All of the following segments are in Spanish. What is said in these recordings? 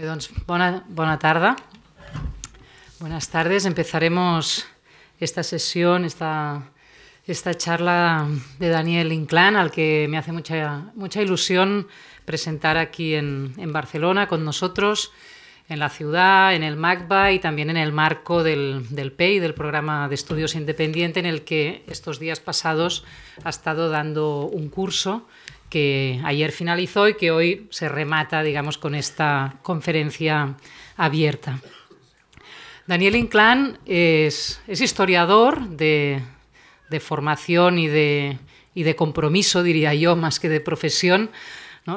Eh, Buenas tardes. Empezaremos esta sesión, esta, charla de Daniel Inclán, al que me hace mucha, mucha ilusión presentar aquí en, Barcelona con nosotros, en la ciudad, en el MACBA y también en el marco del, del PEI, del Programa de Estudios Independiente, en el que estos días pasados ha estado dando un curso que ayer finalizó y que hoy se remata, digamos, con esta conferencia abierta. Daniel Inclán es, historiador de, formación y de, compromiso, diría yo, más que de profesión.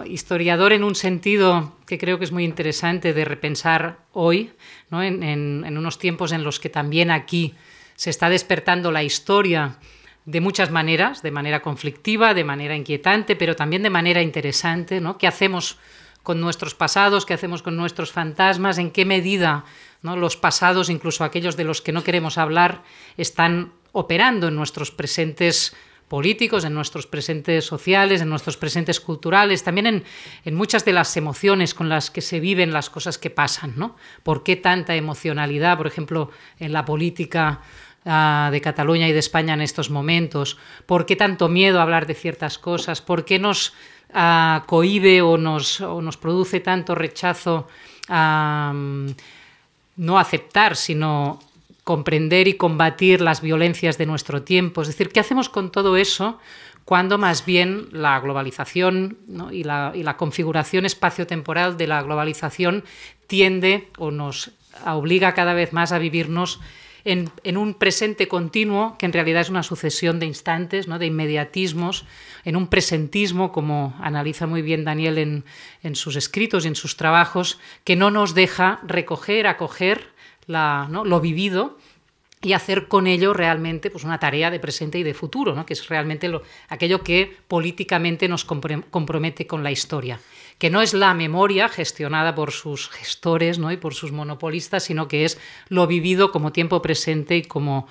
Historiador en un sentido que creo que es muy interesante de repensar hoy, en, en unos tiempos en los que también aquí se está despertando la historia de muchas maneras, de manera conflictiva, de manera inquietante, pero también de manera interesante, ¿no? ¿Qué hacemos con nuestros pasados? ¿Qué hacemos con nuestros fantasmas? ¿En qué medida ¿no? los pasados, incluso aquellos de los que no queremos hablar, están operando en nuestros presentes políticos, en nuestros presentes sociales, en nuestros presentes culturales, también en, en muchas de las emociones con las que se viven las cosas que pasan, ¿no? ¿Por qué tanta emocionalidad, por ejemplo, en la política Ah, de Cataluña y de España en estos momentos? ¿Por qué tanto miedo a hablar de ciertas cosas? ¿Por qué nos ah, cohibe cohíbe o nos, produce tanto rechazo a mm, no aceptar, sino comprender y combatir las violencias de nuestro tiempo? Es decir, ¿qué hacemos con todo eso? cuando más bien la globalización y, la, y, la, configuración de la globalización tiende o nos obliga cada vez más a vivirnos en, un presente continuo que en realidad es una sucesión de instantes, ¿no? de inmediatismos, en un presentismo, como analiza muy bien Daniel en, sus escritos y en sus trabajos, que no nos deja recoger, acoger la, lo vivido y hacer con ello realmente pues, una tarea de presente y de futuro, que es realmente lo, aquello que políticamente nos compromete con la historia que no es la memoria gestionada por sus gestores ¿no? y por sus monopolistas, sino que es lo vivido como tiempo presente y como,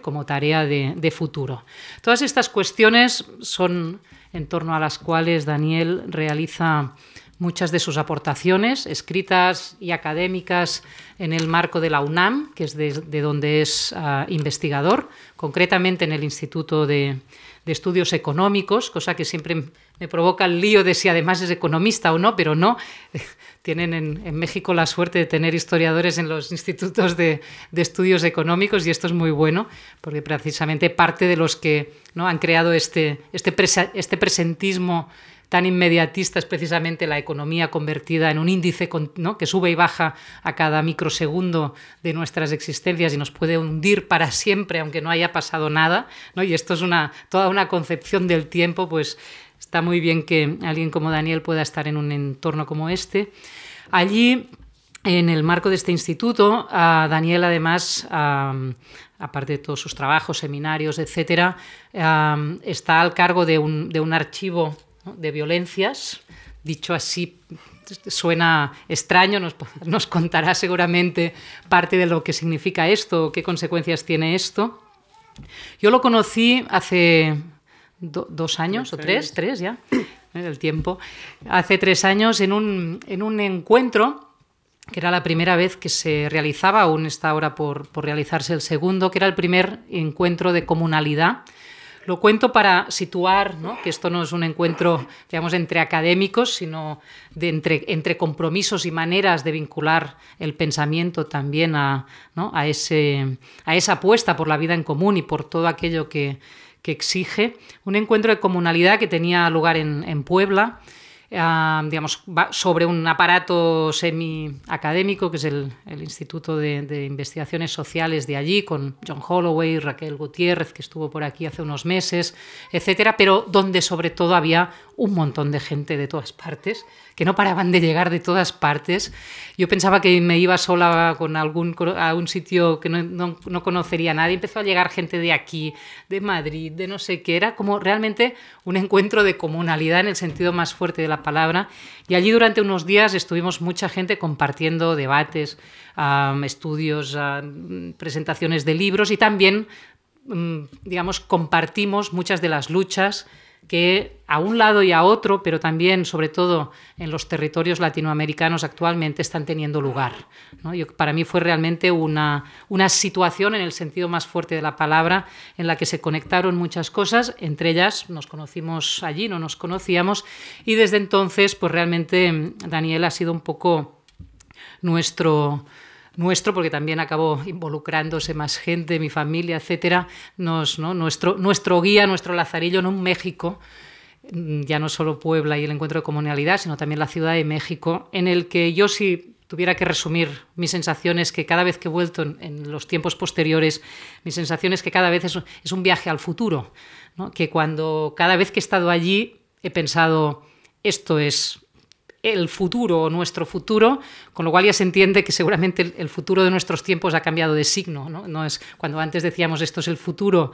como tarea de, futuro. Todas estas cuestiones son en torno a las cuales Daniel realiza muchas de sus aportaciones escritas y académicas en el marco de la UNAM, que es de, donde es ah, investigador, concretamente en el Instituto de Estudios Económicos, cosa que siempre me provoca el lío de si además es economista o no, pero no. Tienen en, México la suerte de tener historiadores en los institutos de, estudios económicos y esto es muy bueno, porque precisamente parte de los que ¿no? han creado este, este, este presentismo tan inmediatista es precisamente la economía convertida en un índice que sube y baja a cada microsegundo de nuestras existencias y nos puede hundir para siempre aunque no haya pasado nada. ¿no? Y esto es una, toda una concepción del tiempo pues, Está muy bien que alguien como Daniel pueda estar en un entorno como este. Allí, en el marco de este instituto, Daniel además, aparte de todos sus trabajos, seminarios, etc., está al cargo de un, archivo de violencias, dicho así suena extraño, nos, nos, contará seguramente parte de lo que significa esto, qué consecuencias tiene esto. Yo lo conocí hace dos años o tres, tres, tres ya, ¿eh? el tiempo, hace tres años en un, en un encuentro que era la primera vez que se realizaba, aún está ahora por, realizarse el segundo, que era el primer encuentro de comunalidad. Lo cuento para situar que esto no es un encuentro, digamos, entre académicos, sino de entre, entre compromisos y maneras de vincular el pensamiento también a, a, ese, a esa apuesta por la vida en común y por todo aquello que, que exige, un encuentro de comunalidad que tenía lugar en, Puebla, ah, digamos, sobre un aparato semi-académico, que es el, Instituto de, Investigaciones Sociales de allí, con John Holloway, Raquel Gutiérrez, que estuvo por aquí hace unos meses, etcétera, pero donde sobre todo había un montón de gente de todas partes que no paraban de llegar de todas partes. Yo pensaba que me iba sola con algún, a un sitio que no, conocería a nadie. Empezó a llegar gente de aquí, de Madrid, de no sé qué. Era como realmente un encuentro de comunalidad en el sentido más fuerte de la palabra. Y allí durante unos días estuvimos mucha gente compartiendo debates, estudios, presentaciones de libros y también, mm, digamos, compartimos muchas de las luchas que a un lado y a otro, pero también, sobre todo, en los territorios latinoamericanos actualmente están teniendo lugar. Yo, para mí fue realmente una, una situación, en el sentido más fuerte de la palabra, en la que se conectaron muchas cosas, entre ellas nos conocimos allí, no nos conocíamos, y desde entonces, pues realmente mm, Daniel ha sido un poco nuestro nuestro, porque también acabó involucrándose más gente, mi familia, etcétera, nos, ¿no? nuestro, nuestro guía, nuestro lazarillo en un México mm, ya no solo Puebla y el encuentro de comunalidad, sino también la Ciudad de México, en el que yo si tuviera que resumir mis sensaciones, que cada vez que he vuelto en, los tiempos posteriores, mis sensaciones que cada vez es, es un viaje al futuro, que cuando cada vez que he estado allí he pensado, esto es el futuro o nuestro futuro, con lo cual ya se entiende que seguramente el futuro de nuestros tiempos ha cambiado de signo. ¿no? es cuando antes decíamos esto es el futuro,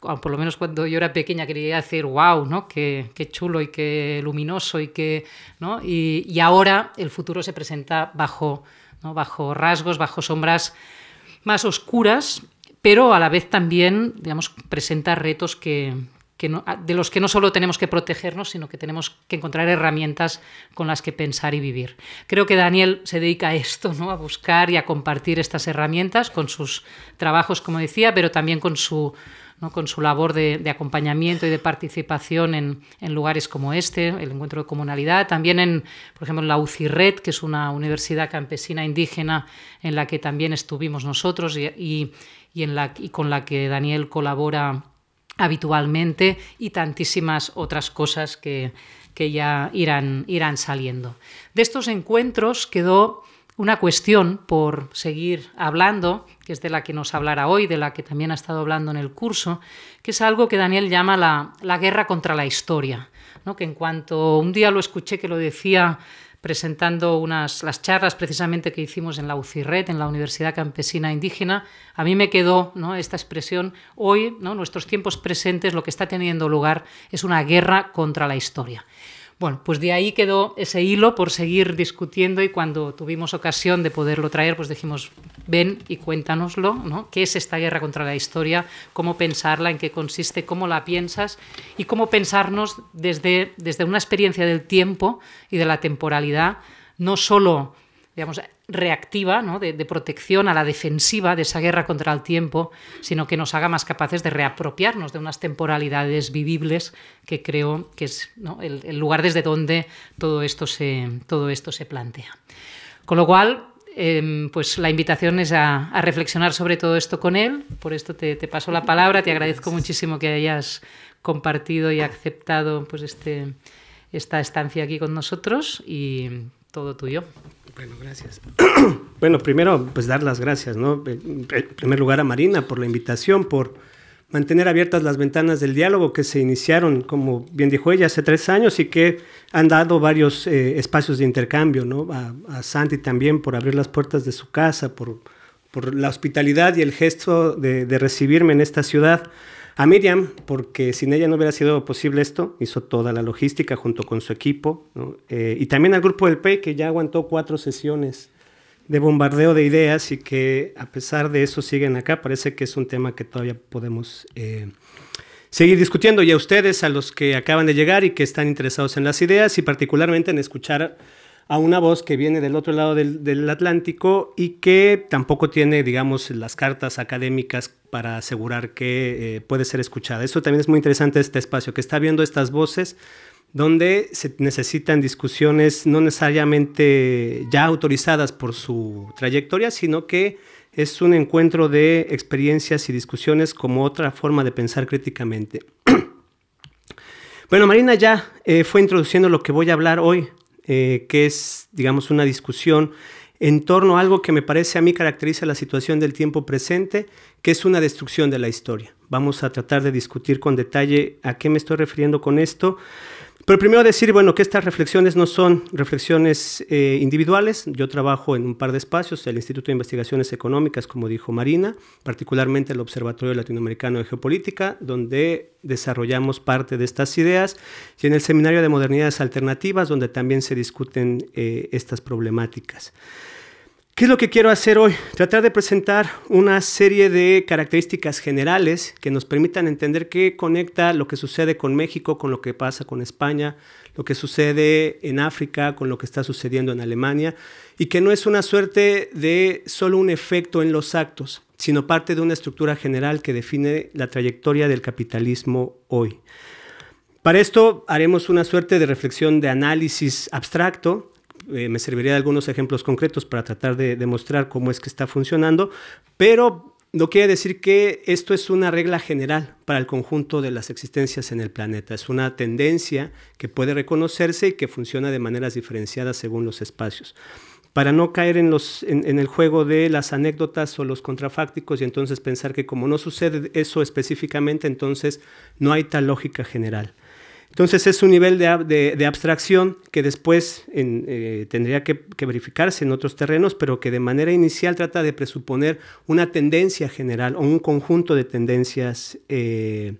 por lo menos cuando yo era pequeña quería decir, wow, ¿no? Qué, chulo y qué luminoso y qué, ¿no? Y, ahora el futuro se presenta bajo, ¿no? bajo rasgos, bajo sombras más oscuras, pero a la vez también, digamos, presenta retos que, Ah, de los que no solo tenemos que protegernos, sino que tenemos que encontrar herramientas con las que pensar y vivir. Creo que Daniel se dedica a esto, ¿no? a buscar y a compartir estas herramientas con sus trabajos, como decía, pero también con su, con su labor de, acompañamiento y de participación en, lugares como este, el encuentro de comunalidad, también en, por ejemplo, la UCIRED, que es una universidad campesina indígena en la que también estuvimos nosotros en la, y con la que Daniel colabora habitualmente y tantísimas otras cosas que, ya irán, irán saliendo. De estos encuentros quedó una cuestión por seguir hablando, que es de la que nos hablará hoy, de la que también ha estado hablando en el curso, que es algo que Daniel llama la, la guerra contra la historia. ¿no? Que en cuanto un día lo escuché que lo decía presentando unas, las charlas precisamente que hicimos en la UCIRET, en la Universidad Campesina Indígena, a mí me quedó esta expresión, hoy, ¿no? nuestros tiempos presentes, lo que está teniendo lugar es una guerra contra la historia. Bueno, pues de ahí quedó ese hilo por seguir discutiendo y cuando tuvimos ocasión de poderlo traer, pues dijimos, ven y cuéntanoslo, ¿no? ¿Qué es esta guerra contra la historia? ¿Cómo pensarla? ¿En qué consiste? ¿Cómo la piensas? Y cómo pensarnos desde, desde una experiencia del tiempo y de la temporalidad, no solo digamos, reactiva, de, protección a la defensiva de esa guerra contra el tiempo, sino que nos haga más capaces de reapropiarnos de unas temporalidades vivibles que creo que es el, lugar desde donde todo esto se, todo esto se plantea. Con lo cual, em, pues la invitación es a, reflexionar sobre todo esto con él. Por esto te, paso la palabra. Te agradezco muchísimo que hayas compartido y aceptado pues, este, esta estancia aquí con nosotros y todo tuyo. Bueno, gracias. bueno, primero, pues dar las gracias, ¿no? En primer lugar a Marina por la invitación, por mantener abiertas las ventanas del diálogo que se iniciaron, como bien dijo ella, hace tres años y que han dado varios eh, espacios de intercambio, ¿no? A, Santi también por abrir las puertas de su casa, por, por la hospitalidad y el gesto de recibirme en esta ciudad. A Miriam, porque sin ella no hubiera sido posible esto, hizo toda la logística junto con su equipo, eh, y también al grupo del PEI, que ya aguantó cuatro sesiones de bombardeo de ideas y que a pesar de eso siguen acá. Parece que es un tema que todavía podemos eh, seguir discutiendo. Y a ustedes, a los que acaban de llegar y que están interesados en las ideas y particularmente en escuchar a una voz que viene del otro lado del, Atlántico y que tampoco tiene, digamos, las cartas académicas para asegurar que eh, puede ser escuchada. Eso también es muy interesante este espacio, que está viendo estas voces donde se necesitan discusiones no necesariamente ya autorizadas por su trayectoria, sino que es un encuentro de experiencias y discusiones como otra forma de pensar críticamente. bueno, Marina ya eh, fue introduciendo lo que voy a hablar hoy, eh, que es, digamos, una discusión en torno a algo que me parece a mí caracteriza la situación del tiempo presente, que es una destrucción de la historia. Vamos a tratar de discutir con detalle a qué me estoy refiriendo con esto. Pero primero decir, bueno, que estas reflexiones no son reflexiones eh, individuales. Yo trabajo en un par de espacios, el Instituto de Investigaciones Económicas, como dijo Marina, particularmente el Observatorio Latinoamericano de Geopolítica, donde desarrollamos parte de estas ideas, y en el Seminario de Modernidades Alternativas, donde también se discuten eh, estas problemáticas. ¿Qué es lo que quiero hacer hoy? Tratar de presentar una serie de características generales que nos permitan entender qué conecta lo que sucede con México, con lo que pasa con España, lo que sucede en África, con lo que está sucediendo en Alemania, y que no es una suerte de solo un efecto en los actos, sino parte de una estructura general que define la trayectoria del capitalismo hoy. Para esto haremos una suerte de reflexión de análisis abstracto eh, me serviría de algunos ejemplos concretos para tratar de demostrar cómo es que está funcionando, pero no quiere decir que esto es una regla general para el conjunto de las existencias en el planeta. Es una tendencia que puede reconocerse y que funciona de maneras diferenciadas según los espacios para no caer en, en, el juego de las anécdotas o los contrafácticos y entonces pensar que como no sucede eso específicamente, entonces no hay tal lógica general. Entonces es un nivel de, abstracción que después eh, tendría que, verificarse en otros terrenos, pero que de manera inicial trata de presuponer una tendencia general o un conjunto de tendencias eh,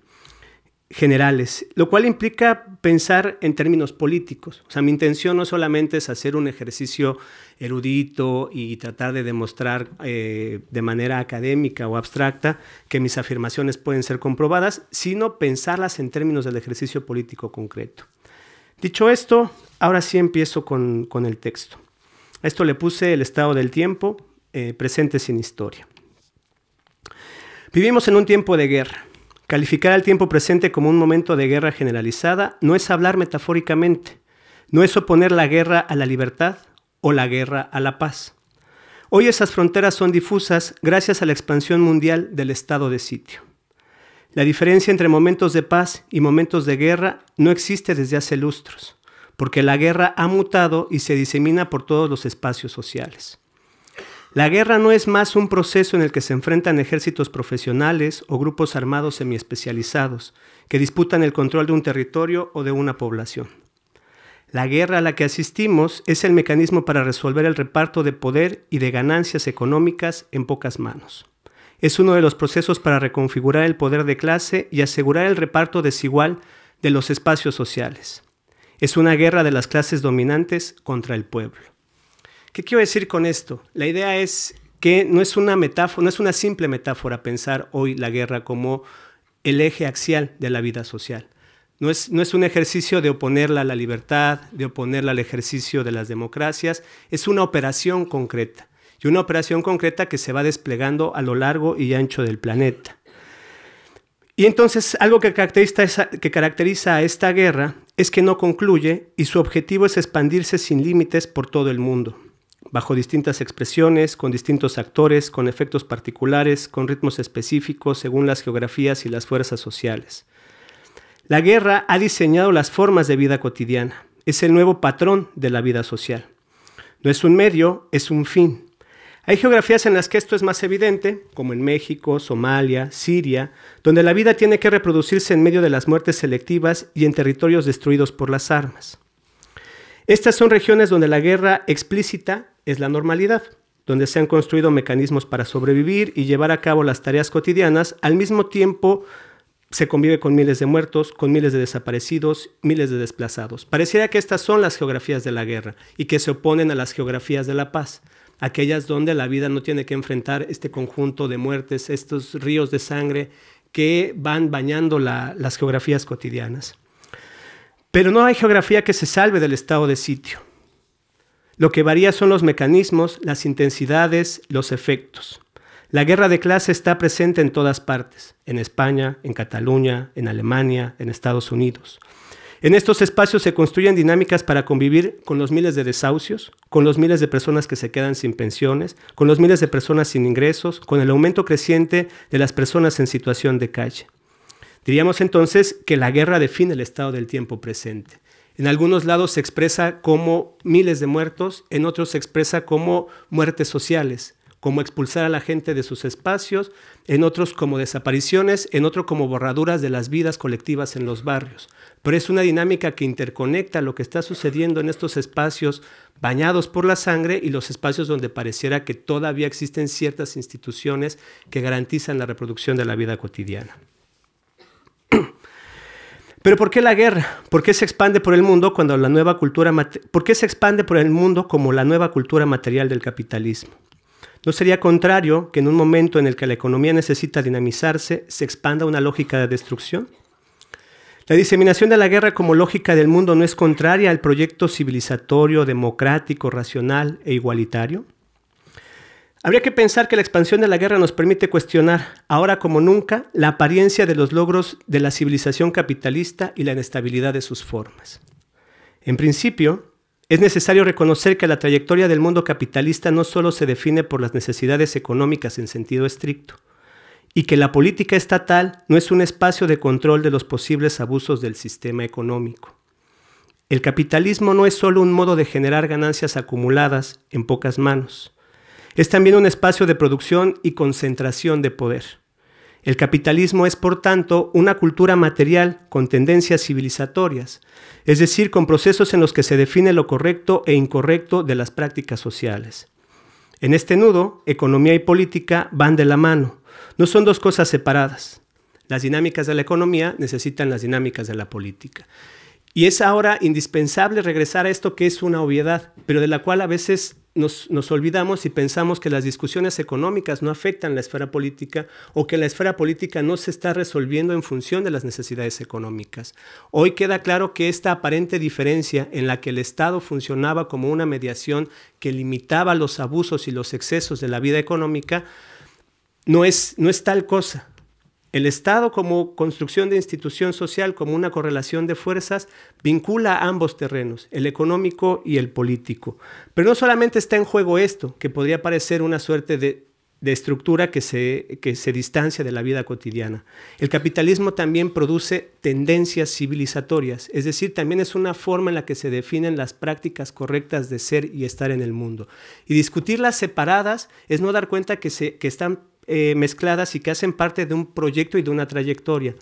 generales, lo cual implica pensar en términos políticos. O sea, mi intención no solamente es hacer un ejercicio erudito y tratar de demostrar eh, de manera académica o abstracta que mis afirmaciones pueden ser comprobadas, sino pensarlas en términos del ejercicio político concreto. Dicho esto, ahora sí empiezo con, el texto. A esto le puse el estado del tiempo, eh, presente sin historia. Vivimos en un tiempo de guerra. Calificar al tiempo presente como un momento de guerra generalizada no es hablar metafóricamente, no es oponer la guerra a la libertad, o la guerra a la paz. Hoy esas fronteras son difusas gracias a la expansión mundial del estado de sitio. La diferencia entre momentos de paz y momentos de guerra no existe desde hace lustros, porque la guerra ha mutado y se disemina por todos los espacios sociales. La guerra no es más un proceso en el que se enfrentan ejércitos profesionales o grupos armados semiespecializados que disputan el control de un territorio o de una población. La guerra a la que asistimos es el mecanismo para resolver el reparto de poder y de ganancias económicas en pocas manos. Es uno de los procesos para reconfigurar el poder de clase y asegurar el reparto desigual de los espacios sociales. Es una guerra de las clases dominantes contra el pueblo. ¿Qué quiero decir con esto? La idea es que no es una metáfora, no es una simple metáfora pensar hoy la guerra como el eje axial de la vida social. No es, un ejercicio de oponerla a la libertad, de oponerla al ejercicio de las democracias, es una operación concreta, y una operación concreta que se va desplegando a lo largo y ancho del planeta. Y entonces algo que que caracteriza, a esta guerra es que no concluye y su objetivo es expandirse sin límites por todo el mundo, bajo distintas expresiones, con distintos actores, con efectos particulares, con ritmos específicos según las geografías y las fuerzas sociales. La guerra ha diseñado las formas de vida cotidiana. Es el nuevo patrón de la vida social. No es un medio, es un fin. Hay geografías en las que esto es más evidente, como en México, Somalia, Siria, donde la vida tiene que reproducirse en medio de las muertes selectivas y en territorios destruidos por las armas. Estas son regiones donde la guerra explícita es la normalidad, donde se han construido mecanismos para sobrevivir y llevar a cabo las tareas cotidianas al mismo tiempo se convive con miles de muertos, con miles de desaparecidos, miles de desplazados. Pareciera que estas son las geografías de la guerra y que se oponen a las geografías de la paz, aquellas donde la vida no tiene que enfrentar este conjunto de muertes, estos ríos de sangre que van bañando las geografías cotidianas. Pero no hay geografía que se salve del estado de sitio. Lo que varía son los mecanismos, las intensidades, los efectos. La guerra de clase está presente en todas partes, en España, en Cataluña, en Alemania, en Estados Unidos. En estos espacios se construyen dinámicas para convivir con los miles de desahucios, con los miles de personas que se quedan sin pensiones, con los miles de personas sin ingresos, con el aumento creciente de las personas en situación de calle. Diríamos entonces que la guerra define el estado del tiempo presente. En algunos lados se expresa como miles de muertos, en otros se expresa como muertes sociales, como expulsar a la gente de sus espacios, en otros como desapariciones, en otro como borraduras de las vidas colectivas en los barrios. Pero es una dinámica que interconecta lo que está sucediendo en estos espacios bañados por la sangre y los espacios donde pareciera que todavía existen ciertas instituciones que garantizan la reproducción de la vida cotidiana. Pero ¿por qué la guerra? ¿Por qué se expande por el mundo cuando la nueva cultura ¿Por qué se expande por el mundo como la nueva cultura material del capitalismo? ¿No sería contrario que en un momento en el que la economía necesita dinamizarse se expanda una lógica de destrucción? La diseminación de la guerra como lógica del mundo no es contraria al proyecto civilizatorio, democrático, racional e igualitario. Habría que pensar que la expansión de la guerra nos permite cuestionar, ahora como nunca, la apariencia de los logros de la civilización capitalista y la inestabilidad de sus formas. En principio, es necesario reconocer que la trayectoria del mundo capitalista no solo se define por las necesidades económicas en sentido estricto, y que la política estatal no es un espacio de control de los posibles abusos del sistema económico. El capitalismo no es solo un modo de generar ganancias acumuladas en pocas manos, es también un espacio de producción y concentración de poder. El capitalismo es, por tanto, una cultura material con tendencias civilizatorias, es decir, con procesos en los que se define lo correcto e incorrecto de las prácticas sociales. En este nudo, economía y política van de la mano, no son dos cosas separadas. Las dinámicas de la economía necesitan las dinámicas de la política. Y es ahora indispensable regresar a esto que es una obviedad, pero de la cual a veces nos, olvidamos y pensamos que las discusiones económicas no afectan la esfera política o que la esfera política no se está resolviendo en función de las necesidades económicas. Hoy queda claro que esta aparente diferencia en la que el Estado funcionaba como una mediación que limitaba los abusos y los excesos de la vida económica no es tal cosa. El Estado como construcción de institución social, como una correlación de fuerzas, vincula ambos terrenos, el económico y el político. Pero no solamente está en juego esto, que podría parecer una suerte de, estructura que se, se distancia de la vida cotidiana. El capitalismo también produce tendencias civilizatorias, es decir, también es una forma en la que se definen las prácticas correctas de ser y estar en el mundo. Y discutirlas separadas es no dar cuenta que, se, que están eh, mezcladas y que hacen parte de un proyecto y de una trayectoria.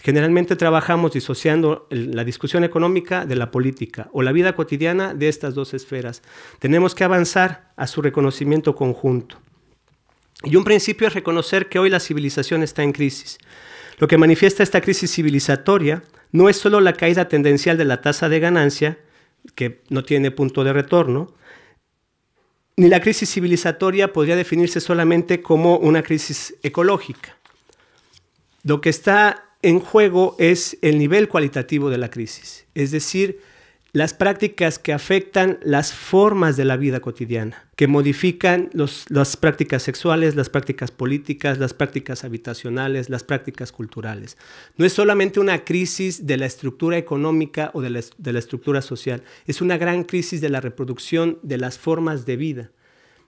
Generalmente trabajamos disociando la discusión económica de la política o la vida cotidiana de estas dos esferas. Tenemos que avanzar a su reconocimiento conjunto. Y un principio es reconocer que hoy la civilización está en crisis. Lo que manifiesta esta crisis civilizatoria no es solo la caída tendencial de la tasa de ganancia, que no tiene punto de retorno, ni la crisis civilizatoria podría definirse solamente como una crisis ecológica. Lo que está en juego es el nivel cualitativo de la crisis, es decir, las prácticas que afectan las formas de la vida cotidiana, que modifican las prácticas sexuales, las prácticas políticas, las prácticas habitacionales, las prácticas culturales. No es solamente una crisis de la estructura económica o de la, estructura social, es una gran crisis de la reproducción de las formas de vida.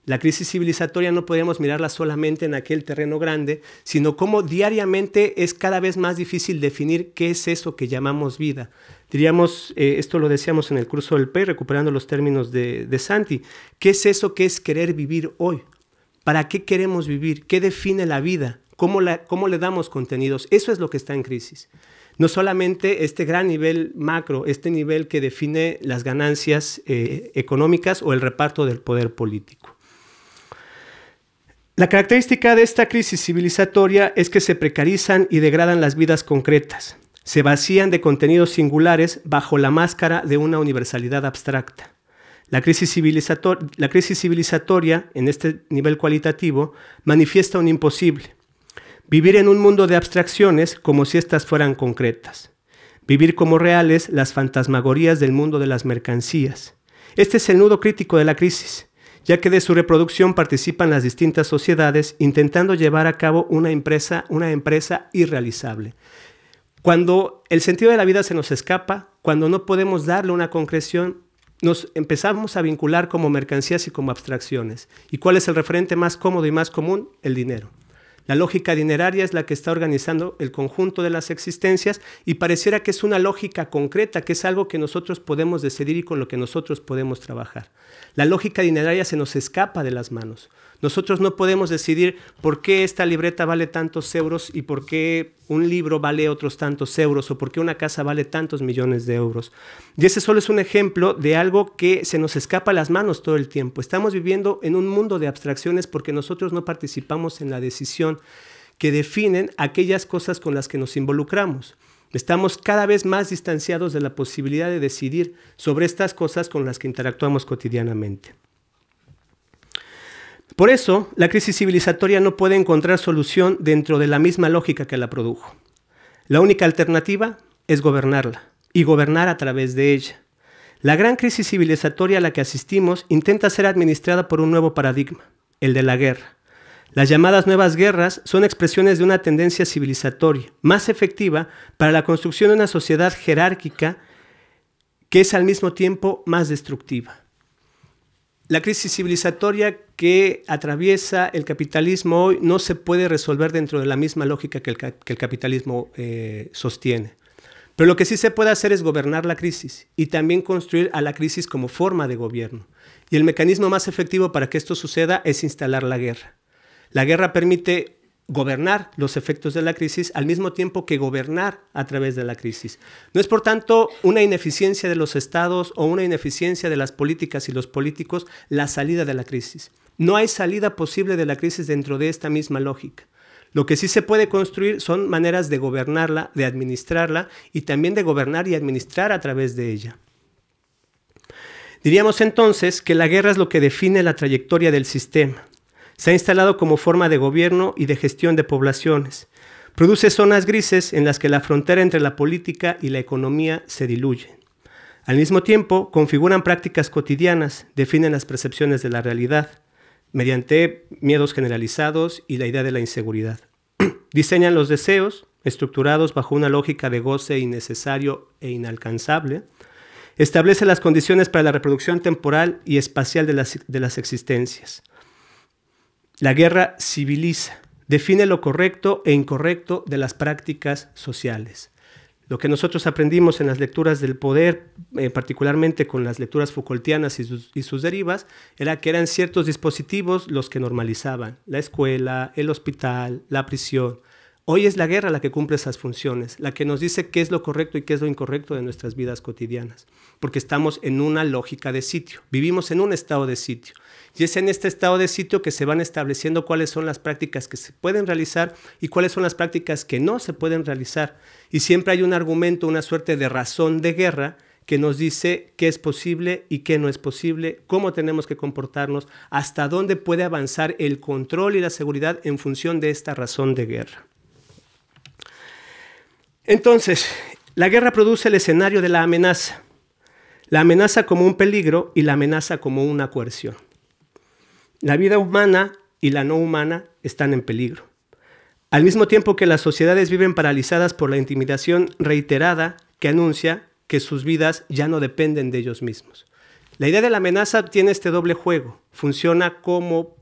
La crisis civilizatoria no podemos mirarla solamente en aquel terreno grande, sino cómo diariamente es cada vez más difícil definir qué es eso que llamamos vida, diríamos, eh, esto lo decíamos en el curso del PEI, recuperando los términos de, Santi, ¿qué es eso que es querer vivir hoy? ¿Para qué queremos vivir? ¿Qué define la vida? ¿Cómo, le damos contenidos? Eso es lo que está en crisis. No solamente este gran nivel macro, este nivel que define las ganancias eh, económicas o el reparto del poder político. La característica de esta crisis civilizatoria es que se precarizan y degradan las vidas concretas se vacían de contenidos singulares bajo la máscara de una universalidad abstracta. La crisis, civilizatoria, en este nivel cualitativo, manifiesta un imposible. Vivir en un mundo de abstracciones como si éstas fueran concretas. Vivir como reales las fantasmagorías del mundo de las mercancías. Este es el nudo crítico de la crisis, ya que de su reproducción participan las distintas sociedades intentando llevar a cabo una empresa, una empresa irrealizable. Cuando el sentido de la vida se nos escapa, cuando no podemos darle una concreción, nos empezamos a vincular como mercancías y como abstracciones. ¿Y cuál es el referente más cómodo y más común? El dinero. La lógica dineraria es la que está organizando el conjunto de las existencias y pareciera que es una lógica concreta, que es algo que nosotros podemos decidir y con lo que nosotros podemos trabajar. La lógica dineraria se nos escapa de las manos. Nosotros no podemos decidir por qué esta libreta vale tantos euros y por qué un libro vale otros tantos euros o por qué una casa vale tantos millones de euros. Y ese solo es un ejemplo de algo que se nos escapa a las manos todo el tiempo. Estamos viviendo en un mundo de abstracciones porque nosotros no participamos en la decisión que definen aquellas cosas con las que nos involucramos. Estamos cada vez más distanciados de la posibilidad de decidir sobre estas cosas con las que interactuamos cotidianamente. Por eso, la crisis civilizatoria no puede encontrar solución dentro de la misma lógica que la produjo. La única alternativa es gobernarla y gobernar a través de ella. La gran crisis civilizatoria a la que asistimos intenta ser administrada por un nuevo paradigma, el de la guerra. Las llamadas nuevas guerras son expresiones de una tendencia civilizatoria más efectiva para la construcción de una sociedad jerárquica que es al mismo tiempo más destructiva. La crisis civilizatoria que atraviesa el capitalismo hoy no se puede resolver dentro de la misma lógica que el, capitalismo eh, sostiene. Pero lo que sí se puede hacer es gobernar la crisis y también construir a la crisis como forma de gobierno. Y el mecanismo más efectivo para que esto suceda es instalar la guerra. La guerra permite gobernar los efectos de la crisis al mismo tiempo que gobernar a través de la crisis. No es por tanto una ineficiencia de los estados o una ineficiencia de las políticas y los políticos la salida de la crisis. No hay salida posible de la crisis dentro de esta misma lógica. Lo que sí se puede construir son maneras de gobernarla, de administrarla y también de gobernar y administrar a través de ella. Diríamos entonces que la guerra es lo que define la trayectoria del sistema, se ha instalado como forma de gobierno y de gestión de poblaciones. Produce zonas grises en las que la frontera entre la política y la economía se diluye. Al mismo tiempo, configuran prácticas cotidianas, definen las percepciones de la realidad, mediante miedos generalizados y la idea de la inseguridad. Diseñan los deseos, estructurados bajo una lógica de goce innecesario e inalcanzable. Establece las condiciones para la reproducción temporal y espacial de las, de las existencias. La guerra civiliza, define lo correcto e incorrecto de las prácticas sociales. Lo que nosotros aprendimos en las lecturas del poder, eh, particularmente con las lecturas Foucaultianas y sus, derivas, era que eran ciertos dispositivos los que normalizaban, la escuela, el hospital, la prisión. Hoy es la guerra la que cumple esas funciones, la que nos dice qué es lo correcto y qué es lo incorrecto de nuestras vidas cotidianas, porque estamos en una lógica de sitio, vivimos en un estado de sitio y es en este estado de sitio que se van estableciendo cuáles son las prácticas que se pueden realizar y cuáles son las prácticas que no se pueden realizar. Y siempre hay un argumento, una suerte de razón de guerra que nos dice qué es posible y qué no es posible, cómo tenemos que comportarnos, hasta dónde puede avanzar el control y la seguridad en función de esta razón de guerra. Entonces, la guerra produce el escenario de la amenaza, la amenaza como un peligro y la amenaza como una coerción. La vida humana y la no humana están en peligro. Al mismo tiempo que las sociedades viven paralizadas por la intimidación reiterada que anuncia que sus vidas ya no dependen de ellos mismos. La idea de la amenaza tiene este doble juego. Funciona como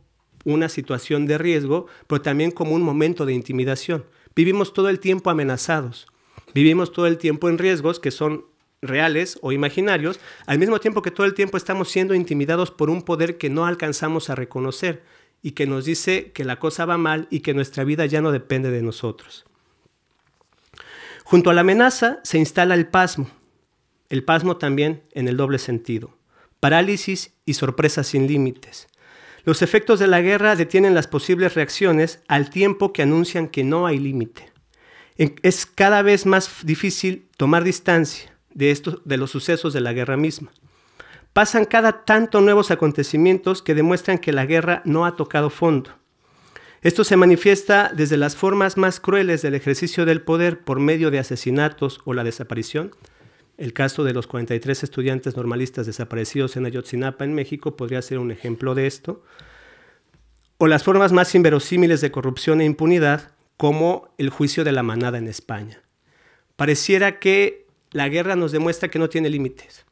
una situación de riesgo, pero también como un momento de intimidación. Vivimos todo el tiempo amenazados. Vivimos todo el tiempo en riesgos que son reales o imaginarios, al mismo tiempo que todo el tiempo estamos siendo intimidados por un poder que no alcanzamos a reconocer y que nos dice que la cosa va mal y que nuestra vida ya no depende de nosotros. Junto a la amenaza se instala el pasmo, el pasmo también en el doble sentido, parálisis y sorpresa sin límites. Los efectos de la guerra detienen las posibles reacciones al tiempo que anuncian que no hay límite. Es cada vez más difícil tomar distancia, de, de los sucesos de la guerra misma. Pasan cada tanto nuevos acontecimientos que demuestran que la guerra no ha tocado fondo. Esto se manifiesta desde las formas más crueles del ejercicio del poder por medio de asesinatos o la desaparición. El caso de los 43 estudiantes normalistas desaparecidos en Ayotzinapa, en México, podría ser un ejemplo de esto. O las formas más inverosímiles de corrupción e impunidad, como el juicio de la manada en España. Pareciera que la guerra nos demuestra que no tiene límites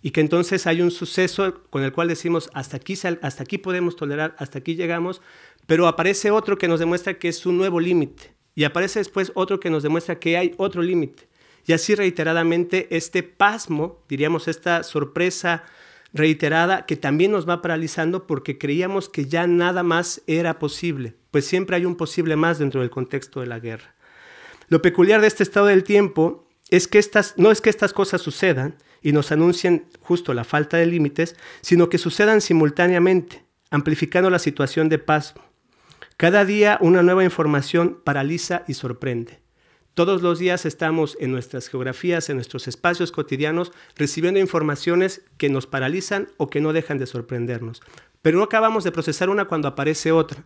y que entonces hay un suceso con el cual decimos hasta aquí, hasta aquí podemos tolerar, hasta aquí llegamos, pero aparece otro que nos demuestra que es un nuevo límite y aparece después otro que nos demuestra que hay otro límite. Y así reiteradamente este pasmo, diríamos esta sorpresa reiterada que también nos va paralizando porque creíamos que ya nada más era posible, pues siempre hay un posible más dentro del contexto de la guerra. Lo peculiar de este estado del tiempo es que estas, no es que estas cosas sucedan y nos anuncien justo la falta de límites, sino que sucedan simultáneamente, amplificando la situación de paz. Cada día una nueva información paraliza y sorprende. Todos los días estamos en nuestras geografías, en nuestros espacios cotidianos, recibiendo informaciones que nos paralizan o que no dejan de sorprendernos. Pero no acabamos de procesar una cuando aparece otra.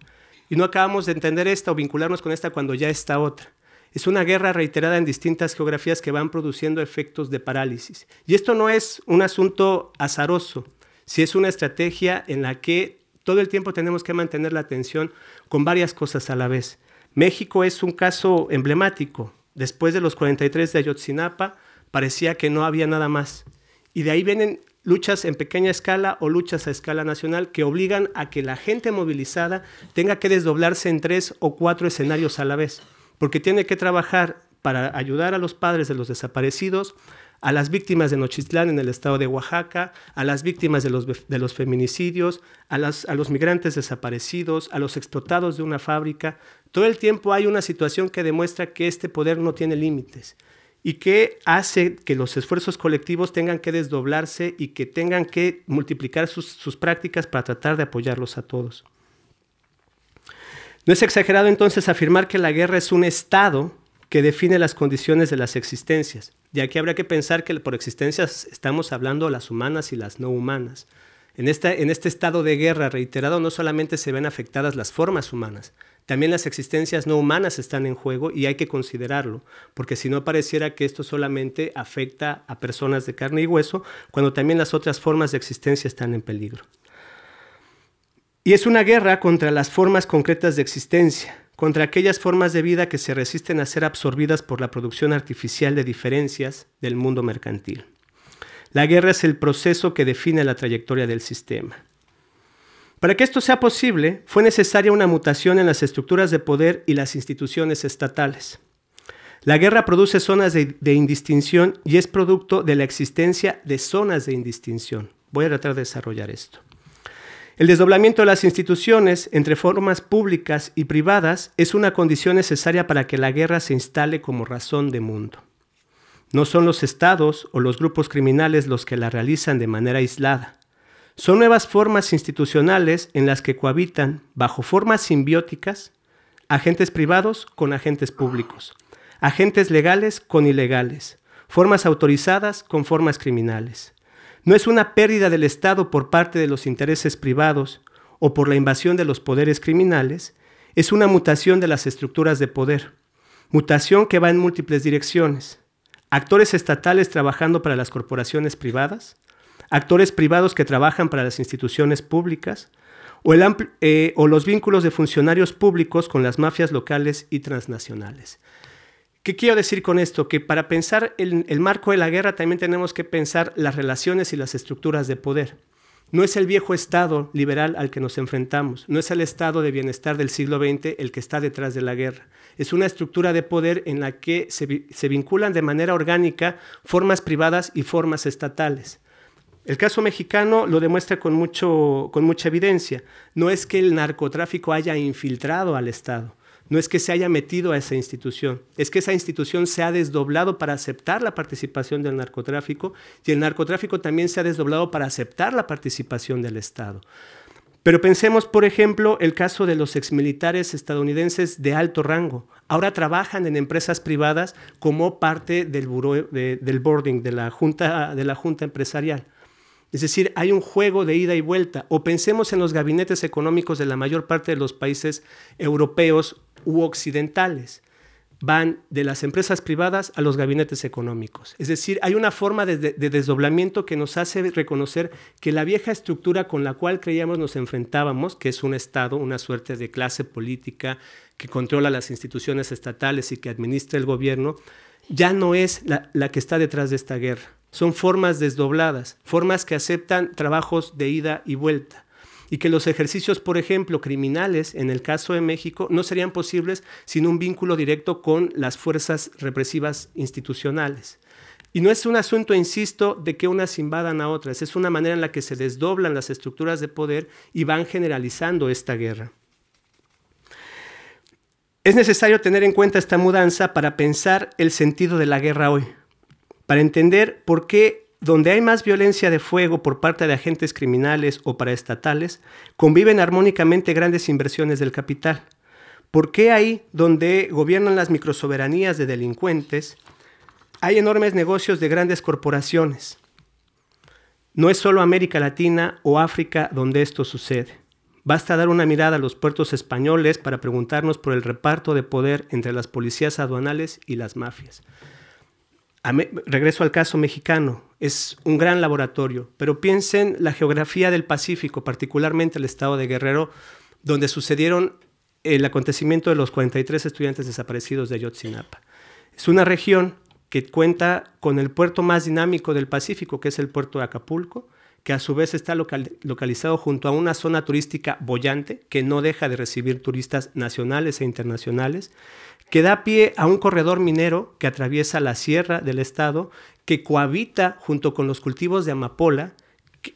Y no acabamos de entender esta o vincularnos con esta cuando ya está otra. Es una guerra reiterada en distintas geografías que van produciendo efectos de parálisis. Y esto no es un asunto azaroso, si es una estrategia en la que todo el tiempo tenemos que mantener la atención con varias cosas a la vez. México es un caso emblemático. Después de los 43 de Ayotzinapa, parecía que no había nada más. Y de ahí vienen luchas en pequeña escala o luchas a escala nacional que obligan a que la gente movilizada tenga que desdoblarse en tres o cuatro escenarios a la vez porque tiene que trabajar para ayudar a los padres de los desaparecidos, a las víctimas de Nochitlán en el estado de Oaxaca, a las víctimas de los, feminicidios, a, los migrantes desaparecidos, a los explotados de una fábrica. Todo el tiempo hay una situación que demuestra que este poder no tiene límites y que hace que los esfuerzos colectivos tengan que desdoblarse y que tengan que multiplicar sus prácticas para tratar de apoyarlos a todos. No es exagerado entonces afirmar que la guerra es un estado que define las condiciones de las existencias. ya aquí habrá que pensar que por existencias estamos hablando las humanas y las no humanas. en este estado de guerra reiterado no solamente se ven afectadas las formas humanas, también las existencias no humanas están en juego y hay que considerarlo, porque si no pareciera que esto solamente afecta a personas de carne y hueso, cuando también las otras formas de existencia están en peligro. Y es una guerra contra las formas concretas de existencia, contra aquellas formas de vida que se resisten a ser absorbidas por la producción artificial de diferencias del mundo mercantil. La guerra es el proceso que define la trayectoria del sistema. Para que esto sea posible, fue necesaria una mutación en las estructuras de poder y las instituciones estatales. La guerra produce zonas de, indistinción y es producto de la existencia de zonas de indistinción. Voy a tratar de desarrollar esto. El desdoblamiento de las instituciones entre formas públicas y privadas es una condición necesaria para que la guerra se instale como razón de mundo. No son los estados o los grupos criminales los que la realizan de manera aislada. Son nuevas formas institucionales en las que cohabitan, bajo formas simbióticas, agentes privados con agentes públicos, agentes legales con ilegales, formas autorizadas con formas criminales no es una pérdida del Estado por parte de los intereses privados o por la invasión de los poderes criminales, es una mutación de las estructuras de poder, mutación que va en múltiples direcciones. Actores estatales trabajando para las corporaciones privadas, actores privados que trabajan para las instituciones públicas, o, eh, los vínculos de funcionarios públicos con las mafias locales y transnacionales. ¿Qué quiero decir con esto? Que para pensar el, el marco de la guerra también tenemos que pensar las relaciones y las estructuras de poder. No es el viejo Estado liberal al que nos enfrentamos, no es el Estado de bienestar del siglo XX el que está detrás de la guerra. Es una estructura de poder en la que se, vinculan de manera orgánica formas privadas y formas estatales. El caso mexicano lo demuestra con mucha evidencia. No es que el narcotráfico haya infiltrado al Estado no es que se haya metido a esa institución, es que esa institución se ha desdoblado para aceptar la participación del narcotráfico y el narcotráfico también se ha desdoblado para aceptar la participación del Estado. Pero pensemos, por ejemplo, el caso de los exmilitares estadounidenses de alto rango. Ahora trabajan en empresas privadas como parte del, del boarding, de la, junta, de la junta empresarial. Es decir, hay un juego de ida y vuelta. O pensemos en los gabinetes económicos de la mayor parte de los países europeos u occidentales van de las empresas privadas a los gabinetes económicos. Es decir, hay una forma de, desdoblamiento que nos hace reconocer que la vieja estructura con la cual creíamos nos enfrentábamos, que es un Estado, una suerte de clase política que controla las instituciones estatales y que administra el gobierno, ya no es la que está detrás de esta guerra. Son formas desdobladas, formas que aceptan trabajos de ida y vuelta y que los ejercicios, por ejemplo, criminales, en el caso de México, no serían posibles sin un vínculo directo con las fuerzas represivas institucionales. Y no es un asunto, insisto, de que unas invadan a otras, es una manera en la que se desdoblan las estructuras de poder y van generalizando esta guerra. Es necesario tener en cuenta esta mudanza para pensar el sentido de la guerra hoy, para entender por qué donde hay más violencia de fuego por parte de agentes criminales o paraestatales, conviven armónicamente grandes inversiones del capital. ¿Por qué ahí, donde gobiernan las microsoberanías de delincuentes, hay enormes negocios de grandes corporaciones? No es solo América Latina o África donde esto sucede. Basta dar una mirada a los puertos españoles para preguntarnos por el reparto de poder entre las policías aduanales y las mafias regreso al caso mexicano, es un gran laboratorio, pero piensen la geografía del Pacífico, particularmente el estado de Guerrero, donde sucedieron el acontecimiento de los 43 estudiantes desaparecidos de Ayotzinapa. Es una región que cuenta con el puerto más dinámico del Pacífico, que es el puerto de Acapulco, que a su vez está localizado junto a una zona turística bollante que no deja de recibir turistas nacionales e internacionales que da pie a un corredor minero que atraviesa la sierra del estado, que cohabita junto con los cultivos de amapola.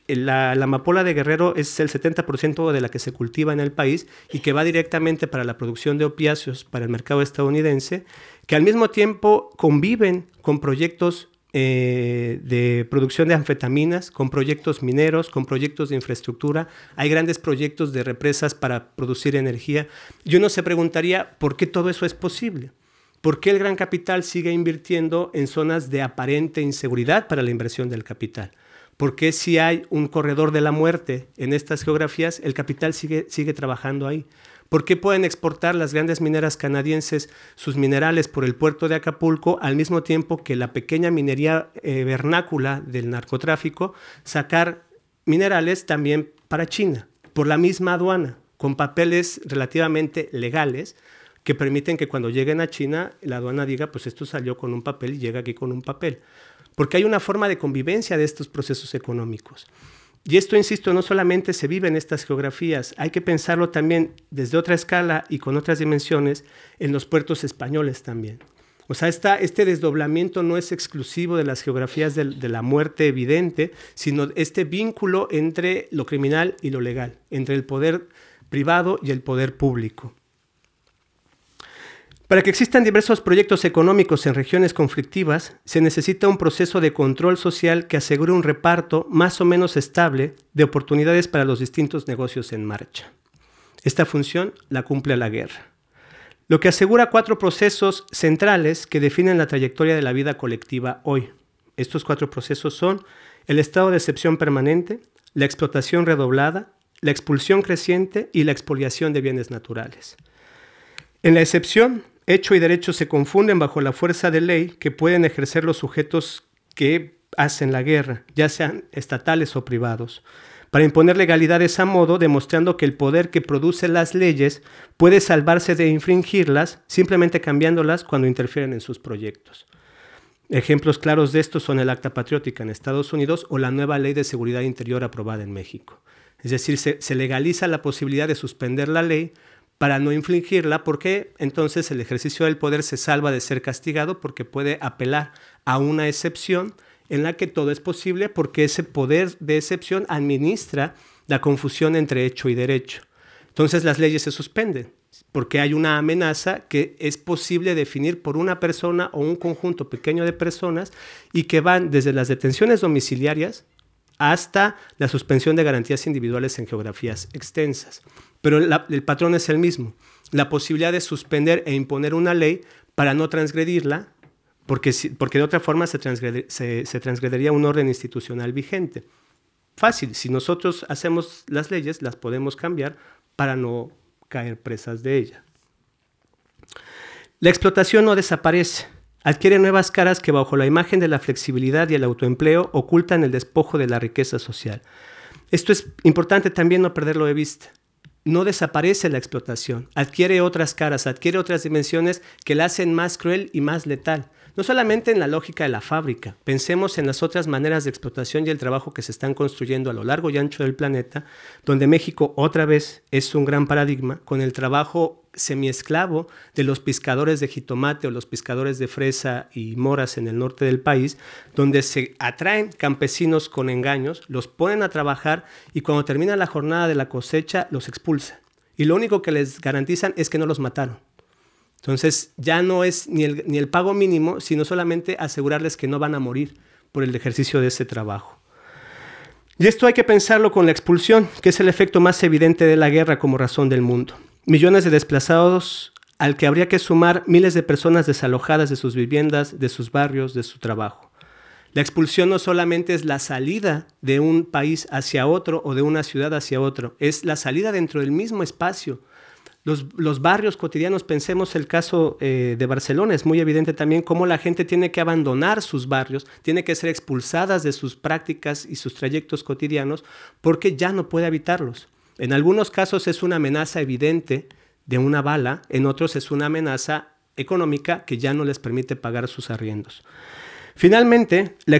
Eh, la, amapola de Guerrero es el 70% de la que se cultiva en el país y que va directamente para la producción de opiáceos para el mercado estadounidense, que al mismo tiempo conviven con proyectos eh, de producción de anfetaminas, con proyectos mineros, con proyectos de infraestructura, hay grandes proyectos de represas para producir energía. Yo no se preguntaría, ¿por qué todo eso es posible? ¿Por qué el gran capital sigue invirtiendo en zonas de aparente inseguridad para la inversión del capital? ¿Por qué si hay un corredor de la muerte en estas geografías, el capital sigue trabajando ahí? ¿Por qué pueden exportar las grandes mineras canadienses sus minerales por el puerto de Acapulco al mismo tiempo que la pequeña minería eh, vernácula del narcotráfico sacar minerales también para China, por la misma aduana, con papeles relativamente legales? que permiten que cuando lleguen a China la aduana diga, pues esto salió con un papel y llega aquí con un papel. Porque hay una forma de convivencia de estos procesos económicos. Y esto, insisto, no solamente se vive en estas geografías, hay que pensarlo también desde otra escala y con otras dimensiones en los puertos españoles también. O sea, este desdoblamiento no es exclusivo de las geografías de, la muerte evidente, sino este vínculo entre lo criminal y lo legal, entre el poder privado y el poder público. Para que existan diversos proyectos económicos en regiones conflictivas, se necesita un proceso de control social que asegure un reparto más o menos estable de oportunidades para los distintos negocios en marcha. Esta función la cumple la guerra, lo que asegura cuatro procesos centrales que definen la trayectoria de la vida colectiva hoy. Estos cuatro procesos son el estado de excepción permanente, la explotación redoblada, la expulsión creciente y la expoliación de bienes naturales. En la excepción, hecho y derecho se confunden bajo la fuerza de ley que pueden ejercer los sujetos que hacen la guerra, ya sean estatales o privados, para imponer legalidades a modo, demostrando que el poder que produce las leyes puede salvarse de infringirlas simplemente cambiándolas cuando interfieren en sus proyectos. Ejemplos claros de esto son el Acta Patriótica en Estados Unidos o la nueva Ley de Seguridad Interior aprobada en México. Es decir, se, se legaliza la posibilidad de suspender la ley para no infligirla, porque entonces el ejercicio del poder se salva de ser castigado porque puede apelar a una excepción en la que todo es posible porque ese poder de excepción administra la confusión entre hecho y derecho. Entonces las leyes se suspenden porque hay una amenaza que es posible definir por una persona o un conjunto pequeño de personas y que van desde las detenciones domiciliarias hasta la suspensión de garantías individuales en geografías extensas pero el patrón es el mismo. La posibilidad de suspender e imponer una ley para no transgredirla, porque, porque de otra forma se, se transgrediría un orden institucional vigente. Fácil, si nosotros hacemos las leyes, las podemos cambiar para no caer presas de ella. La explotación no desaparece, adquiere nuevas caras que bajo la imagen de la flexibilidad y el autoempleo ocultan el despojo de la riqueza social. Esto es importante también no perderlo de vista no desaparece la explotación, adquiere otras caras, adquiere otras dimensiones que la hacen más cruel y más letal. No solamente en la lógica de la fábrica, pensemos en las otras maneras de explotación y el trabajo que se están construyendo a lo largo y ancho del planeta, donde México otra vez es un gran paradigma con el trabajo semiesclavo de los pescadores de jitomate o los pescadores de fresa y moras en el norte del país, donde se atraen campesinos con engaños, los ponen a trabajar y cuando termina la jornada de la cosecha los expulsan. Y lo único que les garantizan es que no los mataron. Entonces ya no es ni el, pago mínimo, sino solamente asegurarles que no van a morir por el ejercicio de ese trabajo. Y esto hay que pensarlo con la expulsión, que es el efecto más evidente de la guerra como razón del mundo. Millones de desplazados al que habría que sumar miles de personas desalojadas de sus viviendas, de sus barrios, de su trabajo. La expulsión no solamente es la salida de un país hacia otro o de una ciudad hacia otro, es la salida dentro del mismo espacio los, barrios cotidianos, pensemos el caso eh, de Barcelona, es muy evidente también cómo la gente tiene que abandonar sus barrios, tiene que ser expulsadas de sus prácticas y sus trayectos cotidianos porque ya no puede habitarlos. En algunos casos es una amenaza evidente de una bala, en otros es una amenaza económica que ya no les permite pagar sus arriendos. Finalmente, la,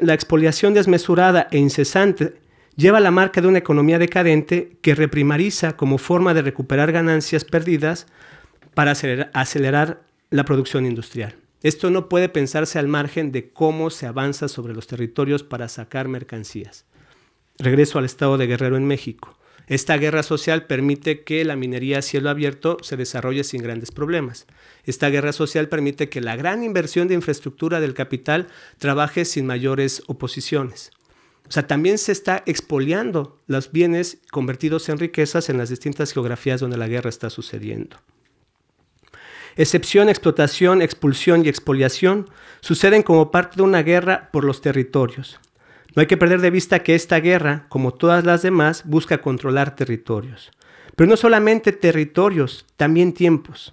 la expoliación desmesurada e incesante lleva la marca de una economía decadente que reprimariza como forma de recuperar ganancias perdidas para acelerar, la producción industrial. Esto no puede pensarse al margen de cómo se avanza sobre los territorios para sacar mercancías. Regreso al estado de Guerrero en México. Esta guerra social permite que la minería a cielo abierto se desarrolle sin grandes problemas. Esta guerra social permite que la gran inversión de infraestructura del capital trabaje sin mayores oposiciones. O sea, también se está expoliando los bienes convertidos en riquezas en las distintas geografías donde la guerra está sucediendo. Excepción, explotación, expulsión y expoliación suceden como parte de una guerra por los territorios. No hay que perder de vista que esta guerra, como todas las demás, busca controlar territorios. Pero no solamente territorios, también tiempos.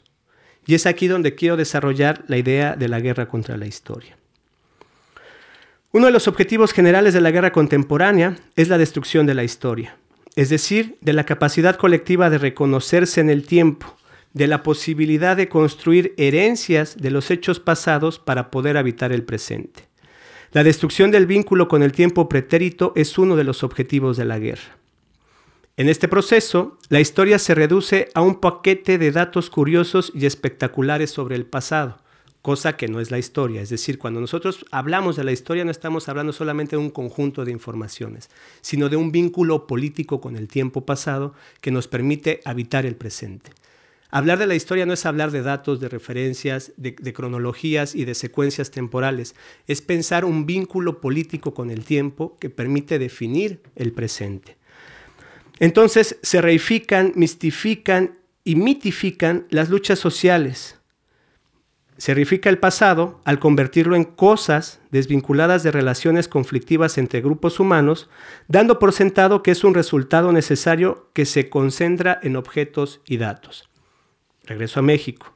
Y es aquí donde quiero desarrollar la idea de la guerra contra la historia. Uno de los objetivos generales de la guerra contemporánea es la destrucción de la historia, es decir, de la capacidad colectiva de reconocerse en el tiempo, de la posibilidad de construir herencias de los hechos pasados para poder habitar el presente. La destrucción del vínculo con el tiempo pretérito es uno de los objetivos de la guerra. En este proceso, la historia se reduce a un paquete de datos curiosos y espectaculares sobre el pasado, cosa que no es la historia. Es decir, cuando nosotros hablamos de la historia no estamos hablando solamente de un conjunto de informaciones, sino de un vínculo político con el tiempo pasado que nos permite habitar el presente. Hablar de la historia no es hablar de datos, de referencias, de, cronologías y de secuencias temporales, es pensar un vínculo político con el tiempo que permite definir el presente. Entonces se reifican, mistifican y mitifican las luchas sociales, se verifica el pasado al convertirlo en cosas desvinculadas de relaciones conflictivas entre grupos humanos, dando por sentado que es un resultado necesario que se concentra en objetos y datos. Regreso a México.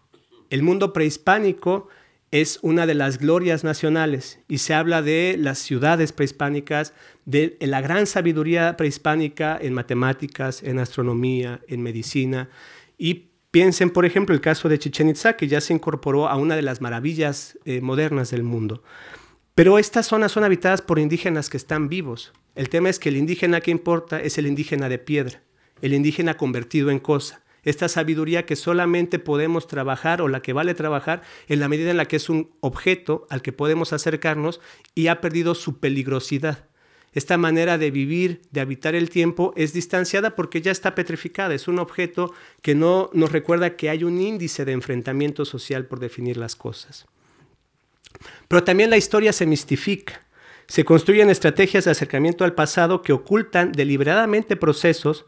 El mundo prehispánico es una de las glorias nacionales y se habla de las ciudades prehispánicas, de la gran sabiduría prehispánica en matemáticas, en astronomía, en medicina y Piensen, por ejemplo, el caso de Chichen Itza, que ya se incorporó a una de las maravillas eh, modernas del mundo. Pero estas zonas son habitadas por indígenas que están vivos. El tema es que el indígena que importa es el indígena de piedra, el indígena convertido en cosa. Esta sabiduría que solamente podemos trabajar o la que vale trabajar en la medida en la que es un objeto al que podemos acercarnos y ha perdido su peligrosidad esta manera de vivir, de habitar el tiempo, es distanciada porque ya está petrificada, es un objeto que no nos recuerda que hay un índice de enfrentamiento social por definir las cosas. Pero también la historia se mistifica. Se construyen estrategias de acercamiento al pasado que ocultan deliberadamente procesos,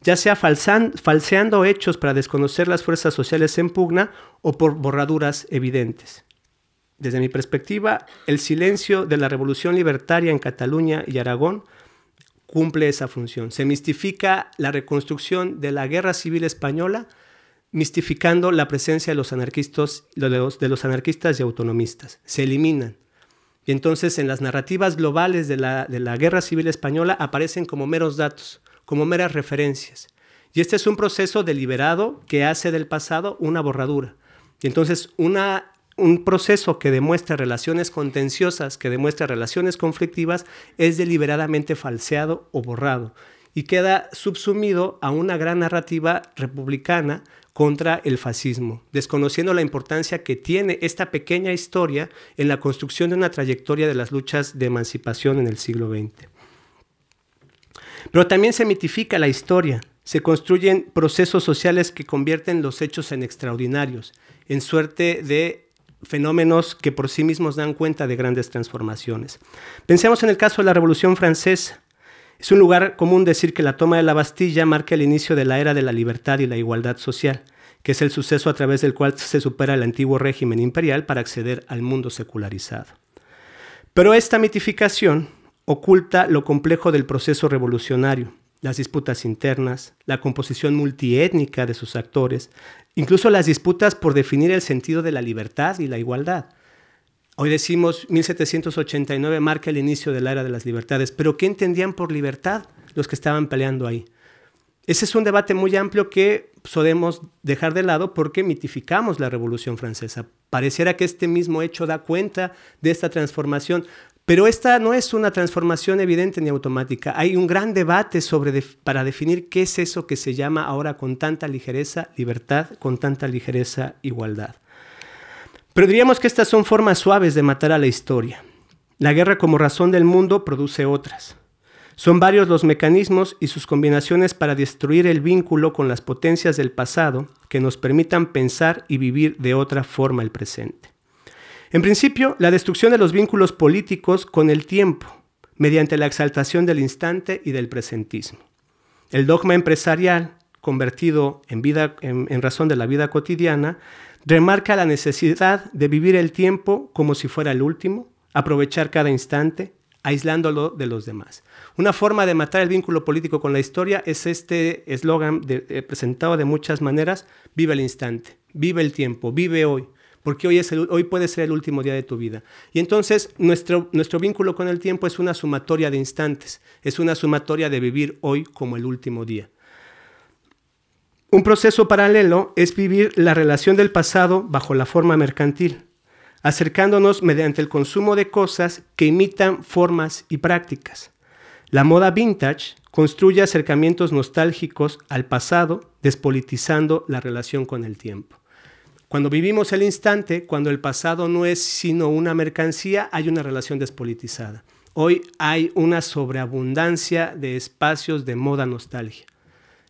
ya sea falseando hechos para desconocer las fuerzas sociales en pugna o por borraduras evidentes. Desde mi perspectiva, el silencio de la revolución libertaria en Cataluña y Aragón cumple esa función. Se mistifica la reconstrucción de la guerra civil española, mistificando la presencia de los, anarquistas, y autonomistas. Se eliminan. Y entonces en las narrativas globales de la, de la guerra civil española aparecen como meros datos, como meras referencias. Y este es un proceso deliberado que hace del pasado una borradura. Y entonces una un proceso que demuestra relaciones contenciosas, que demuestra relaciones conflictivas, es deliberadamente falseado o borrado y queda subsumido a una gran narrativa republicana contra el fascismo, desconociendo la importancia que tiene esta pequeña historia en la construcción de una trayectoria de las luchas de emancipación en el siglo XX. Pero también se mitifica la historia, se construyen procesos sociales que convierten los hechos en extraordinarios, en suerte de fenómenos que por sí mismos dan cuenta de grandes transformaciones. Pensemos en el caso de la Revolución Francesa. Es un lugar común decir que la toma de la Bastilla marca el inicio de la era de la libertad y la igualdad social, que es el suceso a través del cual se supera el antiguo régimen imperial para acceder al mundo secularizado. Pero esta mitificación oculta lo complejo del proceso revolucionario, las disputas internas, la composición multiétnica de sus actores, Incluso las disputas por definir el sentido de la libertad y la igualdad. Hoy decimos 1789 marca el inicio de la era de las libertades, pero ¿qué entendían por libertad los que estaban peleando ahí? Ese es un debate muy amplio que solemos dejar de lado porque mitificamos la Revolución Francesa. Pareciera que este mismo hecho da cuenta de esta transformación, pero esta no es una transformación evidente ni automática. Hay un gran debate para definir qué es eso que se llama ahora con tanta ligereza libertad, con tanta ligereza igualdad. Pero diríamos que estas son formas suaves de matar a la historia. La guerra como razón del mundo produce otras. Son varios los mecanismos y sus combinaciones para destruir el vínculo con las potencias del pasado que nos permitan pensar y vivir de otra forma el presente. En principio, la destrucción de los vínculos políticos con el tiempo, mediante la exaltación del instante y del presentismo. El dogma empresarial, convertido en, razón de la vida cotidiana, remarca la necesidad de vivir el tiempo como si fuera el último, aprovechar cada instante, aislándolo de los demás. Una forma de matar el vínculo político con la historia es este eslogan eh, presentado de muchas maneras, vive el instante, vive el tiempo, vive hoy, porque hoy, puede ser el último día de tu vida. Y entonces nuestro vínculo con el tiempo es una sumatoria de instantes, es una sumatoria de vivir hoy como el último día. Un proceso paralelo es vivir la relación del pasado bajo la forma mercantil, acercándonos mediante el consumo de cosas que imitan formas y prácticas. La moda vintage construye acercamientos nostálgicos al pasado, despolitizando la relación con el tiempo. Cuando vivimos el instante, cuando el pasado no es sino una mercancía, hay una relación despolitizada. Hoy hay una sobreabundancia de espacios de moda nostalgia.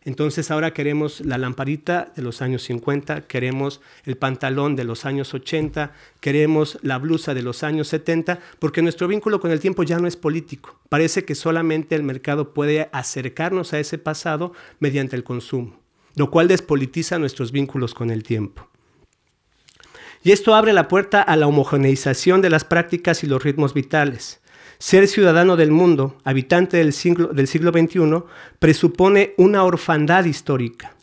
Entonces ahora queremos la lamparita de los años 50, queremos el pantalón de los años 80, queremos la blusa de los años 70, porque nuestro vínculo con el tiempo ya no es político. Parece que solamente el mercado puede acercarnos a ese pasado mediante el consumo, lo cual despolitiza nuestros vínculos con el tiempo y esto abre la puerta a la homogeneización de las prácticas y los ritmos vitales. Ser ciudadano del mundo, habitante del siglo, del siglo XXI, presupone una orfandad histórica.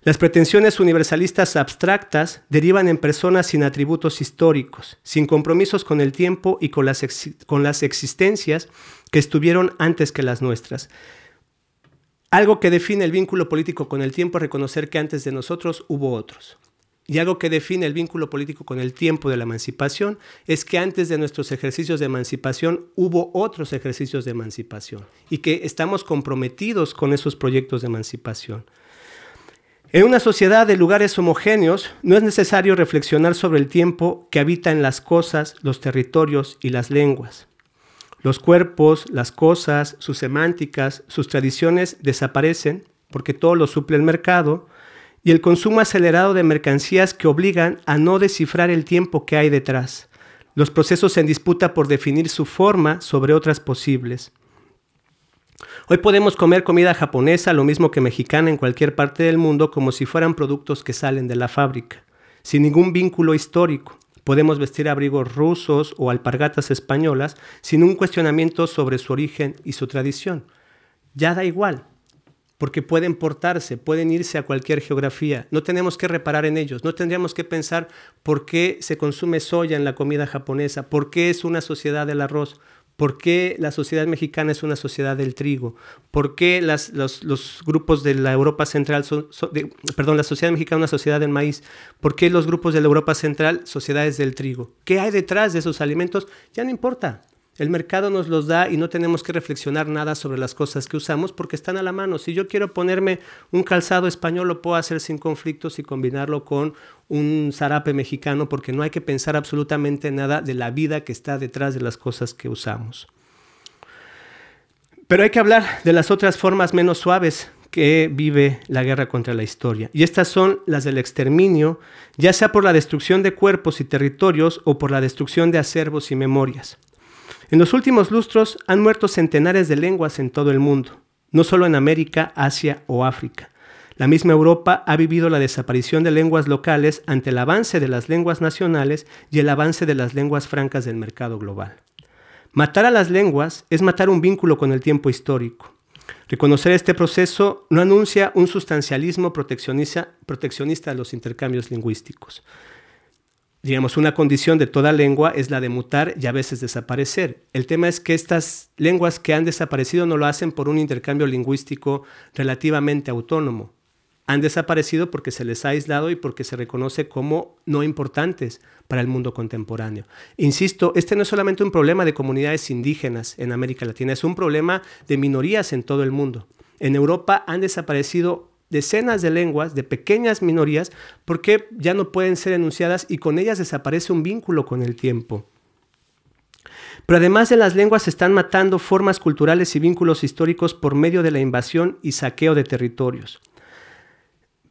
Las pretensiones universalistas abstractas derivan en personas sin atributos históricos, sin compromisos con el tiempo y con las, con las existencias que estuvieron antes que las nuestras. Algo que define el vínculo político con el tiempo es reconocer que antes de nosotros hubo otros. Y algo que define el vínculo político con el tiempo de la emancipación es que antes de nuestros ejercicios de emancipación hubo otros ejercicios de emancipación y que estamos comprometidos con esos proyectos de emancipación. En una sociedad de lugares homogéneos no es necesario reflexionar sobre el tiempo que habita en las cosas, los territorios y las lenguas. Los cuerpos, las cosas, sus semánticas, sus tradiciones desaparecen porque todo lo suple el mercado, y el consumo acelerado de mercancías que obligan a no descifrar el tiempo que hay detrás, los procesos en disputa por definir su forma sobre otras posibles. Hoy podemos comer comida japonesa, lo mismo que mexicana en cualquier parte del mundo, como si fueran productos que salen de la fábrica, sin ningún vínculo histórico. Podemos vestir abrigos rusos o alpargatas españolas sin un cuestionamiento sobre su origen y su tradición. Ya da igual, porque pueden portarse, pueden irse a cualquier geografía. No tenemos que reparar en ellos, no tendríamos que pensar por qué se consume soya en la comida japonesa, por qué es una sociedad del arroz, por qué la sociedad mexicana es una sociedad del trigo, por qué los, grupos de la Europa Central, son, perdón, la sociedad mexicana es una sociedad del maíz, por qué los grupos de la Europa Central sociedades del trigo. ¿Qué hay detrás de esos alimentos? Ya no importa, el mercado nos los da y no tenemos que reflexionar nada sobre las cosas que usamos porque están a la mano. Si yo quiero ponerme un calzado español, lo puedo hacer sin conflictos y combinarlo con un zarape mexicano porque no hay que pensar absolutamente nada de la vida que está detrás de las cosas que usamos. Pero hay que hablar de las otras formas menos suaves que vive la guerra contra la historia. Y estas son las del exterminio, ya sea por la destrucción de cuerpos y territorios o por la destrucción de acervos y memorias. En los últimos lustros han muerto centenares de lenguas en todo el mundo, no solo en América, Asia o África. La misma Europa ha vivido la desaparición de lenguas locales ante el avance de las lenguas nacionales y el avance de las lenguas francas del mercado global. Matar a las lenguas es matar un vínculo con el tiempo histórico. Reconocer este proceso no anuncia un sustancialismo proteccionista, proteccionista los intercambios lingüísticos digamos, una condición de toda lengua es la de mutar y a veces desaparecer. El tema es que estas lenguas que han desaparecido no lo hacen por un intercambio lingüístico relativamente autónomo. Han desaparecido porque se les ha aislado y porque se reconoce como no importantes para el mundo contemporáneo. Insisto, este no es solamente un problema de comunidades indígenas en América Latina, es un problema de minorías en todo el mundo. En Europa han desaparecido decenas de lenguas de pequeñas minorías porque ya no pueden ser enunciadas y con ellas desaparece un vínculo con el tiempo. Pero además de las lenguas se están matando formas culturales y vínculos históricos por medio de la invasión y saqueo de territorios.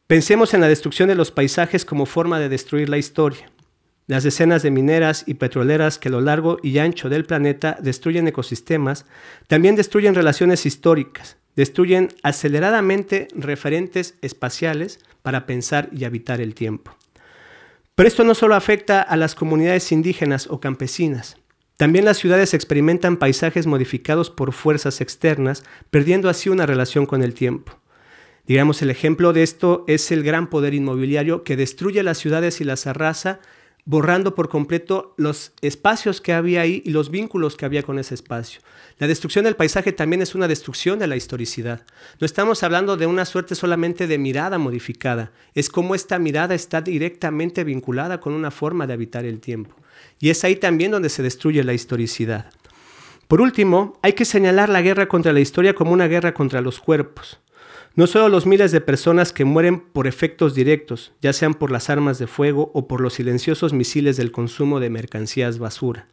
Pensemos en la destrucción de los paisajes como forma de destruir la historia. Las decenas de mineras y petroleras que a lo largo y ancho del planeta destruyen ecosistemas, también destruyen relaciones históricas, destruyen aceleradamente referentes espaciales para pensar y habitar el tiempo. Pero esto no solo afecta a las comunidades indígenas o campesinas, también las ciudades experimentan paisajes modificados por fuerzas externas, perdiendo así una relación con el tiempo. Digamos, el ejemplo de esto es el gran poder inmobiliario que destruye las ciudades y las arrasa borrando por completo los espacios que había ahí y los vínculos que había con ese espacio. La destrucción del paisaje también es una destrucción de la historicidad. No estamos hablando de una suerte solamente de mirada modificada, es como esta mirada está directamente vinculada con una forma de habitar el tiempo. Y es ahí también donde se destruye la historicidad. Por último, hay que señalar la guerra contra la historia como una guerra contra los cuerpos. No solo los miles de personas que mueren por efectos directos, ya sean por las armas de fuego o por los silenciosos misiles del consumo de mercancías basura.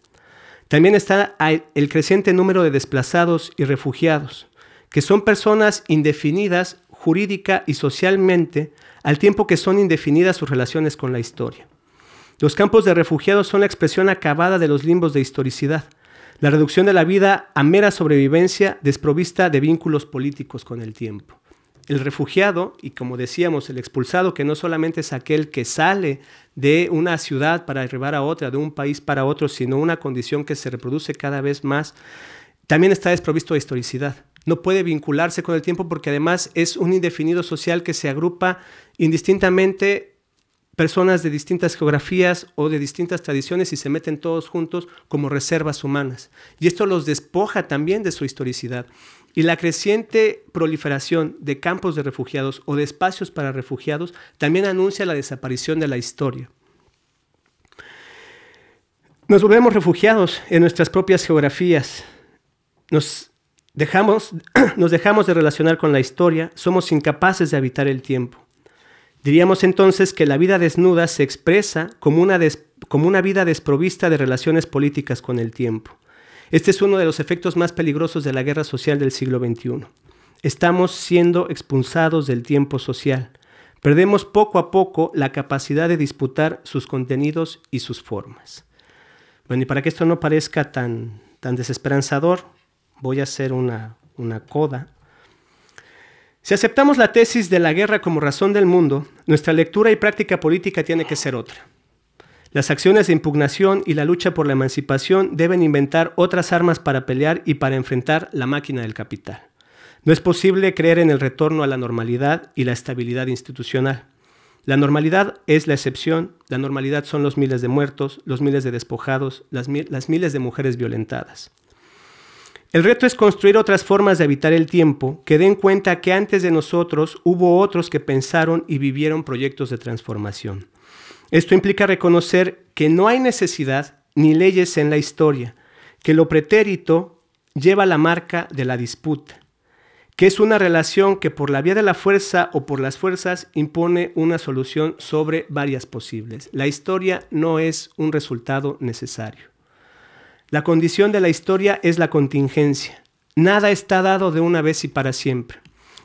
También está el creciente número de desplazados y refugiados, que son personas indefinidas jurídica y socialmente, al tiempo que son indefinidas sus relaciones con la historia. Los campos de refugiados son la expresión acabada de los limbos de historicidad, la reducción de la vida a mera sobrevivencia desprovista de vínculos políticos con el tiempo el refugiado y como decíamos, el expulsado, que no solamente es aquel que sale de una ciudad para arribar a otra, de un país para otro, sino una condición que se reproduce cada vez más, también está desprovisto de historicidad. No puede vincularse con el tiempo porque además es un indefinido social que se agrupa indistintamente personas de distintas geografías o de distintas tradiciones y se meten todos juntos como reservas humanas. Y esto los despoja también de su historicidad. Y la creciente proliferación de campos de refugiados o de espacios para refugiados también anuncia la desaparición de la historia. Nos volvemos refugiados en nuestras propias geografías. Nos dejamos, de relacionar con la historia, somos incapaces de habitar el tiempo. Diríamos entonces que la vida desnuda se expresa como una vida desprovista de relaciones políticas con el tiempo. Este es uno de los efectos más peligrosos de la guerra social del siglo XXI. Estamos siendo expulsados del tiempo social. Perdemos poco a poco la capacidad de disputar sus contenidos y sus formas. Bueno, y para que esto no parezca tan, tan desesperanzador, voy a hacer una coda. Si aceptamos la tesis de la guerra como razón del mundo, nuestra lectura y práctica política tiene que ser otra. Las acciones de impugnación y la lucha por la emancipación deben inventar otras armas para pelear y para enfrentar la máquina del capital. No es posible creer en el retorno a la normalidad y la estabilidad institucional. La normalidad es la excepción, la normalidad son los miles de muertos, los miles de despojados, las, miles de mujeres violentadas. El reto es construir otras formas de evitar el tiempo que den cuenta que antes de nosotros hubo otros que pensaron y vivieron proyectos de transformación. Esto implica reconocer que no hay necesidad ni leyes en la historia, que lo pretérito lleva la marca de la disputa, que es una relación que por la vía de la fuerza o por las fuerzas impone una solución sobre varias posibles. La historia no es un resultado necesario. La condición de la historia es la contingencia. Nada está dado de una vez y para siempre.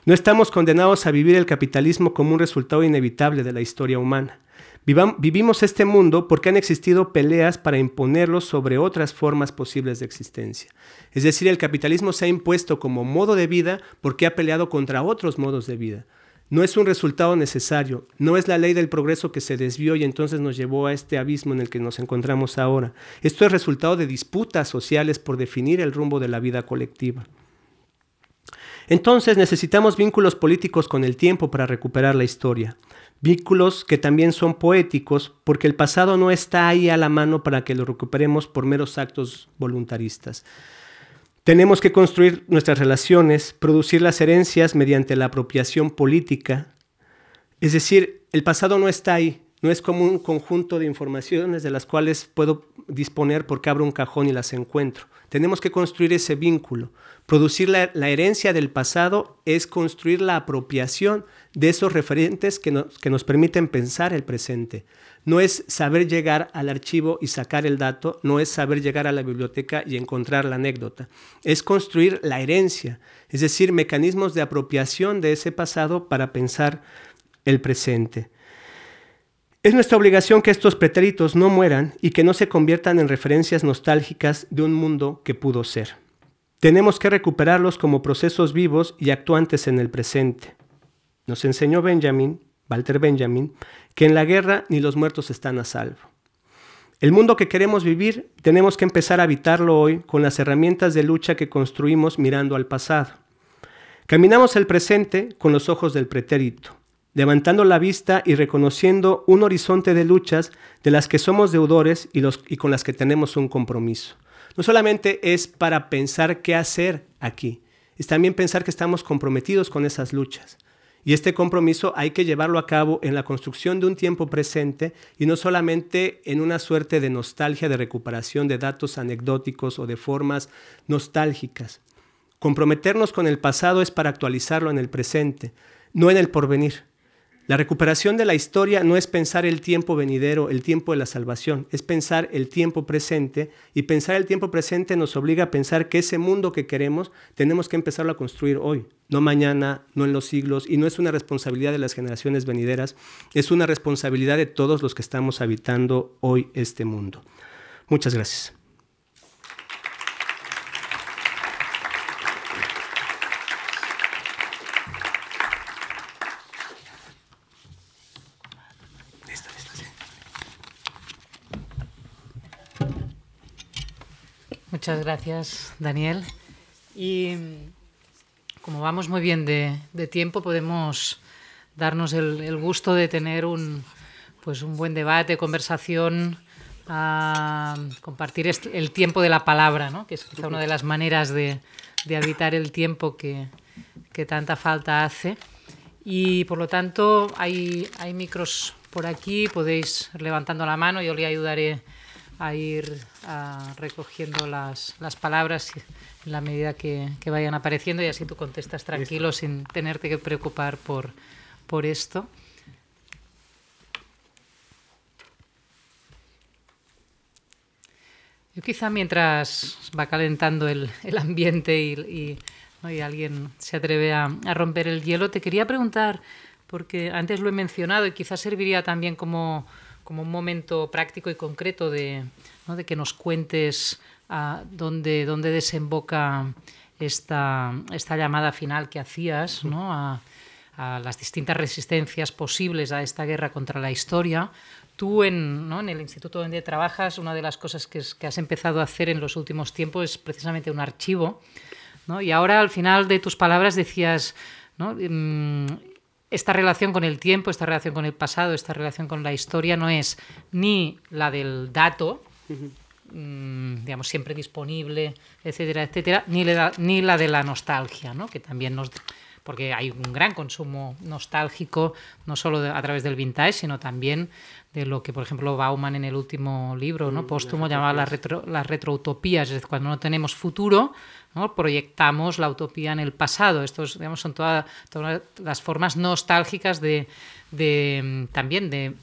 No estamos condenados a vivir el capitalismo como un resultado inevitable de la historia humana. Vivimos este mundo porque han existido peleas para imponerlo sobre otras formas posibles de existencia. Es decir, el capitalismo se ha impuesto como modo de vida porque ha peleado contra otros modos de vida. No es un resultado necesario, no es la ley del progreso que se desvió y entonces nos llevó a este abismo en el que nos encontramos ahora. Esto es resultado de disputas sociales por definir el rumbo de la vida colectiva. Entonces necesitamos vínculos políticos con el tiempo para recuperar la historia. Vínculos que también son poéticos porque el pasado no está ahí a la mano para que lo recuperemos por meros actos voluntaristas. Tenemos que construir nuestras relaciones, producir las herencias mediante la apropiación política. Es decir, el pasado no está ahí, no es como un conjunto de informaciones de las cuales puedo disponer porque abro un cajón y las encuentro. Tenemos que construir ese vínculo. Producir la, herencia del pasado es construir la apropiación de esos referentes que nos, permiten pensar el presente. No es saber llegar al archivo y sacar el dato, no es saber llegar a la biblioteca y encontrar la anécdota, es construir la herencia, es decir, mecanismos de apropiación de ese pasado para pensar el presente. Es nuestra obligación que estos pretéritos no mueran y que no se conviertan en referencias nostálgicas de un mundo que pudo ser. Tenemos que recuperarlos como procesos vivos y actuantes en el presente. Nos enseñó Benjamin, Walter Benjamin, que en la guerra ni los muertos están a salvo. El mundo que queremos vivir tenemos que empezar a habitarlo hoy con las herramientas de lucha que construimos mirando al pasado. Caminamos el presente con los ojos del pretérito, levantando la vista y reconociendo un horizonte de luchas de las que somos deudores y, y con las que tenemos un compromiso. No solamente es para pensar qué hacer aquí, es también pensar que estamos comprometidos con esas luchas. Y este compromiso hay que llevarlo a cabo en la construcción de un tiempo presente y no solamente en una suerte de nostalgia, de recuperación de datos anecdóticos o de formas nostálgicas. Comprometernos con el pasado es para actualizarlo en el presente, no en el porvenir. La recuperación de la historia no es pensar el tiempo venidero, el tiempo de la salvación, es pensar el tiempo presente y pensar el tiempo presente nos obliga a pensar que ese mundo que queremos tenemos que empezarlo a construir hoy, no mañana, no en los siglos y no es una responsabilidad de las generaciones venideras, es una responsabilidad de todos los que estamos habitando hoy este mundo. Muchas gracias. Muchas gracias, Daniel. Y mm, como vamos muy bien de, tiempo, podemos darnos el, gusto de tener un, pues un buen debate, conversación, a compartir el tiempo de la palabra, ¿no? que es quizá una de las maneras de, de habitar el tiempo que, que, tanta falta hace. Y por lo tanto, hay, hay micros por aquí, podéis levantando la mano, yo le ayudaré a ir recogiendo las, las, palabras en la medida que, vayan apareciendo y así tú contestas tranquilo sin tenerte que preocupar por, por esto. Yo quizá mientras va calentando el, el ambiente y, y, alguien se atreve a, a, romper el hielo, te quería preguntar, porque antes lo he mencionado y quizás serviría también como, como un momento práctico y concreto de, de que nos cuentes ah, dónde, dónde desemboca esta, esta llamada final que hacías a, las distintas resistencias posibles a esta guerra contra la historia. Tú en, ¿no? en el instituto donde trabajas, una de las cosas que, has empezado a hacer en los últimos tiempos es precisamente un archivo. ¿no? Y ahora al final de tus palabras decías... Mm, esta relación con el tiempo, esta relación con el pasado, esta relación con la historia no es ni la del dato, mm, digamos, siempre disponible, etcétera, etcétera, ni la, ni la de la nostalgia, ¿no? que también nos porque hay un gran consumo nostálgico, no solo a través del vintage, sino también de lo que, por ejemplo, Bauman en el último libro, ¿no? Póstumo llamaba las, retro, las retroutopías, es decir, cuando no tenemos futuro, ¿no? proyectamos la utopía en el pasado. Estos, digamos, son todas las formas nostálgicas de, de también de,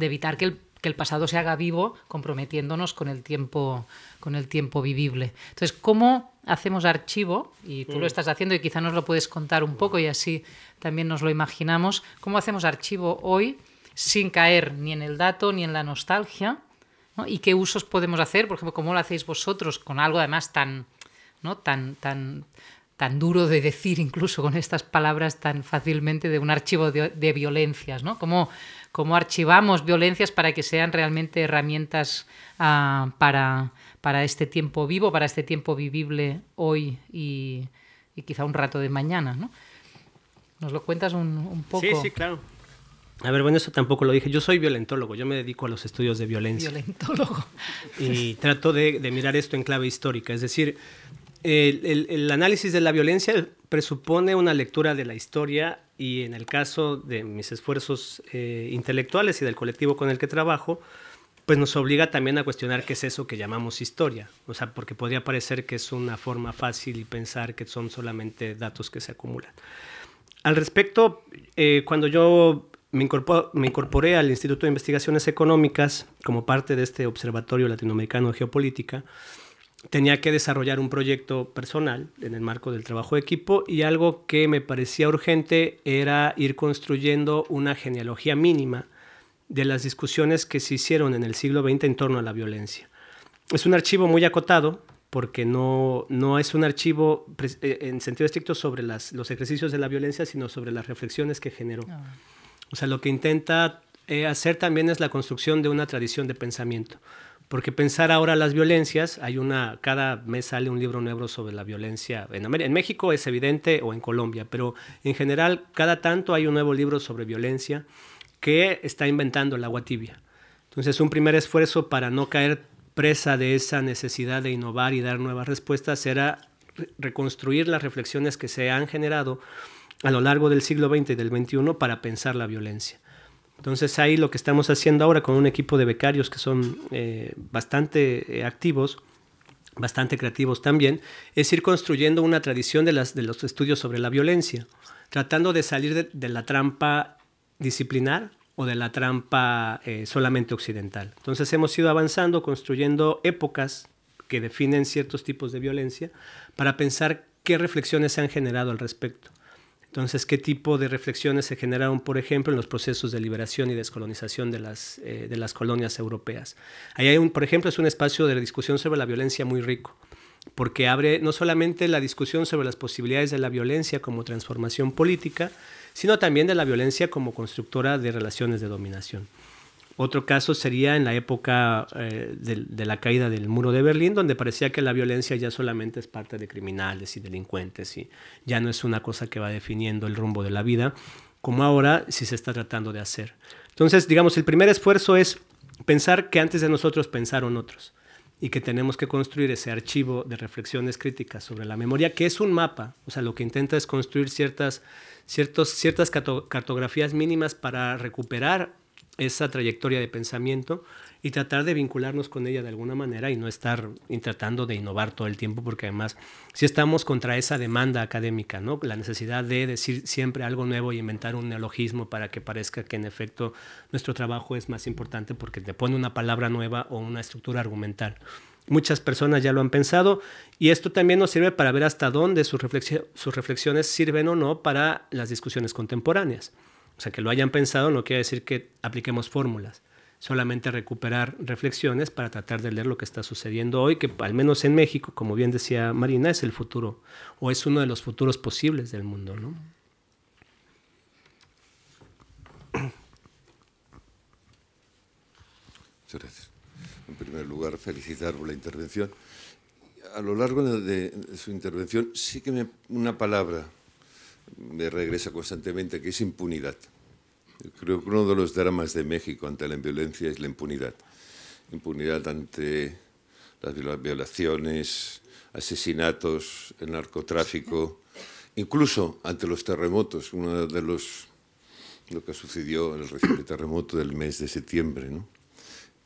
evitar que el, que el, pasado se haga vivo, comprometiéndonos con el tiempo, con el tiempo vivible. Entonces, ¿cómo hacemos archivo? Y tú lo mm. estás haciendo y quizá nos lo puedes contar un mm. poco y así también nos lo imaginamos. ¿Cómo hacemos archivo hoy? sin caer ni en el dato ni en la nostalgia. ¿Y qué usos podemos hacer? Por ejemplo, ¿cómo lo hacéis vosotros con algo además tan, ¿no? tan, tan, tan duro de decir, incluso con estas palabras tan fácilmente, de un archivo de, violencias? ¿no? ¿Cómo, ¿Cómo, archivamos violencias para que sean realmente herramientas ah, para, para este tiempo vivo, para este tiempo vivible hoy y, quizá un rato de mañana? ¿no? ¿Nos lo cuentas un, un poco? Sí, sí, claro. A ver, bueno, eso tampoco lo dije. Yo soy violentólogo, yo me dedico a los estudios de violencia. Violentólogo. Y trato de, mirar esto en clave histórica. Es decir, el, análisis de la violencia presupone una lectura de la historia y en el caso de mis esfuerzos eh, intelectuales y del colectivo con el que trabajo, pues nos obliga también a cuestionar qué es eso que llamamos historia. O sea, porque podría parecer que es una forma fácil y pensar que son solamente datos que se acumulan. Al respecto, eh, cuando yo me, incorporé al Instituto de Investigaciones Económicas como parte de este Observatorio Latinoamericano de Geopolítica. Tenía que desarrollar un proyecto personal en el marco del trabajo de equipo y algo que me parecía urgente era ir construyendo una genealogía mínima de las discusiones que se hicieron en el siglo XX en torno a la violencia. Es un archivo muy acotado, porque no, no es un archivo eh, en sentido estricto sobre los ejercicios de la violencia, sino sobre las reflexiones que generó. Ah. O sea, lo que intenta eh, hacer también es la construcción de una tradición de pensamiento. Porque pensar ahora las violencias, hay una, cada mes sale un libro nuevo sobre la violencia en En México es evidente o en Colombia, pero en general cada tanto hay un nuevo libro sobre violencia que está inventando el agua tibia. Entonces, un primer esfuerzo para no caer presa de esa necesidad de innovar y dar nuevas respuestas será reconstruir las reflexiones que se han generado a lo largo del siglo XX y del XXI para pensar la violencia. Entonces ahí lo que estamos haciendo ahora con un equipo de becarios que son eh, bastante eh, activos, bastante creativos también, es ir construyendo una tradición de, los estudios sobre la violencia, tratando de salir de, la trampa disciplinar o de la trampa eh, solamente occidental. Entonces hemos ido avanzando, construyendo épocas que definen ciertos tipos de violencia para pensar qué reflexiones se han generado al respecto. Entonces, ¿qué tipo de reflexiones se generaron, por ejemplo, en los procesos de liberación y descolonización de las, eh, colonias europeas? Ahí hay por ejemplo, es un espacio de discusión sobre la violencia muy rico porque abre no solamente la discusión sobre las posibilidades de la violencia como transformación política, sino también de la violencia como constructora de relaciones de dominación. Otro caso sería en la época eh, de, la caída del muro de Berlín, donde parecía que la violencia ya solamente es parte de criminales y delincuentes y ya no es una cosa que va definiendo el rumbo de la vida, como ahora sí se está tratando de hacer. Entonces, digamos, el primer esfuerzo es pensar que antes de nosotros pensaron otros y que tenemos que construir ese archivo de reflexiones críticas sobre la memoria, que es un mapa, o sea, lo que intenta es construir ciertas, ciertos, ciertas cartografías mínimas para recuperar esa trayectoria de pensamiento y tratar de vincularnos con ella de alguna manera y no estar tratando de innovar todo el tiempo, porque además si estamos contra esa demanda académica, la necesidad de decir siempre algo nuevo y inventar un neologismo para que parezca que en efecto nuestro trabajo es más importante porque te pone una palabra nueva o una estructura argumental. Muchas personas ya lo han pensado y esto también nos sirve para ver hasta dónde sus reflexiones sirven o no para las discusiones contemporáneas. O sea, que lo hayan pensado no quiere decir que apliquemos fórmulas, solamente recuperar reflexiones para tratar de leer lo que está sucediendo hoy, que al menos en México, como bien decía Marina, es el futuro o es uno de los futuros posibles del mundo, Muchas gracias. En primer lugar, felicitar por la intervención. A lo largo de su intervención, sí que me, una palabra me regresa constantemente, que es impunidad. Creo que uno de los dramas de México ante la violencia es la impunidad. Impunidad ante las violaciones, asesinatos, el narcotráfico, incluso ante los terremotos, uno de los lo que sucedió en el reciente terremoto del mes de septiembre.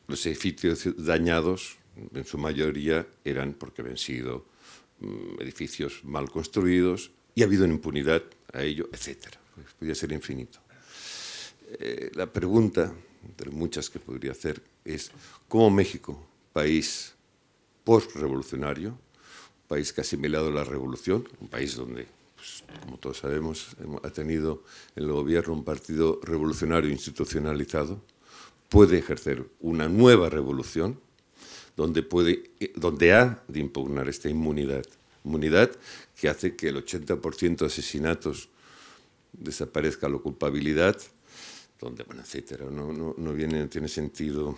Los edificios dañados, en su mayoría, eran porque habían sido mm, edificios mal construidos, y ha habido impunidad a ello, etc. Pues podría ser infinito. Eh, la pregunta, entre muchas que podría hacer, es cómo México, país post-revolucionario, país que ha asimilado la revolución, un país donde, pues, como todos sabemos, ha tenido en el gobierno un partido revolucionario institucionalizado, puede ejercer una nueva revolución donde, puede, eh, donde ha de impugnar esta inmunidad que hace que el 80% de asesinatos desaparezca la culpabilidad, donde, bueno, etcétera. No, no, no, viene, tiene sentido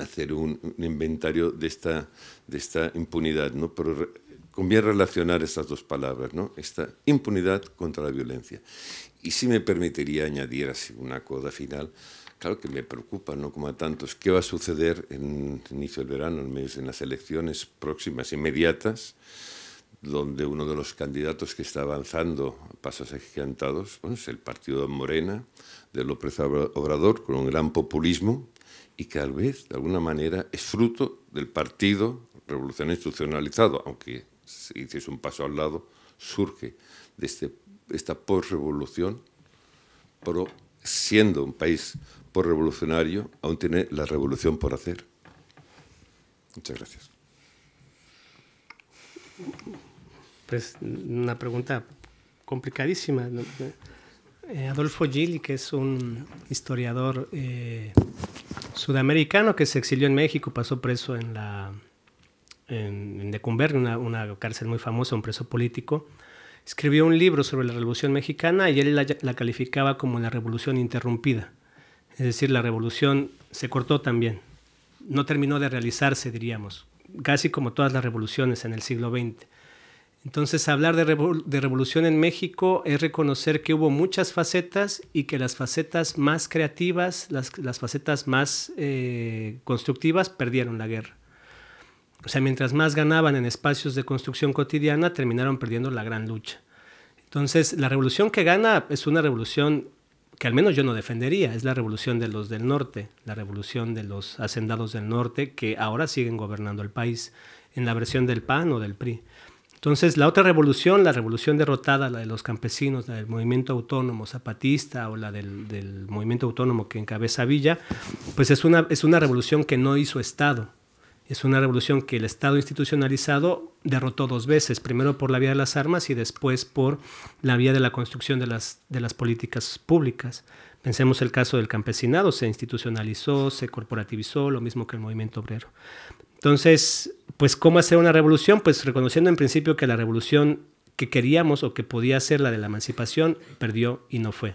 hacer un, inventario de esta, de esta impunidad, ¿no? Pero conviene relacionar estas dos palabras, ¿no? Esta impunidad contra la violencia. Y si me permitiría añadir así una coda final, claro que me preocupa, ¿no? Como a tantos, ¿qué va a suceder en inicio del verano, en, las elecciones próximas, inmediatas? donde uno de los candidatos que está avanzando a pasos agigantados es el partido Morena, de López Obrador, con un gran populismo y que tal vez, de alguna manera, es fruto del partido revolucionario institucionalizado, aunque si hiciese un paso al lado, surge de este, esta posrevolución, pero siendo un país posrevolucionario, aún tiene la revolución por hacer. Muchas gracias es pues, una pregunta complicadísima. Eh, Adolfo Gili, que es un historiador eh, sudamericano que se exilió en México, pasó preso en la en, en una, cárcel muy famosa, un preso político, escribió un libro sobre la Revolución Mexicana y él la, la calificaba como la Revolución interrumpida. Es decir, la revolución se cortó también, no terminó de realizarse, diríamos, casi como todas las revoluciones en el siglo XX. Entonces, hablar de, revolución en México es reconocer que hubo muchas facetas y que las facetas más creativas, las, facetas más eh, constructivas, perdieron la guerra. O sea, mientras más ganaban en espacios de construcción cotidiana, terminaron perdiendo la gran lucha. Entonces, la revolución que gana es una revolución que al menos yo no defendería, es la revolución de los del norte, la revolución de los hacendados del norte que ahora siguen gobernando el país en la versión del PAN o del PRI. Entonces, la otra revolución, la revolución derrotada, la de los campesinos, la del movimiento autónomo zapatista o la del, movimiento autónomo que encabeza Villa, pues es una, es una revolución que no hizo Estado. Es una revolución que el Estado institucionalizado derrotó dos veces, primero por la vía de las armas y después por la vía de la construcción de las, de las políticas públicas. Pensemos el caso del campesinado, se institucionalizó, se corporativizó, lo mismo que el movimiento obrero. Entonces, pues cómo hacer una revolución, pues reconociendo en principio que la revolución que queríamos o que podía ser la de la emancipación perdió y no fue.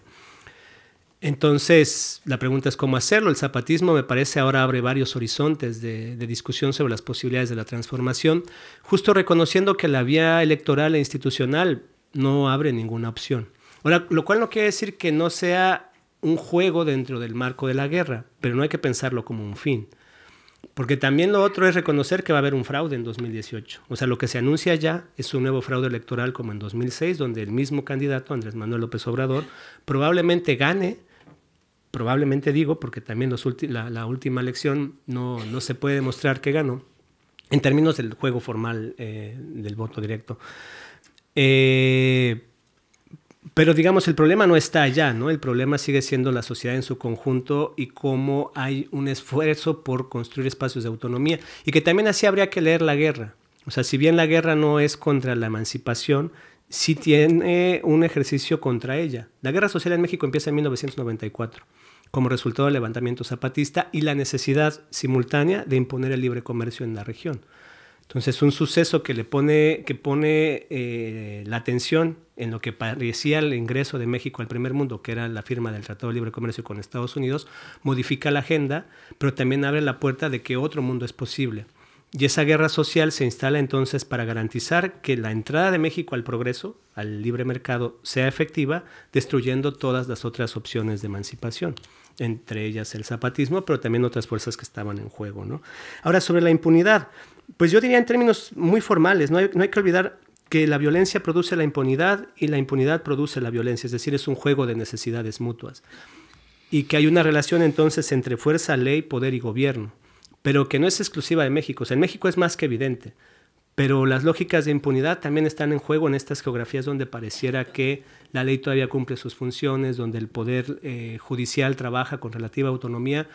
Entonces, la pregunta es cómo hacerlo. El zapatismo me parece ahora abre varios horizontes de, discusión sobre las posibilidades de la transformación, justo reconociendo que la vía electoral e institucional no abre ninguna opción. Ahora, lo cual no quiere decir que no sea un juego dentro del marco de la guerra, pero no hay que pensarlo como un fin. Porque también lo otro es reconocer que va a haber un fraude en 2018. O sea, lo que se anuncia ya es un nuevo fraude electoral como en 2006, donde el mismo candidato, Andrés Manuel López Obrador, probablemente gane, probablemente digo, porque también la, última elección no, se puede demostrar que ganó, en términos del juego formal eh, del voto directo. Eh, pero digamos, el problema no está allá, ¿no? El problema sigue siendo la sociedad en su conjunto y cómo hay un esfuerzo por construir espacios de autonomía. Y que también así habría que leer la guerra. O sea, si bien la guerra no es contra la emancipación, sí tiene un ejercicio contra ella. La guerra social en México empieza en 1994 como resultado del levantamiento zapatista y la necesidad simultánea de imponer el libre comercio en la región. Entonces, un suceso que le pone, que pone eh, la atención en lo que parecía el ingreso de México al primer mundo, que era la firma del Tratado de Libre Comercio con Estados Unidos, modifica la agenda, pero también abre la puerta de que otro mundo es posible. Y esa guerra social se instala entonces para garantizar que la entrada de México al progreso, al libre mercado, sea efectiva, destruyendo todas las otras opciones de emancipación, entre ellas el zapatismo, pero también otras fuerzas que estaban en juego. ¿no? Ahora, sobre la impunidad. Pues yo diría en términos muy formales, no hay, que olvidar que la violencia produce la impunidad y la impunidad produce la violencia, es decir, es un juego de necesidades mutuas. Y que hay una relación entonces entre fuerza, ley, poder y gobierno, pero que no es exclusiva de México. sea, en México es más que evidente, pero las lógicas de impunidad también están en juego en estas geografías donde pareciera que la ley todavía cumple sus funciones, donde el poder eh, judicial trabaja con relativa autonomía,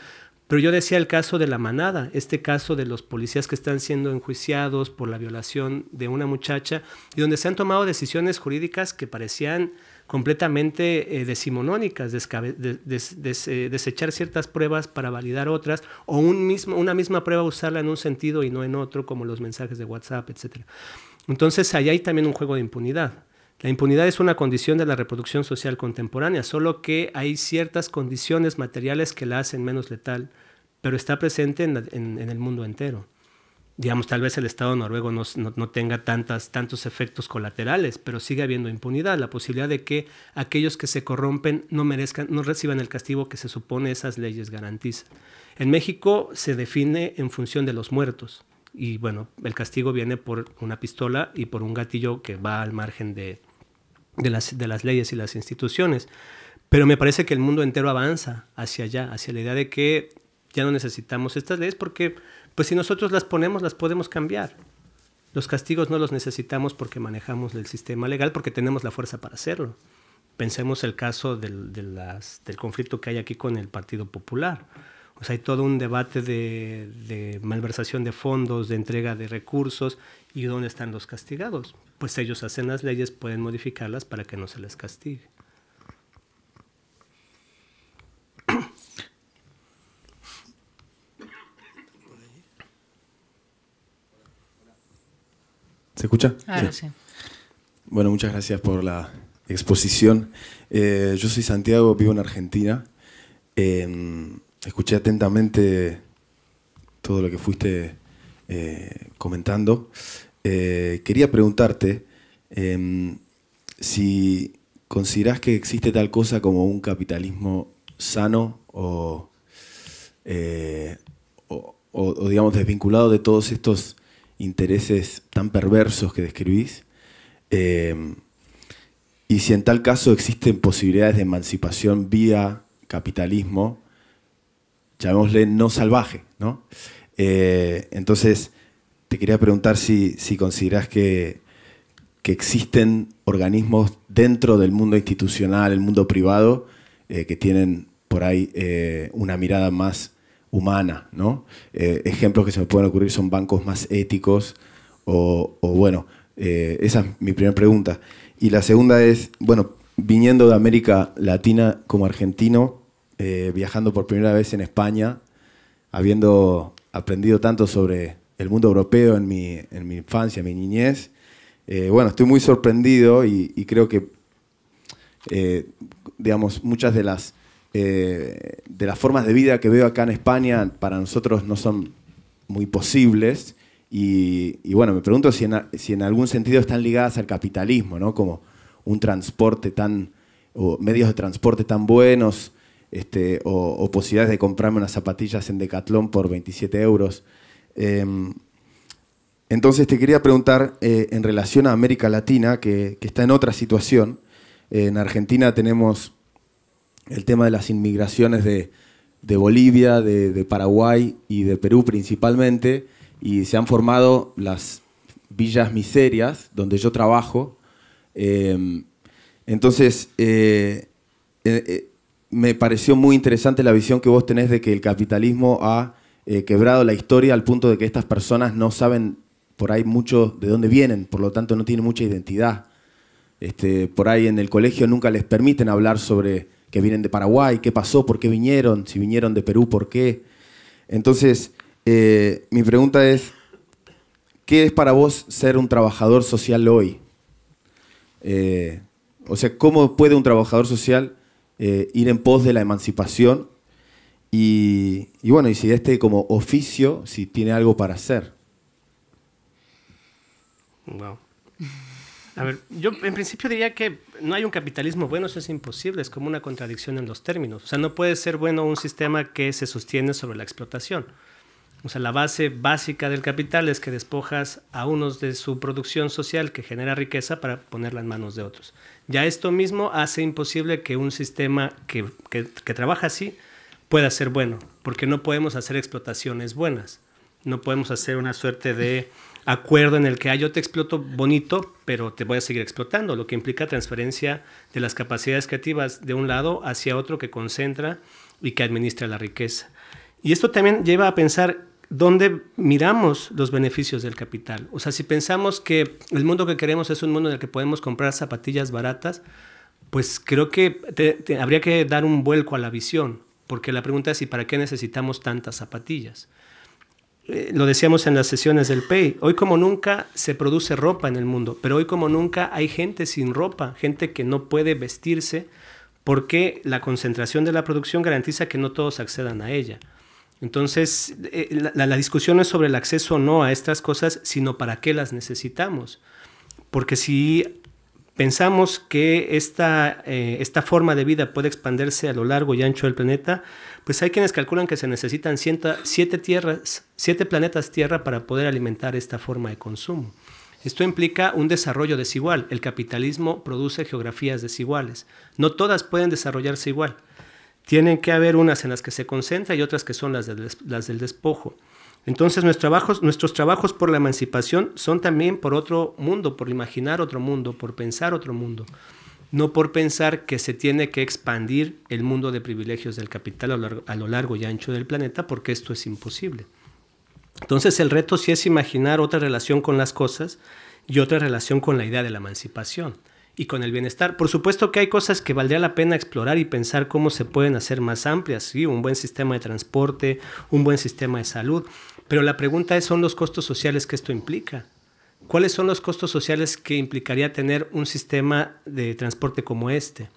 pero yo decía el caso de la manada, este caso de los policías que están siendo enjuiciados por la violación de una muchacha y donde se han tomado decisiones jurídicas que parecían completamente eh, decimonónicas, eh, desechar ciertas pruebas para validar otras o un mismo, una misma prueba usarla en un sentido y no en otro, como los mensajes de WhatsApp, etc. Entonces, ahí hay también un juego de impunidad. La impunidad es una condición de la reproducción social contemporánea, solo que hay ciertas condiciones materiales que la hacen menos letal, pero está presente en, el mundo entero. Digamos, tal vez el Estado noruego no, tenga tantos efectos colaterales, pero sigue habiendo impunidad, la posibilidad de que aquellos que se corrompen no, merezcan, no reciban el castigo que se supone esas leyes garantizan. En México se define en función de los muertos y bueno, el castigo viene por una pistola y por un gatillo que va al margen de, las, leyes y las instituciones. Pero me parece que el mundo entero avanza hacia allá, hacia la idea de que ya no necesitamos estas leyes porque pues si nosotros las ponemos las podemos cambiar. Los castigos no los necesitamos porque manejamos el sistema legal, porque tenemos la fuerza para hacerlo. Pensemos el caso del conflicto que hay aquí con el Partido Popular pues hay todo un debate de, malversación de fondos, de entrega de recursos y dónde están los castigados. Pues ellos hacen las leyes, pueden modificarlas para que no se les castigue. ¿Se escucha? Ahora sí. Bueno, muchas gracias por la exposición. Eh, yo soy Santiago, vivo en Argentina. Em, escuché atentamente todo lo que fuiste eh, comentando. Eh, quería preguntarte em, si considerás que existe tal cosa como un capitalismo sano eh, o, o digamos, desvinculado de todos estos intereses tan perversos que describís. Em, y si en tal caso existen posibilidades de emancipación vía capitalismo llamémosle no salvaje, ¿no? Eh, entonces, te quería preguntar si, si consideras que, existen organismos dentro del mundo institucional, el mundo privado, eh, que tienen por ahí eh, una mirada más humana, ¿no? ejemplos que se me pueden ocurrir son bancos más éticos o, bueno, esa es mi primera pregunta. Y la segunda es, bueno, viniendo de América Latina como argentino, eh, viajando por primera vez en España, habiendo aprendido tanto sobre el mundo europeo en mi, infancia, en mi niñez. Eh, bueno, estoy muy sorprendido y, creo que, eh, digamos, muchas de las, de las formas de vida que veo acá en España para nosotros no son muy posibles. Y, bueno, me pregunto si en, si en, algún sentido están ligadas al capitalismo, ¿no? Como un transporte tan, o medios de transporte tan buenos, este, o, posibilidades de comprarme unas zapatillas en Decathlon por 27 euros. Em, entonces te quería preguntar eh, en relación a América Latina, que, está en otra situación. en Argentina tenemos el tema de las inmigraciones de, Bolivia, de, Paraguay y de Perú principalmente, y se han formado las villas miserias donde yo trabajo. Em, entonces, eh, eh, me pareció muy interesante la visión que vos tenés de que el capitalismo ha eh, quebrado la historia al punto de que estas personas no saben por ahí mucho de dónde vienen, por lo tanto no tienen mucha identidad. Este, por ahí en el colegio nunca les permiten hablar sobre que vienen de Paraguay, qué pasó, por qué vinieron, si vinieron de Perú, por qué. Entonces, eh, mi pregunta es, ¿qué es para vos ser un trabajador social hoy? Eh, o sea, ¿cómo puede un trabajador social eh, ir en pos de la emancipación y, bueno, y si este como oficio, si tiene algo para hacer. Wow. A ver, yo en principio diría que no hay un capitalismo bueno, eso es imposible, es como una contradicción en los términos. O sea, no puede ser bueno un sistema que se sostiene sobre la explotación. O sea, la base básica del capital es que despojas a unos de su producción social que genera riqueza para ponerla en manos de otros. Ya esto mismo hace imposible que un sistema que, que, trabaja así pueda ser bueno, porque no podemos hacer explotaciones buenas. No podemos hacer una suerte de acuerdo en el que ah, yo te exploto bonito, pero te voy a seguir explotando, lo que implica transferencia de las capacidades creativas de un lado hacia otro que concentra y que administra la riqueza. Y esto también lleva a pensar ¿Dónde miramos los beneficios del capital. O sea, si pensamos que el mundo que queremos es un mundo en el que podemos comprar zapatillas baratas, pues creo que habría que dar un vuelco a la visión, porque la pregunta es, ¿y para qué necesitamos tantas zapatillas? Eh, lo decíamos en las sesiones del PEI, hoy como nunca se produce ropa en el mundo, pero hoy como nunca hay gente sin ropa, gente que no puede vestirse porque la concentración de la producción garantiza que no todos accedan a ella. Entonces, eh, la, discusión es sobre el acceso o no a estas cosas, sino para qué las necesitamos. Porque si pensamos que eh, esta, forma de vida puede expandirse a lo largo y ancho del planeta, pues hay quienes calculan que se necesitan tierras, siete planetas Tierra para poder alimentar esta forma de consumo. Esto implica un desarrollo desigual. El capitalismo produce geografías desiguales. No todas pueden desarrollarse igual. Tienen que haber unas en las que se concentra y otras que son las del, las del despojo. Entonces nuestros trabajos, nuestros trabajos por la emancipación son también por otro mundo, por imaginar otro mundo, por pensar otro mundo, no por pensar que se tiene que expandir el mundo de privilegios del capital a lo largo y ancho del planeta, porque esto es imposible. Entonces el reto sí es imaginar otra relación con las cosas y otra relación con la idea de la emancipación y con el bienestar. Por supuesto que hay cosas que valdría la pena explorar y pensar cómo se pueden hacer más amplias, ¿sí? un buen sistema de transporte, un buen sistema de salud, pero la pregunta es, ¿son los costos sociales que esto implica? ¿Cuáles son los costos sociales que implicaría tener un sistema de transporte como este?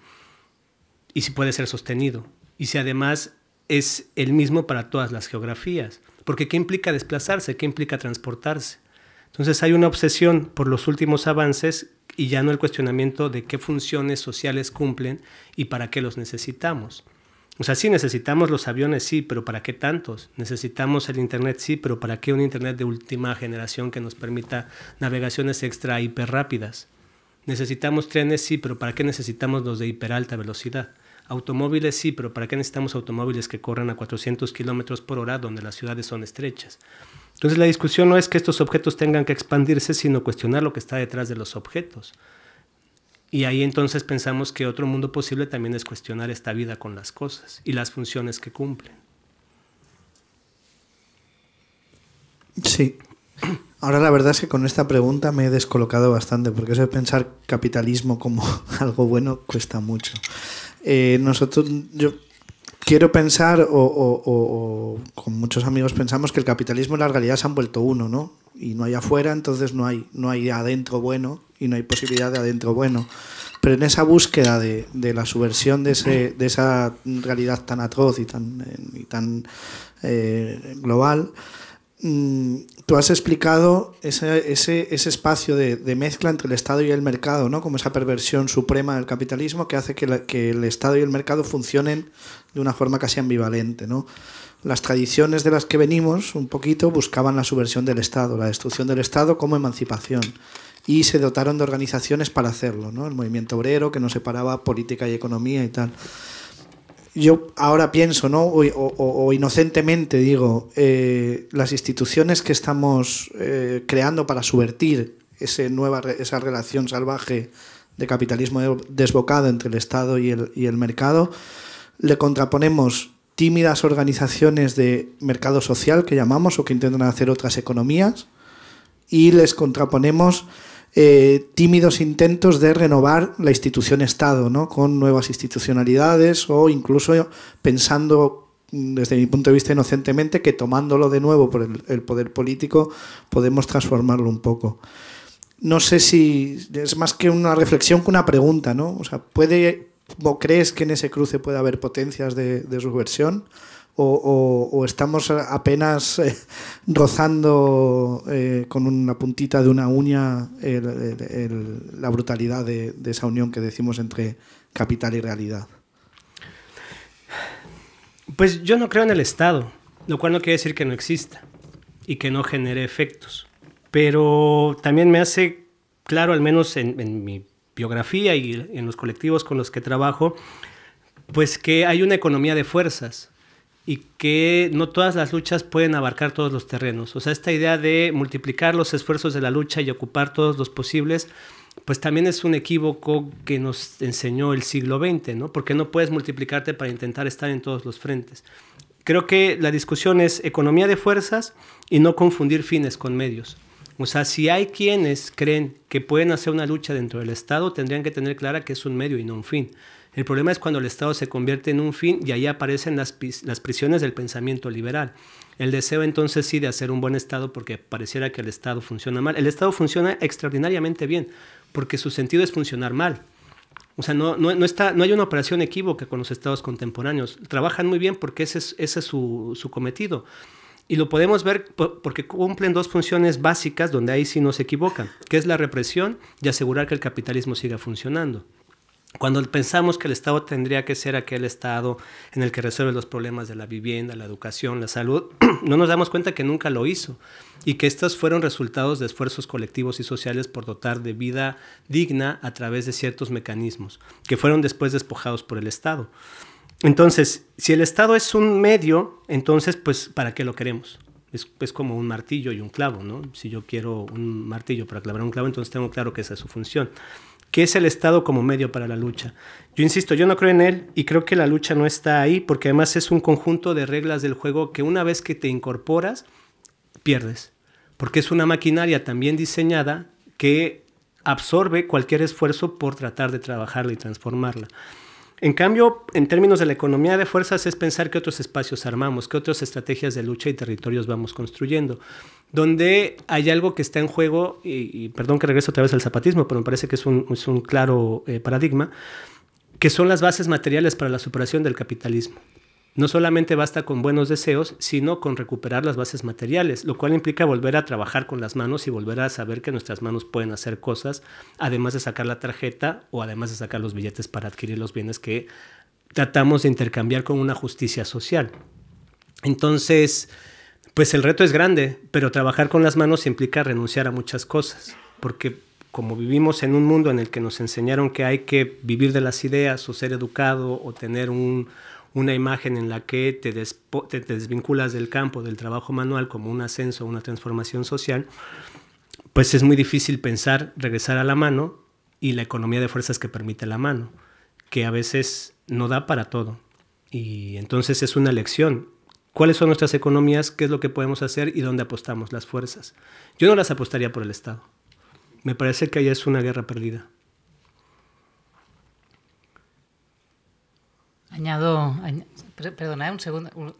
Y si puede ser sostenido. Y si además es el mismo para todas las geografías. Porque ¿qué implica desplazarse? ¿Qué implica transportarse? Entonces hay una obsesión por los últimos avances y ya no el cuestionamiento de qué funciones sociales cumplen y para qué los necesitamos. O sea, sí, necesitamos los aviones, sí, pero ¿para qué tantos? Necesitamos el Internet, sí, pero ¿para qué un Internet de última generación que nos permita navegaciones extra hiper rápidas? Necesitamos trenes, sí, pero ¿para qué necesitamos los de hiper alta velocidad? Automóviles, sí, pero ¿para qué necesitamos automóviles que corran a 400 kilómetros por hora donde las ciudades son estrechas? Entonces la discusión no es que estos objetos tengan que expandirse, sino cuestionar lo que está detrás de los objetos. Y ahí entonces pensamos que otro mundo posible también es cuestionar esta vida con las cosas y las funciones que cumplen. Sí. Ahora la verdad es que con esta pregunta me he descolocado bastante, porque eso de pensar capitalismo como algo bueno cuesta mucho. Eh, nosotros, yo quiero pensar, o, o, con muchos amigos pensamos que el capitalismo y la realidad se han vuelto uno, ¿no? Y no hay afuera, entonces no hay, no hay adentro bueno y no hay posibilidad de adentro bueno. Pero en esa búsqueda de, de la subversión de, ese, de, esa realidad tan atroz y tan, eh, y tan eh, global, Mm, tú has explicado ese, espacio de, mezcla entre el Estado y el mercado, ¿no? Como esa perversión suprema del capitalismo que hace que, el Estado y el mercado funcionen de una forma casi ambivalente, ¿no? Las tradiciones de las que venimos un poquito buscaban la subversión del Estado, la destrucción del Estado como emancipación. Y se dotaron de organizaciones para hacerlo, ¿no? El movimiento obrero que no separaba política y economía y tal yo ahora pienso, ¿no? O, inocentemente digo, eh, las instituciones que estamos eh, creando para subvertir ese nueva, esa relación salvaje de capitalismo desbocado entre el Estado y el, y el mercado, le contraponemos tímidas organizaciones de mercado social que llamamos o que intentan hacer otras economías y les contraponemos eh, tímidos intentos de renovar la institución Estado, ¿no? Con nuevas institucionalidades o incluso pensando mm, desde mi punto de vista inocentemente, que tomándolo de nuevo por el, poder político podemos transformarlo un poco. No sé si es más que una reflexión que una pregunta, ¿no? O sea, crees que en ese cruce puede haber potencias de subversión? o, estamos apenas eh, rozando eh, con una puntita de una uña la brutalidad de, esa unión que decimos entre capital y realidad? Pues yo no creo en el Estado, lo cual no quiere decir que no exista y que no genere efectos. Pero también me hace claro, al menos en, en, mi biografía y en los colectivos con los que trabajo, pues que hay una economía de fuerzas y que no todas las luchas pueden abarcar todos los terrenos. O sea, esta idea de multiplicar los esfuerzos de la lucha y ocupar todos los posibles, pues también es un equívoco que nos enseñó el siglo XX, ¿no? Porque no puedes multiplicarte para intentar estar en todos los frentes. Creo que la discusión es economía de fuerzas y no confundir fines con medios. O sea, si hay quienes creen que pueden hacer una lucha dentro del Estado, tendrían que tener clara que es un medio y no un fin. El problema es cuando el Estado se convierte en un fin y ahí aparecen las, prisiones del pensamiento liberal. El deseo entonces sí de hacer un buen Estado porque pareciera que el Estado funciona mal. El Estado funciona extraordinariamente bien porque su sentido es funcionar mal. O sea, no, está, no hay una operación equívoca con los estados contemporáneos. Trabajan muy bien porque ese es, su, su, cometido. Y lo podemos ver porque cumplen dos funciones básicas donde ahí sí no se equivocan, que es la represión y asegurar que el capitalismo siga funcionando. Cuando pensamos que el Estado tendría que ser aquel Estado en el que resuelve los problemas de la vivienda, la educación, la salud, no nos damos cuenta que nunca lo hizo y que estos fueron resultados de esfuerzos colectivos y sociales por dotar de vida digna a través de ciertos mecanismos que fueron después despojados por el Estado. Entonces, si el Estado es un medio, entonces, pues, ¿para qué lo queremos? Es, es, como un martillo y un clavo, ¿no? Si yo quiero un martillo para clavar un clavo, entonces tengo claro que esa es su función que es el Estado como medio para la lucha. Yo insisto, yo no creo en él y creo que la lucha no está ahí porque además es un conjunto de reglas del juego que una vez que te incorporas, pierdes. Porque es una maquinaria también diseñada que absorbe cualquier esfuerzo por tratar de trabajarla y transformarla. En cambio, en términos de la economía de fuerzas es pensar qué otros espacios armamos, qué otras estrategias de lucha y territorios vamos construyendo donde hay algo que está en juego, y, perdón que regreso otra vez al zapatismo, pero me parece que es un, claro eh, paradigma, que son las bases materiales para la superación del capitalismo. No solamente basta con buenos deseos, sino con recuperar las bases materiales, lo cual implica volver a trabajar con las manos y volver a saber que nuestras manos pueden hacer cosas, además de sacar la tarjeta o además de sacar los billetes para adquirir los bienes que tratamos de intercambiar con una justicia social. Entonces, pues el reto es grande, pero trabajar con las manos implica renunciar a muchas cosas, porque como vivimos en un mundo en el que nos enseñaron que hay que vivir de las ideas o ser educado o tener una imagen en la que te, te, desvinculas del campo, del trabajo manual, como un ascenso, una transformación social, pues es muy difícil pensar regresar a la mano y la economía de fuerzas que permite la mano, que a veces no da para todo. Y entonces es una lección cuáles son nuestras economías, qué es lo que podemos hacer y dónde apostamos las fuerzas. Yo no las apostaría por el Estado. Me parece que allá es una guerra perdida. Añado, perdona, eh,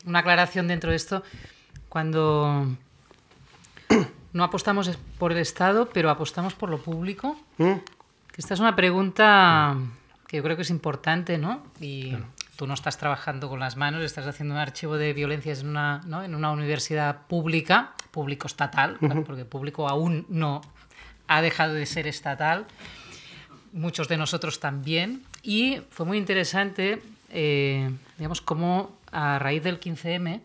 una aclaración dentro de esto. Cuando no apostamos por el Estado, pero apostamos por lo público. ¿Mm? Esta es una pregunta que yo creo que es importante, ¿no? tú no estás trabajando con las manos, estás haciendo un archivo de violencias en una, universidad pública, público estatal, porque público aún no ha dejado de ser estatal, muchos de nosotros también, y fue muy interesante, eh, digamos, cómo a raíz del 15M,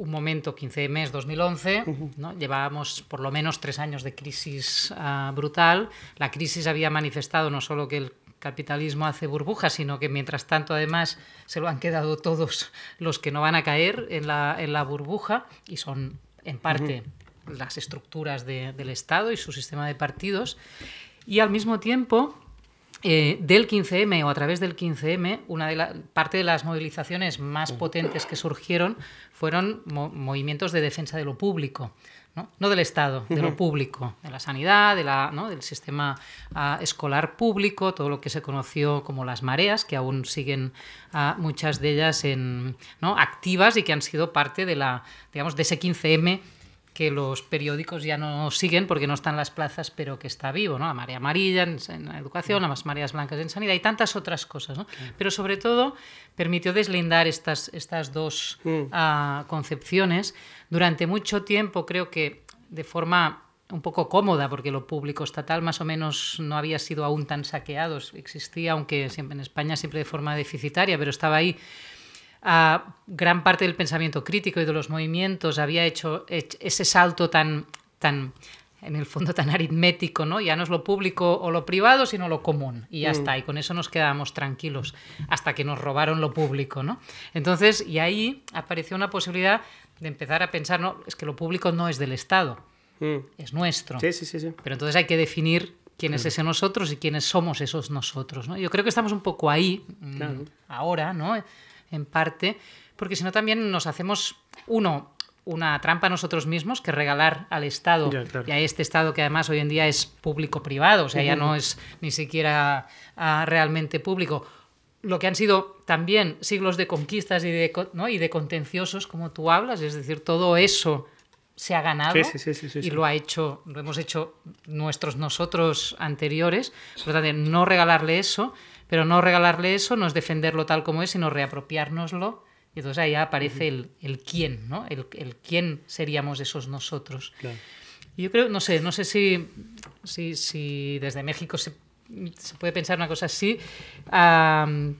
un momento, 15M es 2011, ¿no? llevábamos por lo menos tres años de crisis ah, brutal, la crisis había manifestado no solo que el capitalismo hace burbujas, sino que mientras tanto además se lo han quedado todos los que no van a caer en la, burbuja y son en parte las estructuras del Estado y su sistema de partidos. Y al mismo tiempo, eh, del 15M o a través del 15M, una de parte de las movilizaciones más potentes que surgieron fueron movimientos de defensa de lo público. ¿no? del Estado, de lo público, de la sanidad, de la, ¿no? del sistema ah, escolar público, todo lo que se conoció como las mareas, que aún siguen ah, muchas de ellas en, ¿no? activas y que han sido parte de, la, digamos, de ese 15M que los periódicos ya no siguen porque no están las plazas, pero que está vivo, ¿no? La marea amarilla en, la educación, las mareas blancas en sanidad y tantas otras cosas, Pero sobre todo permitió deslindar estas, estas dos ah, concepciones durante mucho tiempo, creo que de forma un poco cómoda, porque lo público estatal más o menos no había sido aún tan saqueado, existía, aunque siempre en España siempre de forma deficitaria, pero estaba ahí. A ah, gran parte del pensamiento crítico y de los movimientos había hecho ese salto tan, tan en el fondo tan aritmético, ¿no? Ya no es lo público o lo privado, sino lo común. Y ya mm. está, y con eso nos quedábamos tranquilos hasta que nos robaron lo público, ¿no? Entonces, y ahí apareció una posibilidad de empezar a pensar, no, es que lo público no es del Estado, mm. es nuestro. Sí, sí, sí, sí, Pero entonces hay que definir quién es ese nosotros y quiénes somos esos nosotros. ¿no? Yo creo que estamos un poco ahí mm, ahora, ¿no? En parte, porque si no también nos hacemos, uno, una trampa a nosotros mismos que regalar al Estado y a este Estado que además hoy en día es público-privado, o sea, ya no es ni siquiera ah, realmente público lo que han sido también siglos de conquistas y de, y de contenciosos, como tú hablas, es decir, todo eso se ha ganado y lo ha hecho, lo hemos hecho nuestros nosotros anteriores. no regalarle eso, pero no regalarle eso no es defenderlo tal como es, sino reapropiárnoslo. Y entonces ahí aparece el, quién, ¿no? El, quién seríamos esos nosotros. Yo creo, no sé, no sé si, si, si desde México se se puede pensar una cosa así,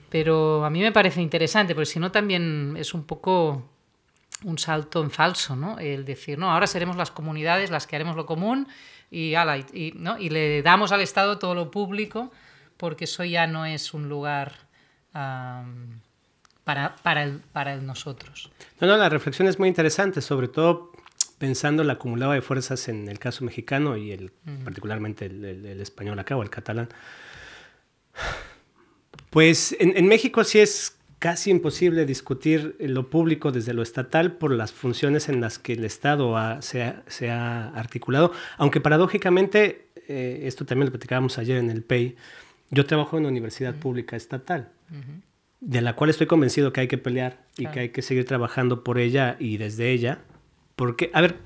pero a mí me parece interesante, porque si no también es un poco un salto en falso, ¿no? El decir, no, ahora seremos las comunidades las que haremos lo común y, y, le damos al Estado todo lo público, porque eso ya no es un lugar para, para, para nosotros. No, no, la reflexión es muy interesante, sobre todo pensando la acumulada de fuerzas en el caso mexicano y particularmente el, español acá o el catalán, pues en, México sí es casi imposible discutir lo público desde lo estatal por las funciones en las que el Estado se, ha, articulado, aunque paradójicamente, eh, esto también lo platicábamos ayer en el PEI, yo trabajo en una universidad pública estatal. de la cual estoy convencido que hay que pelear y que hay que seguir trabajando por ella y desde ella, porque, a ver,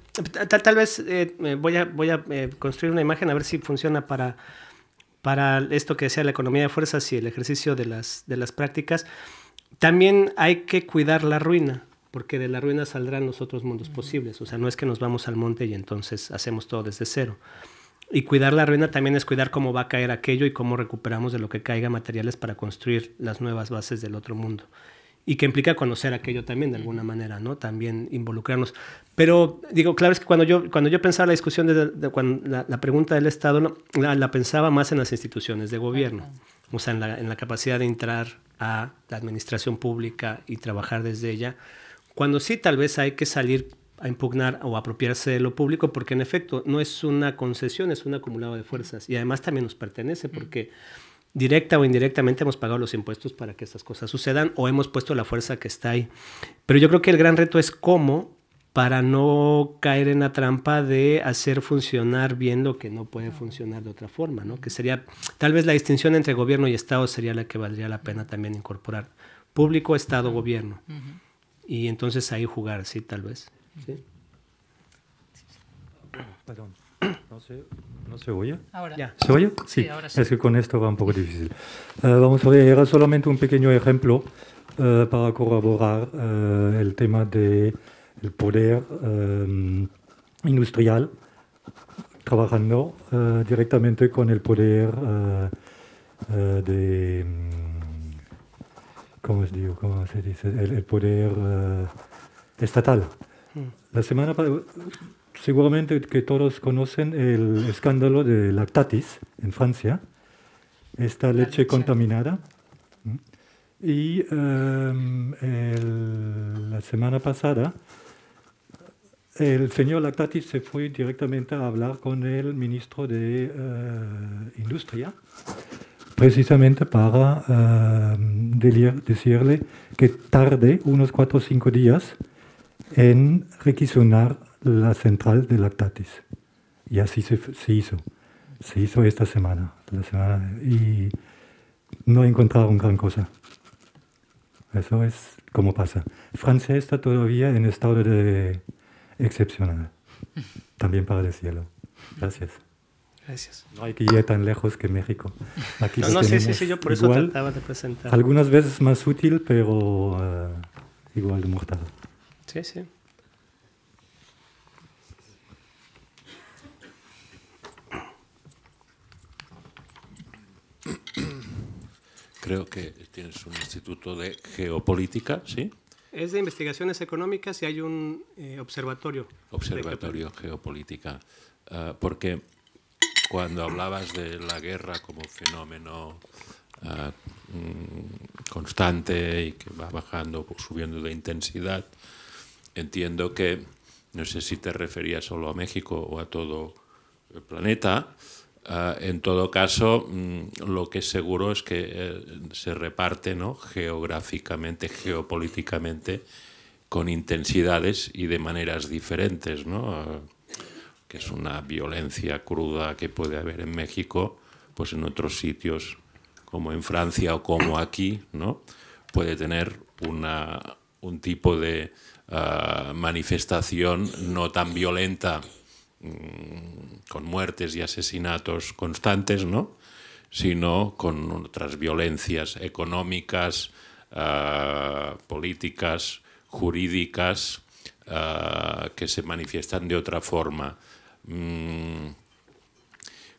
tal, vez eh, voy a, eh, construir una imagen a ver si funciona para, esto que decía la economía de fuerzas y el ejercicio de las, prácticas. También hay que cuidar la ruina, porque de la ruina saldrán los otros mundos posibles. O sea, no es que nos vamos al monte y entonces hacemos todo desde cero. Y cuidar la ruina también es cuidar cómo va a caer aquello y cómo recuperamos de lo que caiga materiales para construir las nuevas bases del otro mundo y que implica conocer aquello también de alguna manera, ¿no? También involucrarnos. Pero digo, claro, es que cuando yo, cuando yo pensaba la discusión de, cuando la, pregunta del Estado, la, pensaba más en las instituciones de gobierno, o sea, en la, capacidad de entrar a la administración pública y trabajar desde ella, cuando sí tal vez hay que salir a impugnar o apropiarse de lo público, porque en efecto no es una concesión, es un acumulado de fuerzas y además también nos pertenece, porque directa o indirectamente hemos pagado los impuestos para que estas cosas sucedan o hemos puesto la fuerza que está ahí. Pero yo creo que el gran reto es cómo para no caer en la trampa de hacer funcionar bien lo que no puede funcionar de otra forma, ¿no? Que sería, tal vez la distinción entre gobierno y Estado sería la que valdría la pena también incorporar. Público, Estado, gobierno. Y entonces ahí jugar, sí, tal vez. Perdón, no sé, ¿No se oye? ¿Se oye? Sí. ahora sí. Es que con esto va un poco difícil. Eh, vamos a ver, era solamente un pequeño ejemplo eh, para corroborar eh, el tema del poder industrial trabajando directamente con el poder de... Mm, ¿Cómo, se digo? ¿Cómo se dice? El, el poder estatal. Mm. La semana pasada seguramente que todos conocen el escándalo de Lactatis en Francia, esta leche, contaminada. Y em, la semana pasada, el señor Lactatis se fue directamente a hablar con el ministro de eh, Industria, precisamente para em, decirle que tarde unos cuatro o cinco días en requisionar la central de lactatis. Y así se, hizo. Se hizo esta semana, y no encontraron gran cosa. Eso es como pasa. Francia está todavía en estado de excepcional, también para el cielo. Gracias. Gracias. No hay que ir tan lejos que México. Aquí no, no, yo por eso trataba de presentar. Algunas veces más útil, pero eh, igual de mortal. Sí, sí. creo que tienes un instituto de geopolítica, ¿sí? Es de investigaciones económicas y hay un eh, observatorio. Observatorio geopolítica. Ah, porque cuando hablabas de la guerra como fenómeno ah, mm, constante y que va bajando o pues, subiendo de intensidad, entiendo que, no sé si te referías solo a México o a todo el planeta, Ah, en todo caso, mm, lo que es seguro es que eh, se reparte ¿no? geográficamente, geopolíticamente, con intensidades y de maneras diferentes, ¿no? Ah, que es una violencia cruda que puede haber en México, pues en otros sitios, como en Francia o como aquí, ¿no? puede tener una, un tipo de ah, manifestación no tan violenta con muertes y asesinatos constantes, ¿no? sino con otras violencias económicas, ah, políticas, jurídicas, ah, que se manifiestan de otra forma. Mm,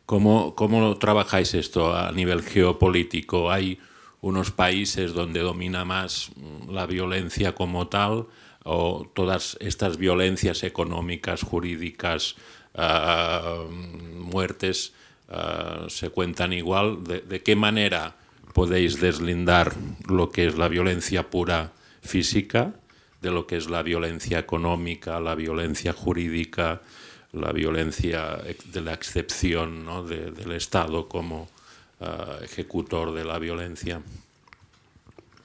¿Cómo, ¿Cómo trabajáis esto a nivel geopolítico? ¿Hay unos países donde domina más mm, la violencia como tal? o todas estas violencias económicas, jurídicas, Ah, ah, muertes ah, se cuentan igual. De, qué manera podéis deslindar lo que es la violencia pura física de lo que es la violencia económica, la violencia jurídica, la violencia de la excepción del Estado como ejecutor de la violencia?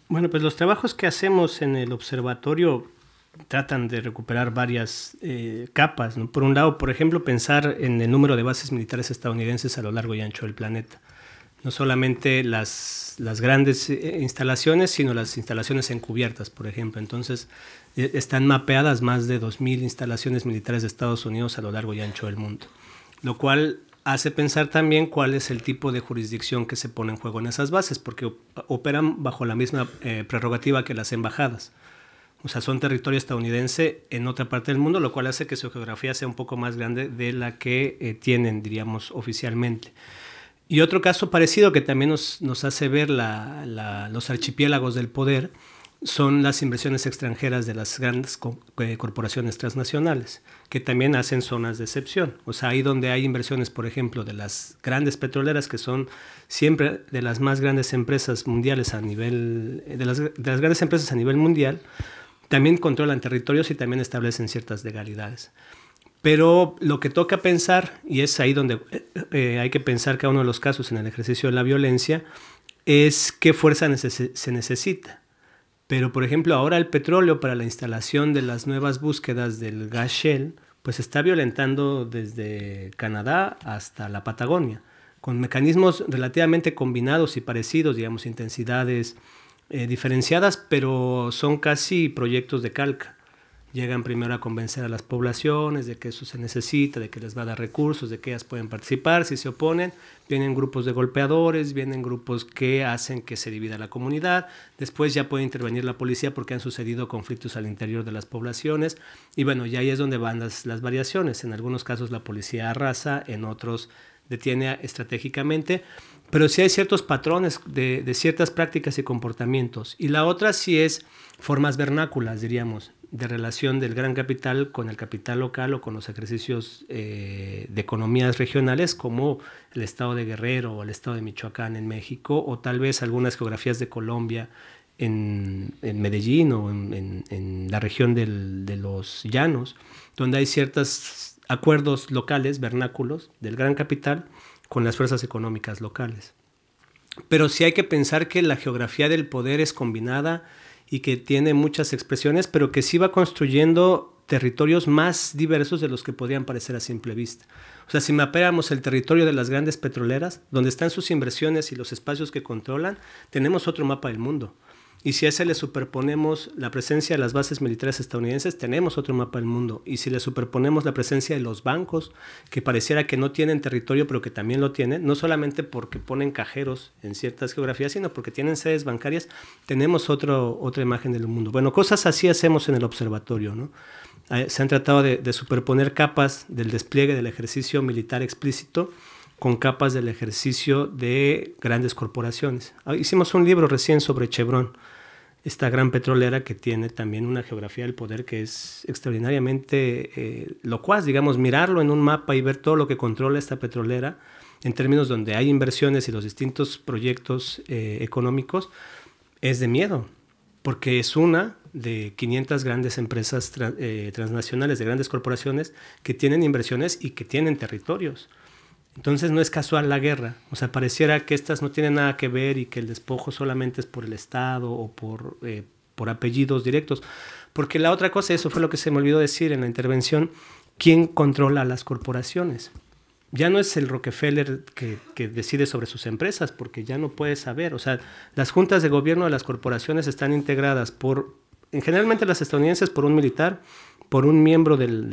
Bueno, pues los trabajos que hacemos en el observatorio tratan de recuperar varias eh, capas. Por un lado, por ejemplo, pensar en el número de bases militares estadounidenses a lo largo y ancho del planeta. No solamente las, grandes eh, instalaciones, sino las instalaciones encubiertas, por ejemplo. Entonces, e, están mapeadas más de 2.000 instalaciones militares de Estados Unidos a lo largo y ancho del mundo. Lo cual hace pensar también cuál es el tipo de jurisdicción que se pone en juego en esas bases, porque operan bajo la misma eh, prerrogativa que las embajadas. O sea, son territorio estadounidense en otra parte del mundo, lo cual hace que su geografía sea un poco más grande de la que eh, tienen, diríamos, oficialmente. Y otro caso parecido que también nos, hace ver los archipiélagos del poder son las inversiones extranjeras de las grandes eh, corporaciones transnacionales, que también hacen zonas de excepción. O sea, ahí donde hay inversiones, por ejemplo, de las grandes petroleras, que son siempre de las más grandes empresas mundiales a nivel, grandes empresas a nivel mundial, también controlan territorios y también establecen ciertas legalidades. Pero lo que toca pensar, y es ahí donde eh, eh, hay que pensar cada uno de los casos en el ejercicio de la violencia, es qué fuerza se necesita. Pero, por ejemplo, ahora el petróleo para la instalación de las nuevas búsquedas del gas shell, pues está violentando desde Canadá hasta la Patagonia, con mecanismos relativamente combinados y parecidos, digamos, intensidades, eh, diferenciadas, pero son casi proyectos de calca. Llegan primero a convencer a las poblaciones de que eso se necesita, de que les va a dar recursos, de que ellas pueden participar, si se oponen. Vienen grupos de golpeadores, vienen grupos que hacen que se divida la comunidad. Después ya puede intervenir la policía porque han sucedido conflictos al interior de las poblaciones. Y bueno, ya ahí es donde van las, las variaciones. En algunos casos la policía arrasa, en otros detiene estratégicamente pero sí hay ciertos patrones de, ciertas prácticas y comportamientos. Y la otra sí es formas vernáculas, diríamos, de relación del gran capital con el capital local o con los ejercicios eh, de economías regionales como el estado de Guerrero o el estado de Michoacán en México o tal vez algunas geografías de Colombia en, Medellín o en, la región de los llanos, donde hay ciertos acuerdos locales, vernáculos, del gran capital, con las fuerzas económicas locales. Pero sí hay que pensar que la geografía del poder es combinada y que tiene muchas expresiones, pero que sí va construyendo territorios más diversos de los que podrían parecer a simple vista. O sea, si mapeamos el territorio de las grandes petroleras, donde están sus inversiones y los espacios que controlan, tenemos otro mapa del mundo. Y si a ese le superponemos la presencia de las bases militares estadounidenses, tenemos otro mapa del mundo. Y si le superponemos la presencia de los bancos, que pareciera que no tienen territorio, pero que también lo tienen, no solamente porque ponen cajeros en ciertas geografías, sino porque tienen sedes bancarias, tenemos otra imagen del mundo. Bueno, cosas así hacemos en el observatorio, ¿no? Eh, se han tratado de superponer capas del despliegue del ejercicio militar explícito con capas del ejercicio de grandes corporaciones. Ah, hicimos un libro recién sobre Chevron, esta gran petrolera que tiene también una geografía del poder que es extraordinariamente eh, locuaz, digamos, mirarlo en un mapa y ver todo lo que controla esta petrolera en términos donde hay inversiones y los distintos proyectos eh, económicos, es de miedo, porque es una de 500 grandes empresas eh, transnacionales, de grandes corporaciones que tienen inversiones y que tienen territorios. Entonces no es casual la guerra. O sea, pareciera que estas no tienen nada que ver y que el despojo solamente es por el Estado o por, eh, por apellidos directos. Porque la otra cosa, eso fue lo que se me olvidó decir en la intervención, ¿quién controla las corporaciones? Ya no es el Rockefeller que, que decide sobre sus empresas, porque ya no puede saber. O sea, las juntas de gobierno de las corporaciones están integradas por, generalmente las estadounidenses, por un militar, por un miembro del,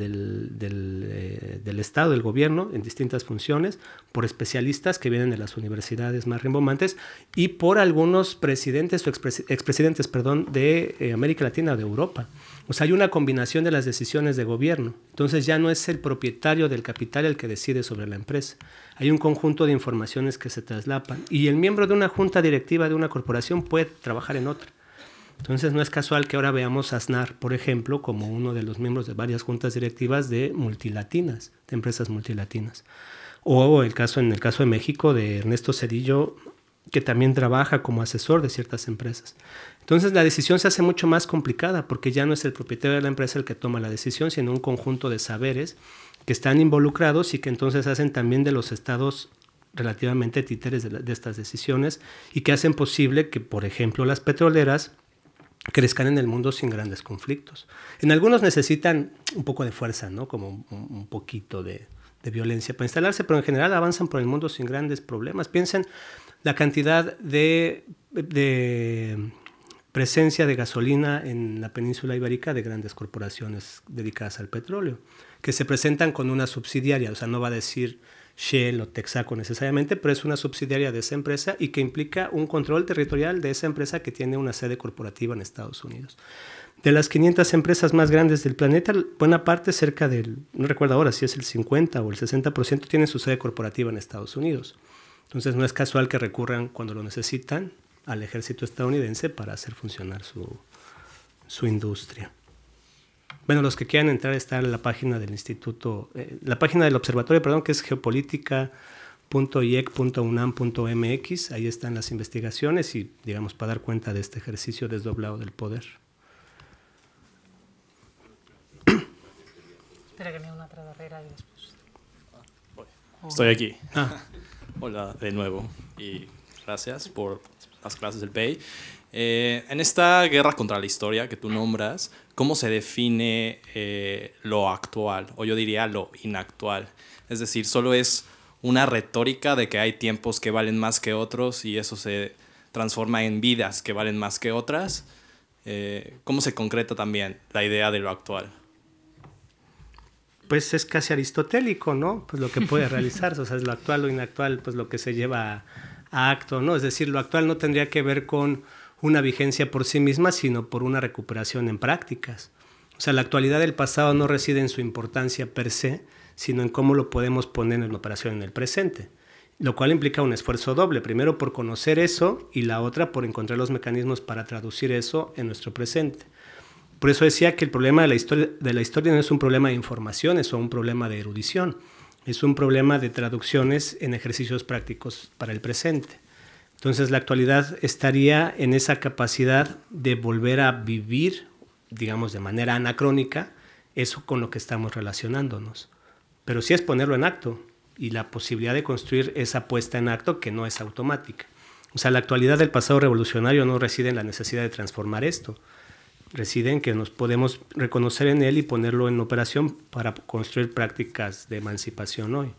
eh, del, Estado, del gobierno, en distintas funciones, por especialistas que vienen de las universidades más rimbomantes y por algunos presidentes o expresidentes perdón, de eh, América Latina o de Europa. O sea, hay una combinación de las decisiones de gobierno. Entonces ya no es el propietario del capital el que decide sobre la empresa. Hay un conjunto de informaciones que se traslapan y el miembro de una junta directiva de una corporación puede trabajar en otra. Entonces no es casual que ahora veamos a Aznar, por ejemplo, como uno de los miembros de varias juntas directivas de multilatinas, de empresas multilatinas. O el caso, en el caso de México, de Ernesto Cedillo, que también trabaja como asesor de ciertas empresas. Entonces la decisión se hace mucho más complicada porque ya no es el propietario de la empresa el que toma la decisión, sino un conjunto de saberes que están involucrados y que entonces hacen también de los estados relativamente títeres de estas decisiones y que hacen posible que, por ejemplo, las petroleras crezcan en el mundo sin grandes conflictos. En algunos necesitan un poco de fuerza, ¿no? como un, poquito de, violencia para instalarse, pero en general avanzan por el mundo sin grandes problemas. Piensen la cantidad de, de presencia de gasolina en la península ibérica de grandes corporaciones dedicadas al petróleo, que se presentan con una subsidiaria, o sea, no va a decir Shell o Texaco necesariamente, pero es una subsidiaria de esa empresa y que implica un control territorial de esa empresa que tiene una sede corporativa en Estados Unidos. De las 500 empresas más grandes del planeta, buena parte, cerca del, no recuerdo ahora si es el 50 o el 60%, tienen su sede corporativa en Estados Unidos. Entonces no es casual que recurran cuando lo necesitan al ejército estadounidense para hacer funcionar su, su industria. Bueno, los que quieran entrar están en la página del instituto, eh, la página del observatorio, perdón, que es geopolítica.iec.unam.mx. Ahí están las investigaciones y, digamos, para dar cuenta de este ejercicio desdoblado del poder. Espera que me una otra barrera y después. Ah, Estoy aquí. Ah. Hola de nuevo y gracias por las clases del PEI. Eh, en esta guerra contra la historia que tú nombras, ¿cómo se define eh, lo actual? O yo diría lo inactual. Es decir, solo es una retórica de que hay tiempos que valen más que otros y eso se transforma en vidas que valen más que otras. Eh, ¿Cómo se concreta también la idea de lo actual? Pues es casi aristotélico, ¿no? Pues lo que puede realizarse, o sea, es lo actual, o inactual, pues lo que se lleva a acto, ¿no? Es decir, lo actual no tendría que ver con una vigencia por sí misma, sino por una recuperación en prácticas. O sea, la actualidad del pasado no reside en su importancia per se, sino en cómo lo podemos poner en operación en el presente, lo cual implica un esfuerzo doble, primero por conocer eso y la otra por encontrar los mecanismos para traducir eso en nuestro presente. Por eso decía que el problema de la historia, de la historia no es un problema de informaciones o un problema de erudición, es un problema de traducciones en ejercicios prácticos para el presente. Entonces la actualidad estaría en esa capacidad de volver a vivir, digamos, de manera anacrónica, eso con lo que estamos relacionándonos. Pero sí es ponerlo en acto y la posibilidad de construir esa puesta en acto que no es automática. O sea, la actualidad del pasado revolucionario no reside en la necesidad de transformar esto, reside en que nos podemos reconocer en él y ponerlo en operación para construir prácticas de emancipación hoy.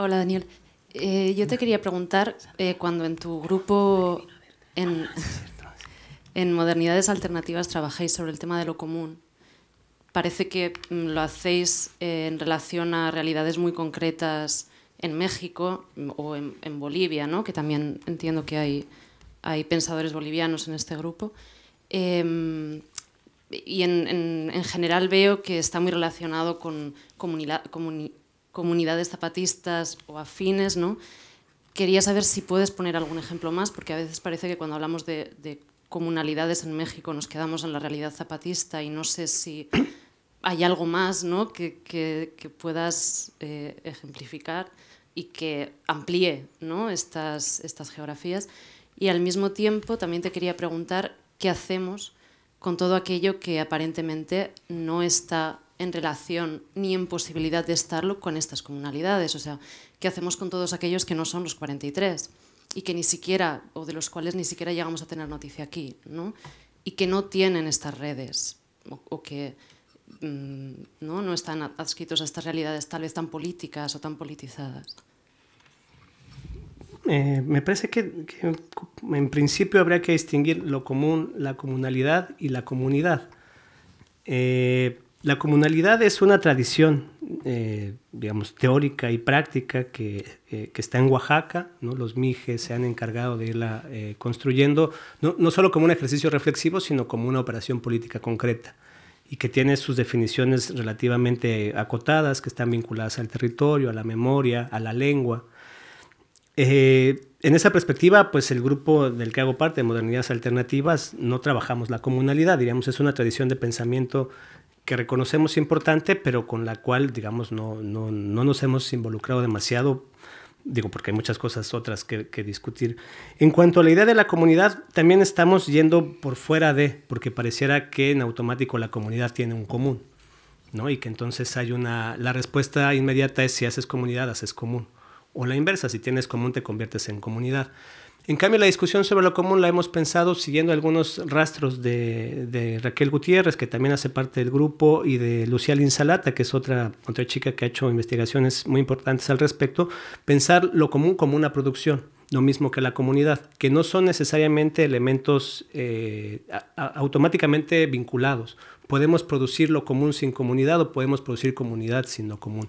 Hola, Daniel. Eh, yo te quería preguntar, eh, cuando en tu grupo en, Modernidades Alternativas trabajáis sobre el tema de lo común, parece que mm, lo hacéis eh, en relación a realidades muy concretas en México mm, o en, Bolivia, ¿no? que también entiendo que hay, hay pensadores bolivianos en este grupo. Em, y en, general veo que está muy relacionado con comunidad comunidades zapatistas o afines, ¿no? Quería saber si puedes poner algún ejemplo más, porque a veces parece que cuando hablamos de, comunalidades en México nos quedamos en la realidad zapatista y no sé si hay algo más ¿no? que, puedas eh, ejemplificar y que amplíe ¿no? estas geografías. Y al mismo tiempo también te quería preguntar qué hacemos con todo aquello que aparentemente no está en relación ni en posibilidad de estarlo con estas comunalidades. O sea, ¿qué hacemos con todos aquellos que no son los 43 y que ni siquiera, o de los cuales ni siquiera llegamos a tener noticia aquí, ¿no? y que no tienen estas redes o, que mm, ¿no? no están adscritos a estas realidades tal vez tan políticas o tan politizadas? Eh, me parece que, en principio habría que distinguir lo común, la comunalidad y la comunidad. Eh, la comunalidad es una tradición, eh, digamos, teórica y práctica eh, que, está en Oaxaca, ¿no? Los mijes se han encargado de irla eh, construyendo, no, solo como un ejercicio reflexivo, sino como una operación política concreta y que tiene sus definiciones relativamente acotadas, que están vinculadas al territorio, a la memoria, a la lengua. en esa perspectiva, pues el grupo del que hago parte, de Modernidades Alternativas, no trabajamos la comunalidad, diríamos, es una tradición de pensamiento que reconocemos importante, pero con la cual, digamos, no, no, no nos hemos involucrado demasiado, digo, porque hay muchas cosas otras que, discutir. En cuanto a la idea de la comunidad, también estamos yendo por fuera de, porque pareciera que en automático la comunidad tiene un común, ¿no? Y que entonces hay una, la respuesta inmediata es si haces comunidad, haces común. O la inversa, si tienes común te conviertes en comunidad. En cambio, la discusión sobre lo común la hemos pensado siguiendo algunos rastros de, Raquel Gutiérrez, que también hace parte del grupo, y de Lucía Linsalata, que es otra, otra chica que ha hecho investigaciones muy importantes al respecto, pensar lo común como una producción lo mismo que la comunidad, que no son necesariamente elementos eh, automáticamente vinculados. Podemos producir lo común sin comunidad o podemos producir comunidad sin lo común.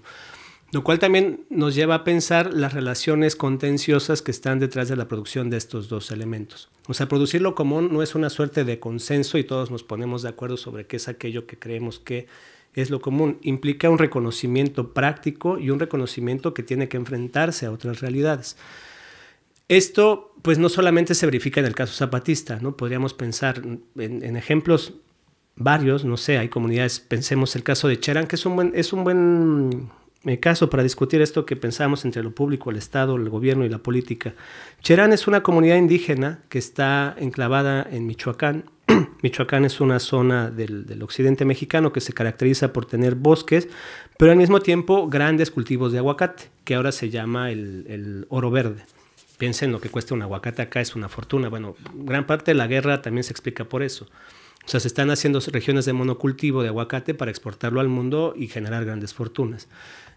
Lo cual también nos lleva a pensar las relaciones contenciosas que están detrás de la producción de estos dos elementos. O sea, producir lo común no es una suerte de consenso y todos nos ponemos de acuerdo sobre qué es aquello que creemos que es lo común. Implica un reconocimiento práctico y un reconocimiento que tiene que enfrentarse a otras realidades. Esto, pues, no solamente se verifica en el caso zapatista, ¿no? Podríamos pensar en, ejemplos varios, no sé, hay comunidades, pensemos el caso de Cherán, que es es un buen me eh, caso para discutir esto que pensamos entre lo público, el Estado, el gobierno y la política. Cherán es una comunidad indígena que está enclavada en Michoacán. Michoacán es una zona del, occidente mexicano que se caracteriza por tener bosques, pero al mismo tiempo grandes cultivos de aguacate, que ahora se llama el, el oro verde. Piensen lo que cuesta un aguacate acá, es una fortuna. Bueno, gran parte de la guerra también se explica por eso. O sea, se están haciendo regiones de monocultivo de aguacate para exportarlo al mundo y generar grandes fortunas.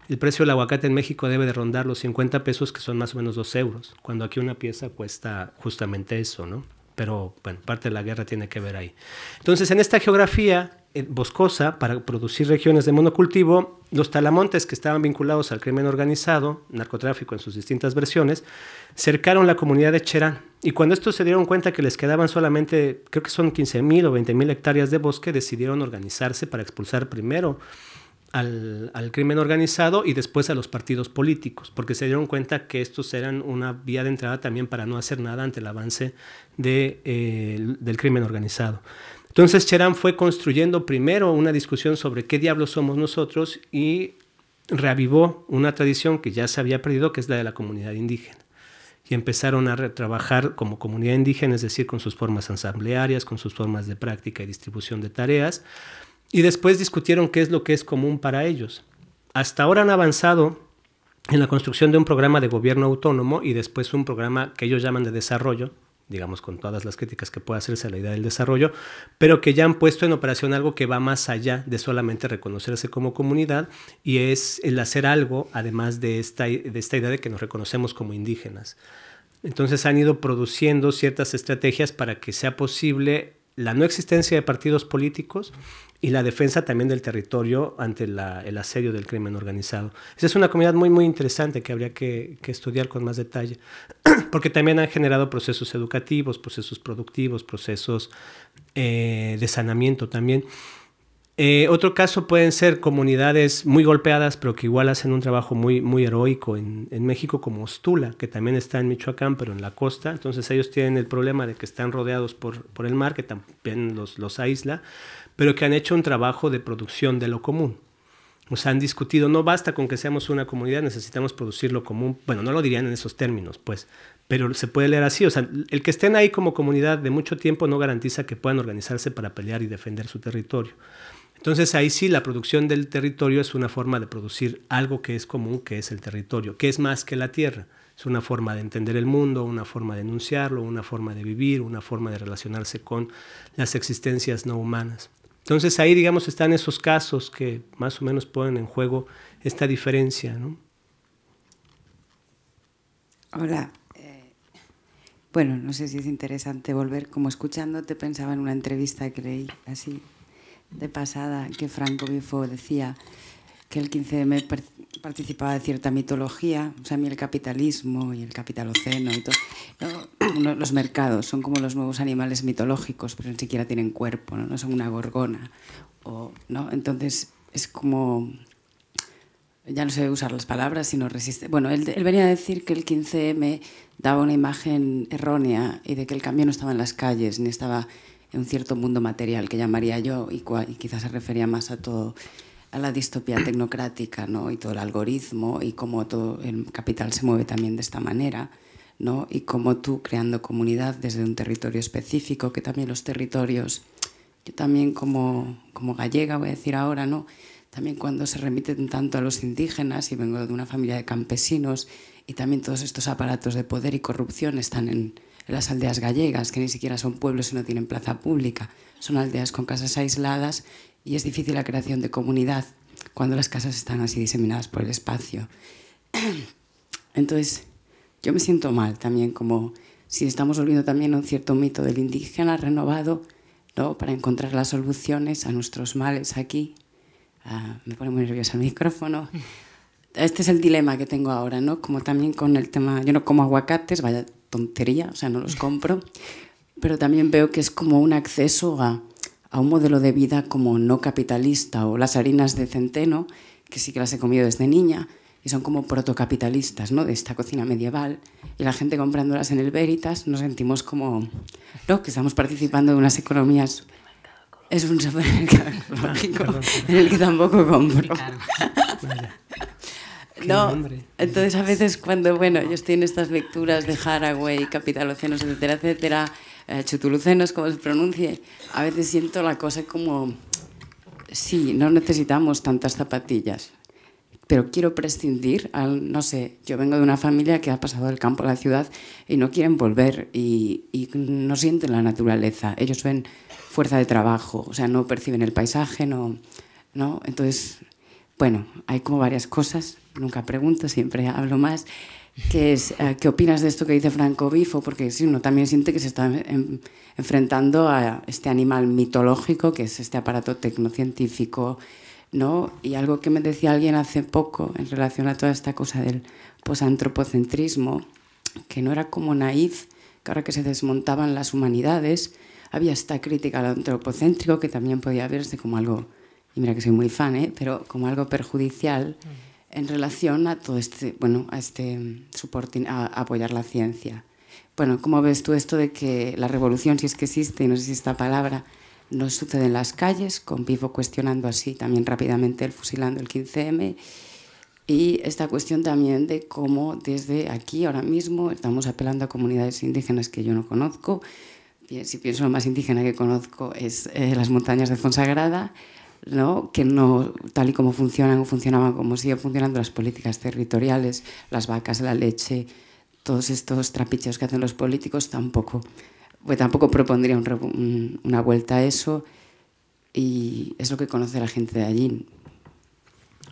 El precio del aguacate en México debe de rondar los 50 pesos, que son más o menos 2 euros, cuando aquí una pieza cuesta justamente eso, ¿no? Pero, bueno, parte de la guerra tiene que ver ahí. Entonces, en esta geografía eh, boscosa para producir regiones de monocultivo, los talamontes que estaban vinculados al crimen organizado, narcotráfico en sus distintas versiones, cercaron la comunidad de Cherán. Y cuando estos se dieron cuenta que les quedaban solamente, creo que son 15.000 o 20.000 hectáreas de bosque, decidieron organizarse para expulsar primero al, crimen organizado y después a los partidos políticos, porque se dieron cuenta que estos eran una vía de entrada también para no hacer nada ante el avance de, eh, del crimen organizado. Entonces Cherán fue construyendo primero una discusión sobre qué diablos somos nosotros y reavivó una tradición que ya se había perdido, que es la de la comunidad indígena. Y empezaron a trabajar como comunidad indígena, es decir, con sus formas asamblearias, con sus formas de práctica y distribución de tareas y después discutieron qué es lo que es común para ellos. Hasta ahora han avanzado en la construcción de un programa de gobierno autónomo y después un programa que ellos llaman de desarrollo, digamos con todas las críticas que pueda hacerse a la idea del desarrollo, pero que ya han puesto en operación algo que va más allá de solamente reconocerse como comunidad y es el hacer algo además de esta, de esta idea de que nos reconocemos como indígenas. Entonces han ido produciendo ciertas estrategias para que sea posible la no existencia de partidos políticos y la defensa también del territorio ante el asedio del crimen organizado. Esa es una comunidad muy, muy interesante que habría que, estudiar con más detalle, porque también han generado procesos educativos, procesos productivos, procesos eh, de sanamiento también. Eh, otro caso pueden ser comunidades muy golpeadas, pero que igual hacen un trabajo muy, muy heroico en, en, México, como Ostula, que también está en Michoacán, pero en la costa. Entonces ellos tienen el problema de que están rodeados por, por el mar, que también los, los aísla, pero que han hecho un trabajo de producción de lo común. O sea, han discutido, no basta con que seamos una comunidad, necesitamos producir lo común. Bueno, no lo dirían en esos términos, pues, pero se puede leer así. O sea, el que estén ahí como comunidad de mucho tiempo no garantiza que puedan organizarse para pelear y defender su territorio. Entonces ahí sí la producción del territorio es una forma de producir algo que es común, que es el territorio, que es más que la tierra. Es una forma de entender el mundo, una forma de enunciarlo, una forma de vivir, una forma de relacionarse con las existencias no humanas. Entonces ahí, digamos, están esos casos que más o menos ponen en juego esta diferencia. ¿no? Hola. Eh, bueno, no sé si es interesante volver. Como escuchándote pensaba en una entrevista que leí así de pasada que Franco Bifo decía que el 15M participaba de cierta mitología, o sea, a el capitalismo y el capitaloceno y los mercados son como los nuevos animales mitológicos, pero ni siquiera tienen cuerpo, no, son una gorgona. O, ¿no? Entonces es como. Ya no sé usar las palabras, sino resiste. Bueno, él venía a decir que el 15M daba una imagen errónea y de que el cambio no estaba en las calles, ni estaba un cierto mundo material que llamaría yo y, quizás se refería más a todo a la distopía tecnocrática ¿no? y todo el algoritmo y cómo todo el capital se mueve también de esta manera ¿no? y cómo tú creando comunidad desde un territorio específico, que también los territorios, yo también como, como gallega voy a decir ahora, ¿no? también cuando se remiten tanto a los indígenas y vengo de una familia de campesinos y también todos estos aparatos de poder y corrupción están en, las aldeas gallegas, que ni siquiera son pueblos y no tienen plaza pública. Son aldeas con casas aisladas y es difícil la creación de comunidad cuando las casas están así diseminadas por el espacio. Entonces, yo me siento mal también, como si estamos volviendo también a un cierto mito del indígena renovado, ¿no? Para encontrar las soluciones a nuestros males aquí. Ah, me pone muy nerviosa el micrófono. Este es el dilema que tengo ahora, ¿no? Como también con el tema, yo no como aguacates, vaya tontería, o sea, no los compro, pero también veo que es como un acceso a, a un modelo de vida como no capitalista o las harinas de centeno, que sí que las he comido desde niña, y son como protocapitalistas, ¿no? De esta cocina medieval. Y la gente comprándolas en el Veritas nos sentimos como, ¿no? Que estamos participando de unas economías. Es un supermercado en el que tampoco compro. Pues no, entonces a veces cuando, bueno, yo estoy en estas lecturas de Haraway, Capital Oceanos, etcétera, etcétera, eh, Chutulucenos, como se pronuncie, a veces siento la cosa como, sí, no necesitamos tantas zapatillas, pero quiero prescindir, al, no sé, yo vengo de una familia que ha pasado del campo a la ciudad y no quieren volver y, no sienten la naturaleza, ellos ven fuerza de trabajo, o sea, no perciben el paisaje, no, ¿no? Entonces, bueno, hay como varias cosas nunca pregunto, siempre hablo más, que es, eh, ¿qué opinas de esto que dice Franco Bifo? Porque si uno también siente que se está enfrentando a este animal mitológico, que es este aparato tecnocientífico, ¿no? Y algo que me decía alguien hace poco en relación a toda esta cosa del posantropocentrismo, que no era como naíz, que ahora que se desmontaban las humanidades, había esta crítica al antropocéntrico que también podía verse como algo, y mira que soy muy fan, ¿eh? pero como algo perjudicial. Mm en relación a todo este, bueno, a este a apoyar la ciencia. Bueno, ¿cómo ves tú esto de que la revolución, si es que existe, y no sé si esta palabra, no sucede en las calles, con vivo cuestionando así también rápidamente el fusilando el 15M, y esta cuestión también de cómo desde aquí ahora mismo estamos apelando a comunidades indígenas que yo no conozco, si pienso lo más indígena que conozco es eh, las montañas de Fonsagrada, que no, tal y como funcionan o funcionaban, como siguen funcionando las políticas territoriales, las vacas, la leche, todos estos trapicheos que hacen los políticos, tampoco, pues tampoco propondría una vuelta a eso y es lo que conoce la gente de allí.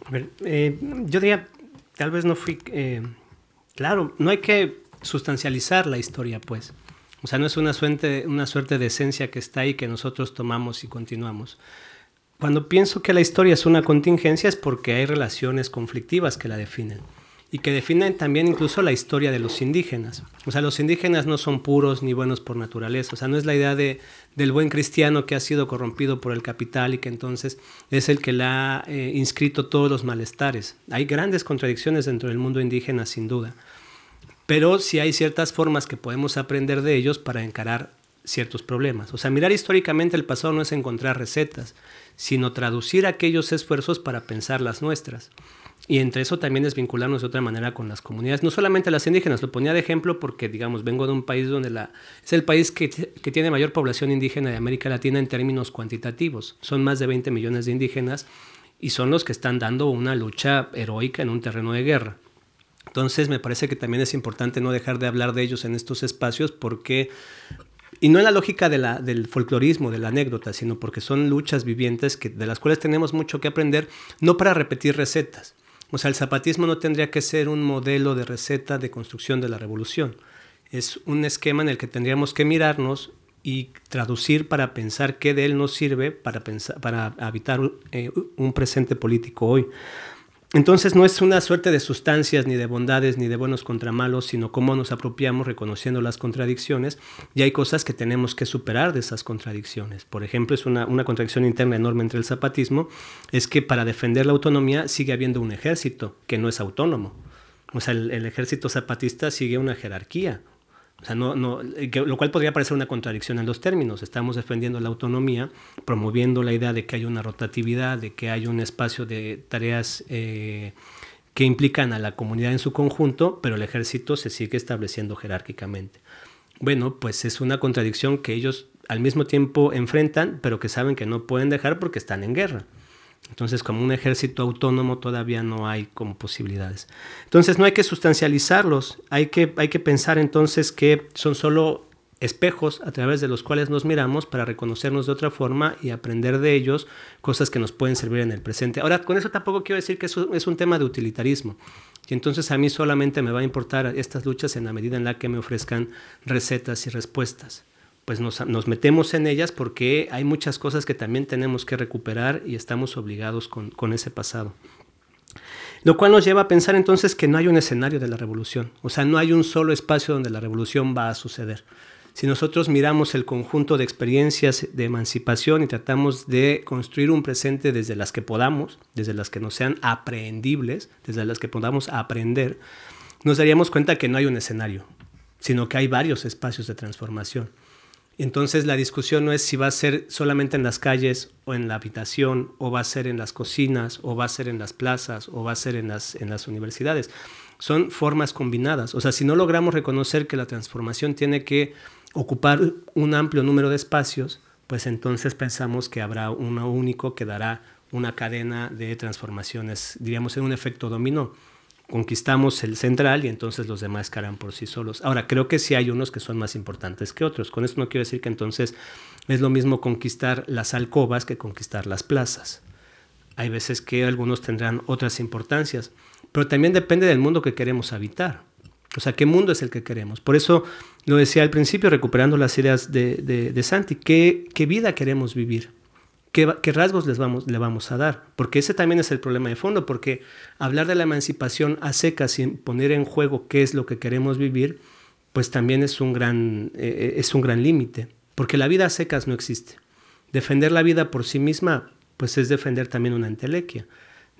A eh, yo diría, tal vez no fui... Eh, claro, no hay que sustancializar la historia, pues. O sea, no es una suerte, una suerte de esencia que está ahí que nosotros tomamos y continuamos. Cuando pienso que la historia es una contingencia es porque hay relaciones conflictivas que la definen y que definen también incluso la historia de los indígenas. O sea, los indígenas no son puros ni buenos por naturaleza. O sea, no es la idea de, del buen cristiano que ha sido corrompido por el capital y que entonces es el que le ha eh, inscrito todos los malestares. Hay grandes contradicciones dentro del mundo indígena, sin duda. Pero sí hay ciertas formas que podemos aprender de ellos para encarar ciertos problemas. O sea, mirar históricamente el pasado no es encontrar recetas, sino traducir aquellos esfuerzos para pensar las nuestras. Y entre eso también es vincularnos de otra manera con las comunidades, no solamente las indígenas, lo ponía de ejemplo porque, digamos, vengo de un país donde la, es el país que, que tiene mayor población indígena de América Latina en términos cuantitativos, son más de 20 millones de indígenas y son los que están dando una lucha heroica en un terreno de guerra. Entonces me parece que también es importante no dejar de hablar de ellos en estos espacios porque y no en la lógica del folclorismo, de la anécdota, sino porque son luchas vivientes que, de las cuales tenemos mucho que aprender, no para repetir recetas. O sea, el zapatismo no tendría que ser un modelo de receta de construcción de la revolución. Es un esquema en el que tendríamos que mirarnos y traducir para pensar qué de él nos sirve para, para habitar eh, un presente político hoy. Entonces no es una suerte de sustancias, ni de bondades, ni de buenos contra malos, sino cómo nos apropiamos reconociendo las contradicciones. Y hay cosas que tenemos que superar de esas contradicciones. Por ejemplo, es una, contradicción interna enorme entre el zapatismo, es que para defender la autonomía sigue habiendo un ejército que no es autónomo. O sea, el ejército zapatista sigue una jerarquía. O sea, no, no, eh, lo cual podría parecer una contradicción en los términos. Estamos defendiendo la autonomía, promoviendo la idea de que hay una rotatividad, de que hay un espacio de tareas eh, que implican a la comunidad en su conjunto, pero el ejército se sigue estableciendo jerárquicamente. Bueno, pues es una contradicción que ellos al mismo tiempo enfrentan, pero que saben que no pueden dejar porque están en guerra. Entonces, como un ejército autónomo todavía no hay como posibilidades. Entonces, no hay que sustancializarlos, hay que, pensar entonces que son solo espejos a través de los cuales nos miramos para reconocernos de otra forma y aprender de ellos cosas que nos pueden servir en el presente. Ahora, con eso tampoco quiero decir que es un tema de utilitarismo. Y entonces a mí solamente me va a importar estas luchas en la medida en la que me ofrezcan recetas y respuestas pues nos, metemos en ellas porque hay muchas cosas que también tenemos que recuperar y estamos obligados con, con ese pasado. Lo cual nos lleva a pensar entonces que no hay un escenario de la revolución, o sea, no hay un solo espacio donde la revolución va a suceder. Si nosotros miramos el conjunto de experiencias de emancipación y tratamos de construir un presente desde las que podamos, desde las que nos sean aprehendibles, desde las que podamos aprender, nos daríamos cuenta que no hay un escenario, sino que hay varios espacios de transformación. Entonces la discusión no es si va a ser solamente en las calles o en la habitación, o va a ser en las cocinas, o va a ser en las plazas, o va a ser en las, universidades. Son formas combinadas. O sea, si no logramos reconocer que la transformación tiene que ocupar un amplio número de espacios, pues entonces pensamos que habrá uno único que dará una cadena de transformaciones, diríamos en un efecto dominó conquistamos el central y entonces los demás caerán por sí solos. Ahora, creo que sí hay unos que son más importantes que otros. Con esto no quiero decir que entonces es lo mismo conquistar las alcobas que conquistar las plazas. Hay veces que algunos tendrán otras importancias, pero también depende del mundo que queremos habitar. O sea, ¿qué mundo es el que queremos? Por eso lo decía al principio, recuperando las ideas de, de, Santi, ¿qué vida queremos vivir? ¿qué, rasgos les vamos, le vamos a dar? Porque ese también es el problema de fondo, porque hablar de la emancipación a secas sin poner en juego qué es lo que queremos vivir, pues también es un gran, eh, eh, gran límite, porque la vida a secas no existe. Defender la vida por sí misma, pues es defender también una entelequia.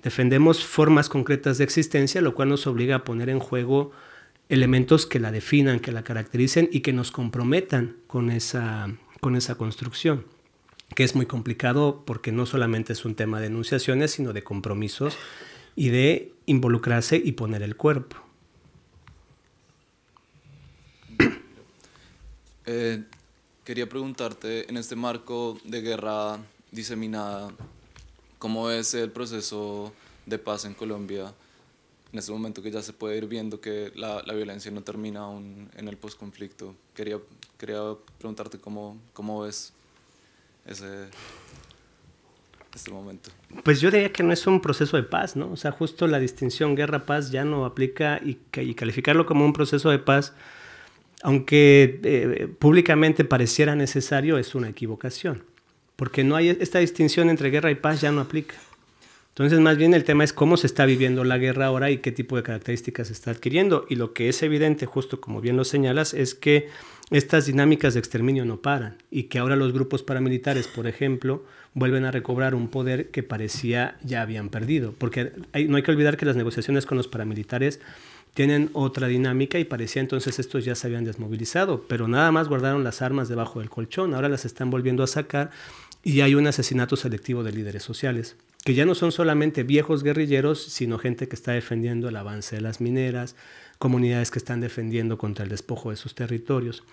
Defendemos formas concretas de existencia, lo cual nos obliga a poner en juego elementos que la definan, que la caractericen y que nos comprometan con esa, con esa construcción que es muy complicado porque no solamente es un tema de enunciaciones, sino de compromisos y de involucrarse y poner el cuerpo. Eh, quería preguntarte, en este marco de guerra diseminada, ¿cómo es el proceso de paz en Colombia? En este momento que ya se puede ir viendo que la, violencia no termina aún en el posconflicto. Quería, quería preguntarte cómo, cómo ves ese, este momento? Pues yo diría que no es un proceso de paz, ¿no? O sea, justo la distinción guerra-paz ya no aplica y, calificarlo como un proceso de paz, aunque eh, públicamente pareciera necesario, es una equivocación. Porque no hay e-, esta distinción entre guerra y paz ya no aplica. Entonces, más bien el tema es cómo se está viviendo la guerra ahora y qué tipo de características se está adquiriendo. Y lo que es evidente, justo como bien lo señalas, es que estas dinámicas de exterminio no paran y que ahora los grupos paramilitares, por ejemplo, vuelven a recobrar un poder que parecía ya habían perdido. Porque no hay que olvidar que las negociaciones con los paramilitares tienen otra dinámica y parecía entonces estos ya se habían desmovilizado, pero nada más guardaron las armas debajo del colchón, ahora las están volviendo a sacar y hay un asesinato selectivo de líderes sociales que ya no son solamente viejos guerrilleros, sino gente que está defendiendo el avance de las mineras, comunidades que están defendiendo contra el despojo de sus territorios.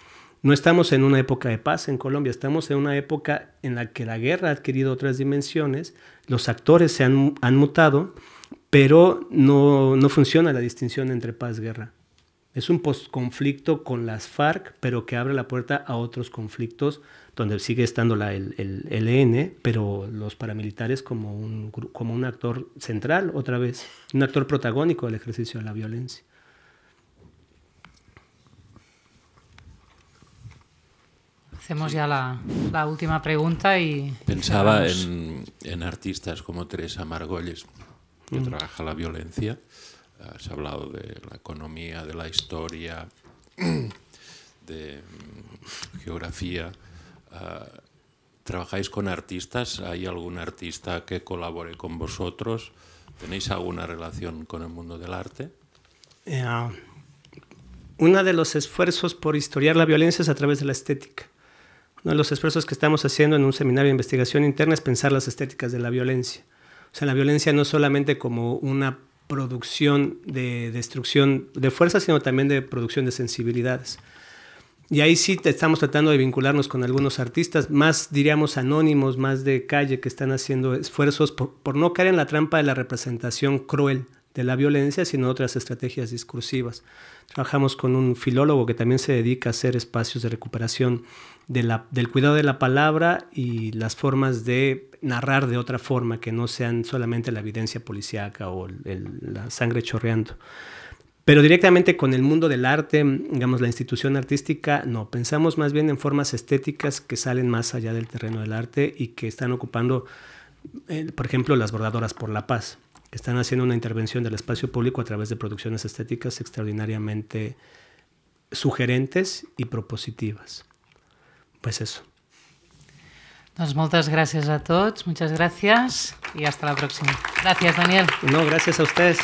No estamos en una época de paz en Colombia, estamos en una época en la que la guerra ha adquirido otras dimensiones, los actores se han, mutado, pero no, no funciona la distinción entre paz-guerra. Es un postconflicto con las FARC, pero que abre la puerta a otros conflictos donde sigue estando el, el, LN, e pero los paramilitares como un, actor central, otra vez, un actor protagónico del ejercicio de la violencia. Hacemos ya la, última pregunta y... Pensaba en, artistas como Teresa Margolles, que mm. trabaja la violencia. Has hablado de la economía, de la historia, de mm, geografía. Ah, ¿Trabajáis con artistas? ¿Hay algún artista que colabore con vosotros? ¿Tenéis alguna relación con el mundo del arte? Eh, ah, uno de los esfuerzos por historiar la violencia es a través de la estética. Uno de los esfuerzos que estamos haciendo en un seminario de investigación interna es pensar las estéticas de la violencia. O sea, la violencia no solamente como una producción de destrucción de fuerza, sino también de producción de sensibilidades. Y ahí sí estamos tratando de vincularnos con algunos artistas, más diríamos anónimos, más de calle, que están haciendo esfuerzos por, no caer en la trampa de la representación cruel de la violencia, sino otras estrategias discursivas. Trabajamos con un filólogo que también se dedica a hacer espacios de recuperación del cuidado de la palabra y las formas de narrar de otra forma, que no sean solamente la evidencia policíaca o la sangre chorreando. Pero directamente con el mundo del arte, digamos, la institución artística, no, pensamos más bien en formas estéticas que salen más allá del terreno del arte y que están ocupando, eh, por ejemplo, las bordadoras por la paz, que están haciendo una intervención del espacio público a través de producciones estéticas extraordinariamente sugerentes y propositivas. Pues eso. Nos muchas gracias a todos, muchas gracias y hasta la próxima. Gracias, Daniel. No, gracias a ustedes.